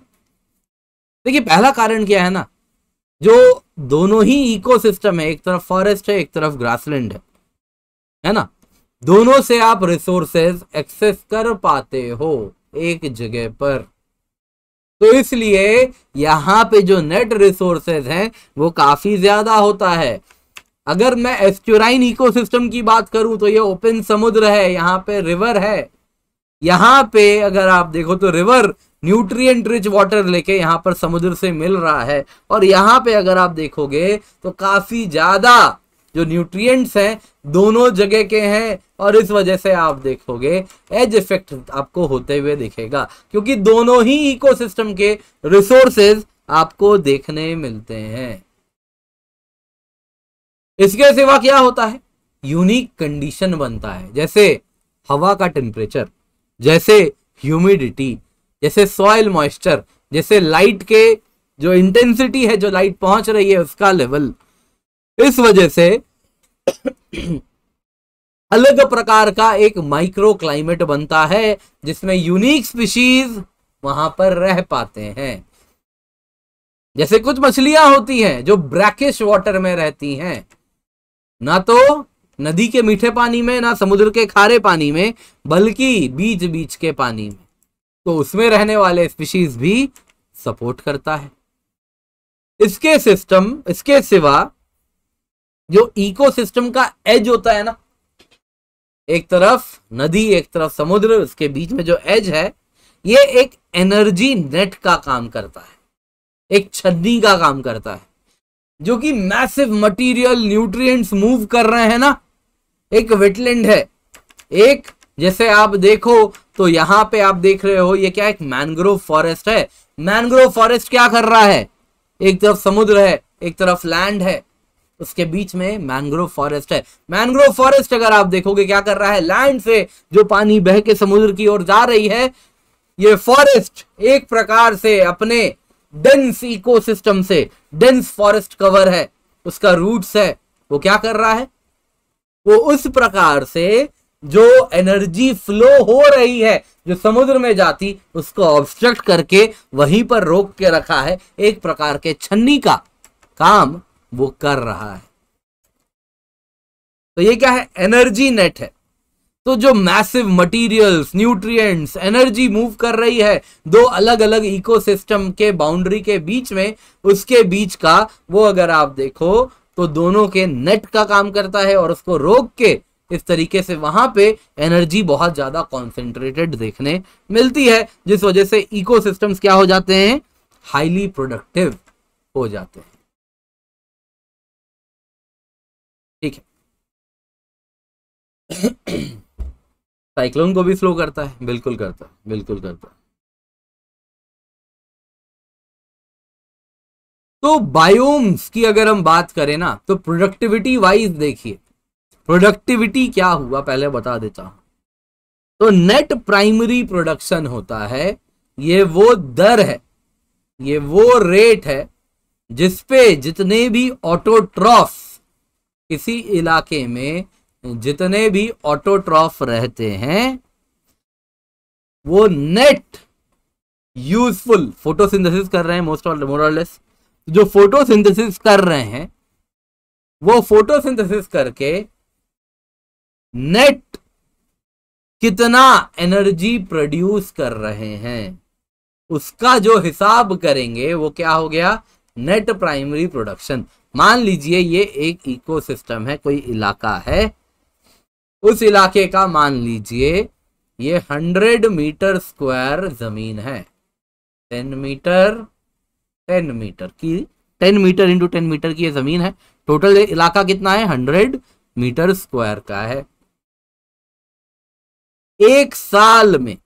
देखिए पहला कारण क्या है ना जो दोनों ही इकोसिस्टम है एक तरफ फॉरेस्ट है एक तरफ ग्रासलैंड है है ना दोनों से आप रिसोर्सेज एक्सेस कर पाते हो एक जगह पर तो इसलिए यहाँ पे जो नेट रिसोर्सेज हैं वो काफी ज्यादा होता है अगर मैं एस्टोराइन इकोसिस्टम की बात करूं तो ये ओपन समुद्र है यहाँ पे रिवर है यहाँ पे अगर आप देखो तो रिवर न्यूट्रिएंट रिच वाटर लेके यहाँ पर समुद्र से मिल रहा है और यहाँ पे अगर आप देखोगे तो काफी ज्यादा जो न्यूट्रिएंट्स हैं दोनों जगह के हैं और इस वजह से आप देखोगे एज इफेक्ट आपको होते हुए दिखेगा क्योंकि दोनों ही इकोसिस्टम के रिसोर्सेज आपको देखने मिलते हैं इसके सिवा क्या होता है यूनिक कंडीशन बनता है जैसे हवा का टेम्परेचर जैसे ह्यूमिडिटी जैसे सॉयल मॉइस्चर जैसे लाइट के जो इंटेंसिटी है जो लाइट पहुंच रही है उसका लेवल इस वजह से अलग प्रकार का एक माइक्रो क्लाइमेट बनता है जिसमें यूनिक स्पीशीज वहां पर रह पाते हैं जैसे कुछ मछलियां होती हैं जो ब्रैकिश वाटर में रहती हैं ना तो नदी के मीठे पानी में ना समुद्र के खारे पानी में बल्कि बीच बीच के पानी में तो उसमें रहने वाले स्पीशीज भी सपोर्ट करता है इसके सिस्टम इसके सिवा जो इकोसिस्टम का एज होता है ना एक तरफ नदी एक तरफ समुद्र उसके बीच में जो एज है ये एक एनर्जी नेट का काम करता है एक छन्नी का काम करता है जो कि मैसिव मटेरियल न्यूट्रिएंट्स मूव कर रहे हैं ना एक वेटलैंड है एक जैसे आप देखो तो यहां पे आप देख रहे हो ये क्या एक मैनग्रोव फॉरेस्ट है मैनग्रोव फॉरेस्ट क्या कर रहा है एक तरफ समुद्र है एक तरफ लैंड है उसके बीच में मैंग्रोव फॉरेस्ट है मैंग्रोव फॉरेस्ट अगर आप देखोगे क्या कर रहा है लैंड से जो पानी बह के समुद्र की ओर जा रही है ये फॉरेस्ट एक प्रकार से अपने डेंस इकोसिस्टम से डेंस फॉरेस्ट कवर है उसका रूट्स है वो क्या कर रहा है वो उस प्रकार से जो एनर्जी फ्लो हो रही है जो समुद्र में जाती उसको ऑब्स्ट्रक्ट करके वहीं पर रोक के रखा है एक प्रकार के छन्नी का काम वो कर रहा है तो ये क्या है एनर्जी नेट है तो जो massive materials nutrients energy move कर रही है दो अलग अलग इकोसिस्टम के बाउंड्री के बीच में उसके बीच का वो अगर आप देखो तो दोनों के नेट का काम करता है और उसको रोक के इस तरीके से वहां पे एनर्जी बहुत ज्यादा कॉन्सेंट्रेटेड देखने मिलती है जिस वजह से इकोसिस्टम्स क्या हो जाते हैं हाईली प्रोडक्टिव हो जाते हैं साइक्लोन को भी फ्लो करता है बिल्कुल करता है बिल्कुल करता है तो बायोम्स की अगर हम बात करें ना तो प्रोडक्टिविटी वाइज देखिए प्रोडक्टिविटी क्या हुआ पहले बता देता हूं तो नेट प्राइमरी प्रोडक्शन होता है ये वो दर है ये वो रेट है जिसपे जितने भी ऑटोट्रॉफ किसी इलाके में जितने भी ऑटोट्रॉफ रहते हैं वो नेट यूजफुल फोटोसिंथेसिस कर रहे हैं मोस्ट ऑफ मोरलेस जो फोटोसिंथेसिस कर रहे हैं वो फोटोसिंथेसिस करके नेट कितना एनर्जी प्रोड्यूस कर रहे हैं उसका जो हिसाब करेंगे वो क्या हो गया नेट प्राइमरी प्रोडक्शन मान लीजिए ये एक इकोसिस्टम है कोई इलाका है उस इलाके का मान लीजिए ये हंड्रेड मीटर स्क्वायर जमीन है टेन मीटर टेन मीटर की ten metre into ten metre की ये जमीन है टोटल इलाका कितना है हंड्रेड मीटर स्क्वायर का है एक साल में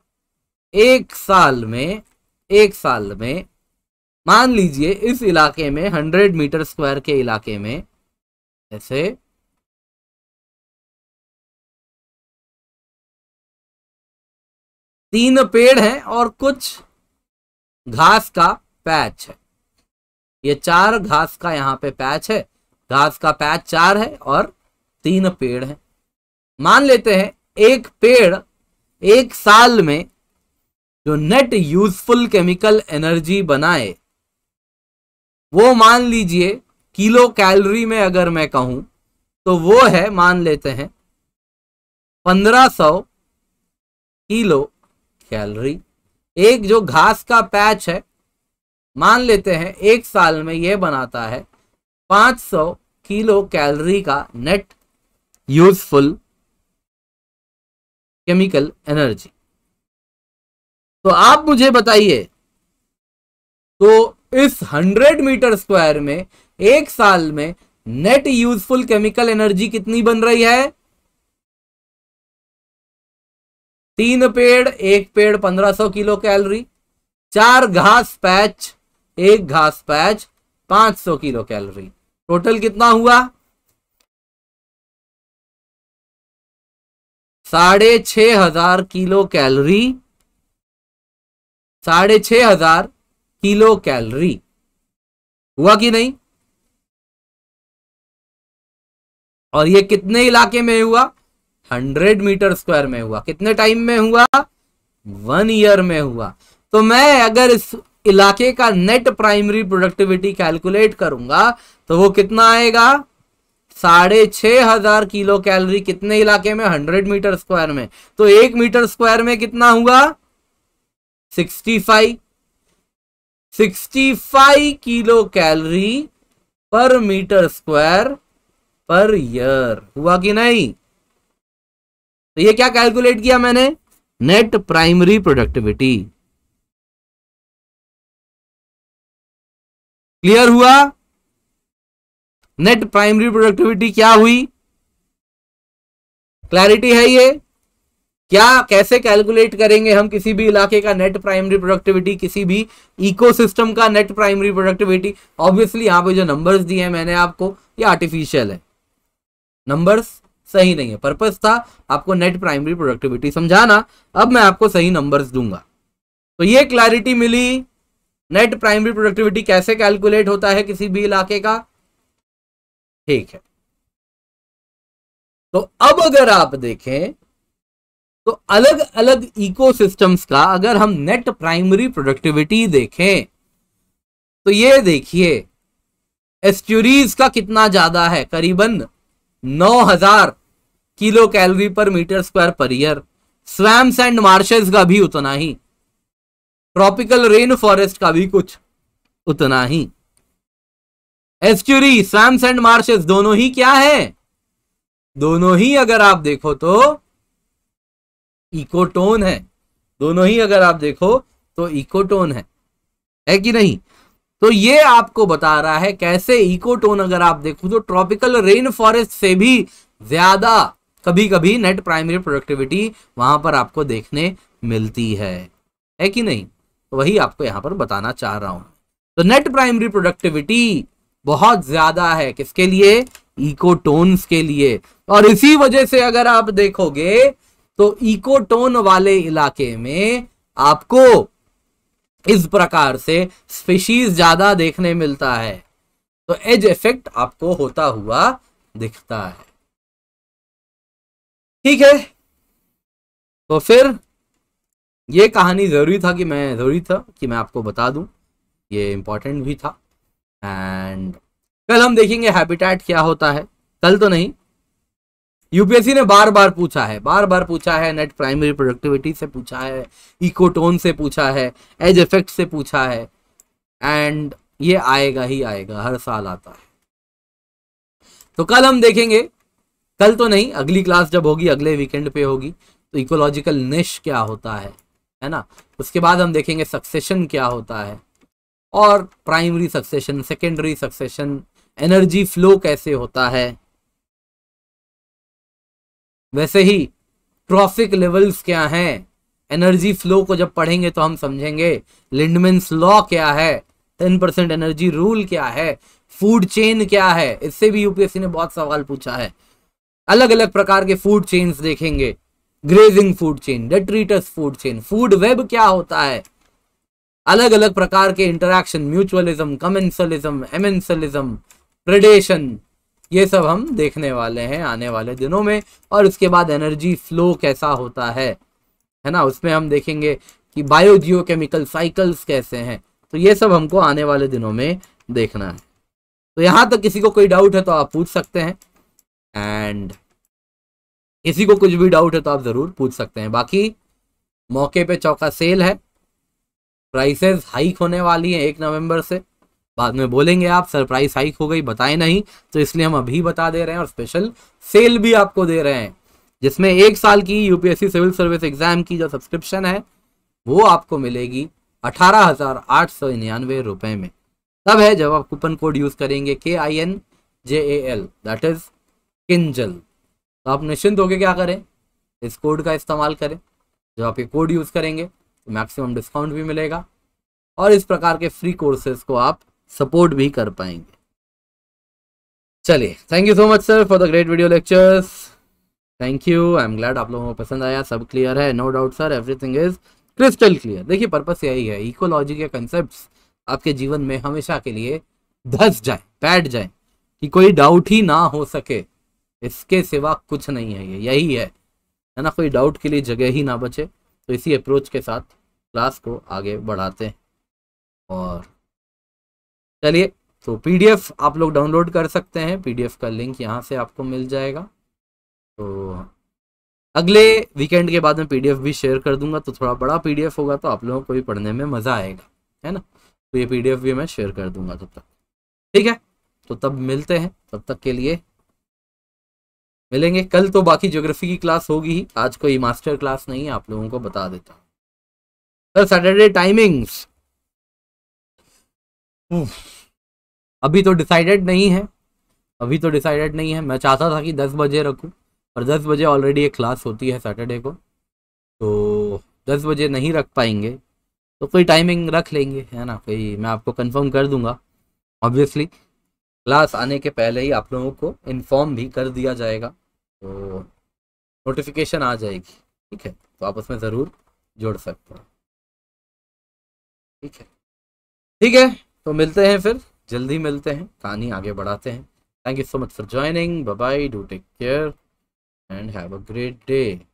एक साल में एक साल में मान लीजिए इस इलाके में हंड्रेड मीटर स्क्वायर के इलाके में ऐसे तीन पेड़ हैं और कुछ घास का पैच है ये चार घास का यहाँ पे पैच है घास का पैच चार है और तीन पेड़ है मान लेते हैं एक पेड़ एक साल में जो नेट यूजफुल केमिकल एनर्जी बनाए वो मान लीजिए किलो कैलोरी में अगर मैं कहूं तो वो है मान लेते हैं पंद्रह सौ किलो कैलरी एक जो घास का पैच है मान लेते हैं एक साल में यह बनाता है 500 किलो कैलोरी का नेट यूजफुल केमिकल एनर्जी तो आप मुझे बताइए तो इस 100 मीटर स्क्वायर में एक साल में नेट यूजफुल केमिकल एनर्जी कितनी बन रही है तीन पेड़ एक पेड़ 1500 किलो कैलोरी चार घास पैच एक घास पैच 500 किलो कैलोरी टोटल कितना हुआ साढ़े छ हजार किलो कैलोरी साढ़े छ हजार किलो कैलोरी हुआ कि नहीं और ये कितने इलाके में हुआ हंड्रेड मीटर स्क्वायर में हुआ कितने टाइम में हुआ वन ईयर में हुआ तो मैं अगर इस इलाके का नेट प्राइमरी प्रोडक्टिविटी कैलकुलेट करूंगा तो वो कितना आएगा साढ़े छह हजार किलो कैलोरी कितने इलाके में हंड्रेड मीटर स्क्वायर में तो एक मीटर स्क्वायर में कितना हुआ sixty five sixty five kilo calorie per metre square per year हुआ कि नहीं तो ये क्या कैलकुलेट किया मैंने नेट प्राइमरी प्रोडक्टिविटी क्लियर हुआ नेट प्राइमरी प्रोडक्टिविटी क्या हुई क्लैरिटी है ये क्या कैसे कैलकुलेट करेंगे हम किसी भी इलाके का नेट प्राइमरी प्रोडक्टिविटी किसी भी इकोसिस्टम का नेट प्राइमरी प्रोडक्टिविटी ऑब्वियसली यहां पे जो नंबर्स दिए हैं मैंने आपको ये आर्टिफिशियल है नंबर्स सही नहीं है पर्पज था आपको नेट प्राइमरी प्रोडक्टिविटी समझाना अब मैं आपको सही नंबर्स दूंगा तो ये क्लैरिटी मिली नेट प्राइमरी प्रोडक्टिविटी कैसे कैलकुलेट होता है किसी भी इलाके का ठीक है तो अब अगर आप देखें तो अलग अलग इकोसिस्टम्स का अगर हम नेट प्राइमरी प्रोडक्टिविटी देखें तो ये देखिए एस्ट्यूरीज का कितना ज्यादा है करीबन नौ हजार kilo calorie per metre square per year swamps and marshes का भी उतना ही ट्रॉपिकल रेन फॉरेस्ट का भी कुछ उतना ही एस्क्यूरी स्वैम्स एंड मार्शेस दोनों ही क्या है दोनों ही अगर आप देखो तो इकोटोन है दोनों ही अगर आप देखो तो इकोटोन है है कि नहीं तो ये आपको बता रहा है कैसे इकोटोन अगर आप देखो तो ट्रॉपिकल रेन फॉरेस्ट से भी ज्यादा कभी कभी नेट प्राइमरी प्रोडक्टिविटी वहां पर आपको देखने मिलती है है कि नहीं तो वही आपको यहां पर बताना चाह रहा हूं तो नेट प्राइमरी प्रोडक्टिविटी बहुत ज्यादा है किसके लिए इकोटोन्स के लिए और इसी वजह से अगर आप देखोगे तो इकोटोन वाले इलाके में आपको इस प्रकार से स्पीशीज ज्यादा देखने मिलता है तो एज इफेक्ट आपको होता हुआ दिखता है ठीक है तो फिर ये कहानी ज़रूरी था कि मैं ज़रूरी था कि मैं आपको बता दूं ये इंपॉर्टेंट भी था एंड कल हम देखेंगे हैबिटेट क्या होता है कल तो नहीं यूपीएससी ने बार बार पूछा है बार बार पूछा है नेट प्राइमरी प्रोडक्टिविटी से पूछा है इकोटोन से पूछा है एज इफेक्ट से पूछा है एंड ये आएगा ही आएगा हर साल आता है तो कल हम देखेंगे कल तो नहीं अगली क्लास जब होगी अगले वीकेंड पे होगी तो इकोलॉजिकल निश क्या होता है है ना उसके बाद हम देखेंगे सक्सेशन क्या होता है और primary succession secondary succession energy flow कैसे होता है वैसे ही ट्रॉफिक लेवल्स क्या हैं एनर्जी फ्लो को जब पढ़ेंगे तो हम समझेंगे लिंडमेंस लॉ क्या है टेन परसेंट एनर्जी रूल क्या है फूड चेन क्या है इससे भी यूपीएससी ने बहुत सवाल पूछा है अलग अलग प्रकार के फूड चेन्स देखेंगे grazing food chain detritus food chain food web क्या होता है अलग अलग प्रकार के interaction mutualism commensalism amensalism predation ये सब हम देखने वाले हैं आने वाले दिनों में और उसके बाद एनर्जी फ्लो कैसा होता है है ना उसमें हम देखेंगे कि बायो जियो केमिकल साइकिल्स कैसे हैं तो ये सब हमको आने वाले दिनों में देखना है तो यहां तक किसी को कोई डाउट है तो आप पूछ सकते हैं एंड किसी को कुछ भी डाउट है तो आप ज़रूर पूछ सकते हैं बाकी मौके पे चौका सेल है प्राइसेस हाइक होने वाली है एक नवंबर से बाद में बोलेंगे आप सरप्राइज हाइक हो गई बताए नहीं तो इसलिए हम अभी बता दे रहे हैं और स्पेशल सेल भी आपको दे रहे हैं जिसमें एक साल की यूपीएससी सिविल सर्विस एग्जाम की जो सब्सक्रिप्शन है वो आपको मिलेगी अठारह हजार आठ सौ निन्यानवे रुपए में तब है जब आप कूपन कोड यूज करेंगे के I N J A L that is Kinjal तो आप निश्चिंत होकर क्या करें इस कोड का इस्तेमाल करें जब आप ये कोड यूज करेंगे तो मैक्सिमम डिस्काउंट भी मिलेगा और इस प्रकार के फ्री कोर्सेज को आप सपोर्ट भी कर पाएंगे चलिए thank you so much sir for the great video lectures thank you I am glad आप लोगों को पसंद आया सब क्लियर है no doubt sir everything is crystal clear देखिए पर्पस यही है इकोलॉजी के कंसेप्ट आपके जीवन में हमेशा के लिए धस जाए बैठ जाए कि कोई डाउट ही ना हो सके इसके सिवा कुछ नहीं है ये यही है है ना कोई डाउट के लिए जगह ही ना बचे तो इसी अप्रोच के साथ क्लास को आगे बढ़ाते हैं और चलिए तो पीडीएफ आप लोग डाउनलोड कर सकते हैं पीडीएफ का लिंक यहाँ से आपको मिल जाएगा तो अगले वीकेंड के बाद मैं पीडीएफ भी शेयर कर दूंगा तो थोड़ा बड़ा पीडीएफ होगा तो आप लोगों को भी पढ़ने में मज़ा आएगा है ना तो ये पीडीएफ भी मैं शेयर कर दूंगा तब तक ठीक है तो तब मिलते हैं तब तक के लिए मिलेंगे कल तो बाकी ज्योग्राफी की क्लास होगी ही आज कोई मास्टर क्लास नहीं है आप लोगों को बता देता हूँ सर सैटरडे टाइमिंग्स अभी तो डिसाइडेड नहीं है अभी तो डिसाइडेड नहीं है मैं चाहता था कि दस बजे रखूँ और दस बजे ऑलरेडी एक क्लास होती है सैटरडे को तो दस बजे नहीं रख पाएंगे तो कोई टाइमिंग रख लेंगे है ना कोई मैं आपको कंफर्म कर दूंगा ऑब्वियसली क्लास आने के पहले ही आप लोगों को इन्फॉर्म भी कर दिया जाएगा तो नोटिफिकेशन आ जाएगी ठीक है तो आप उसमें ज़रूर जोड़ सकते हो ठीक है ठीक है तो मिलते हैं फिर जल्दी मिलते हैं कहानी आगे बढ़ाते हैं thank you so much for joining bye do take care and have a great day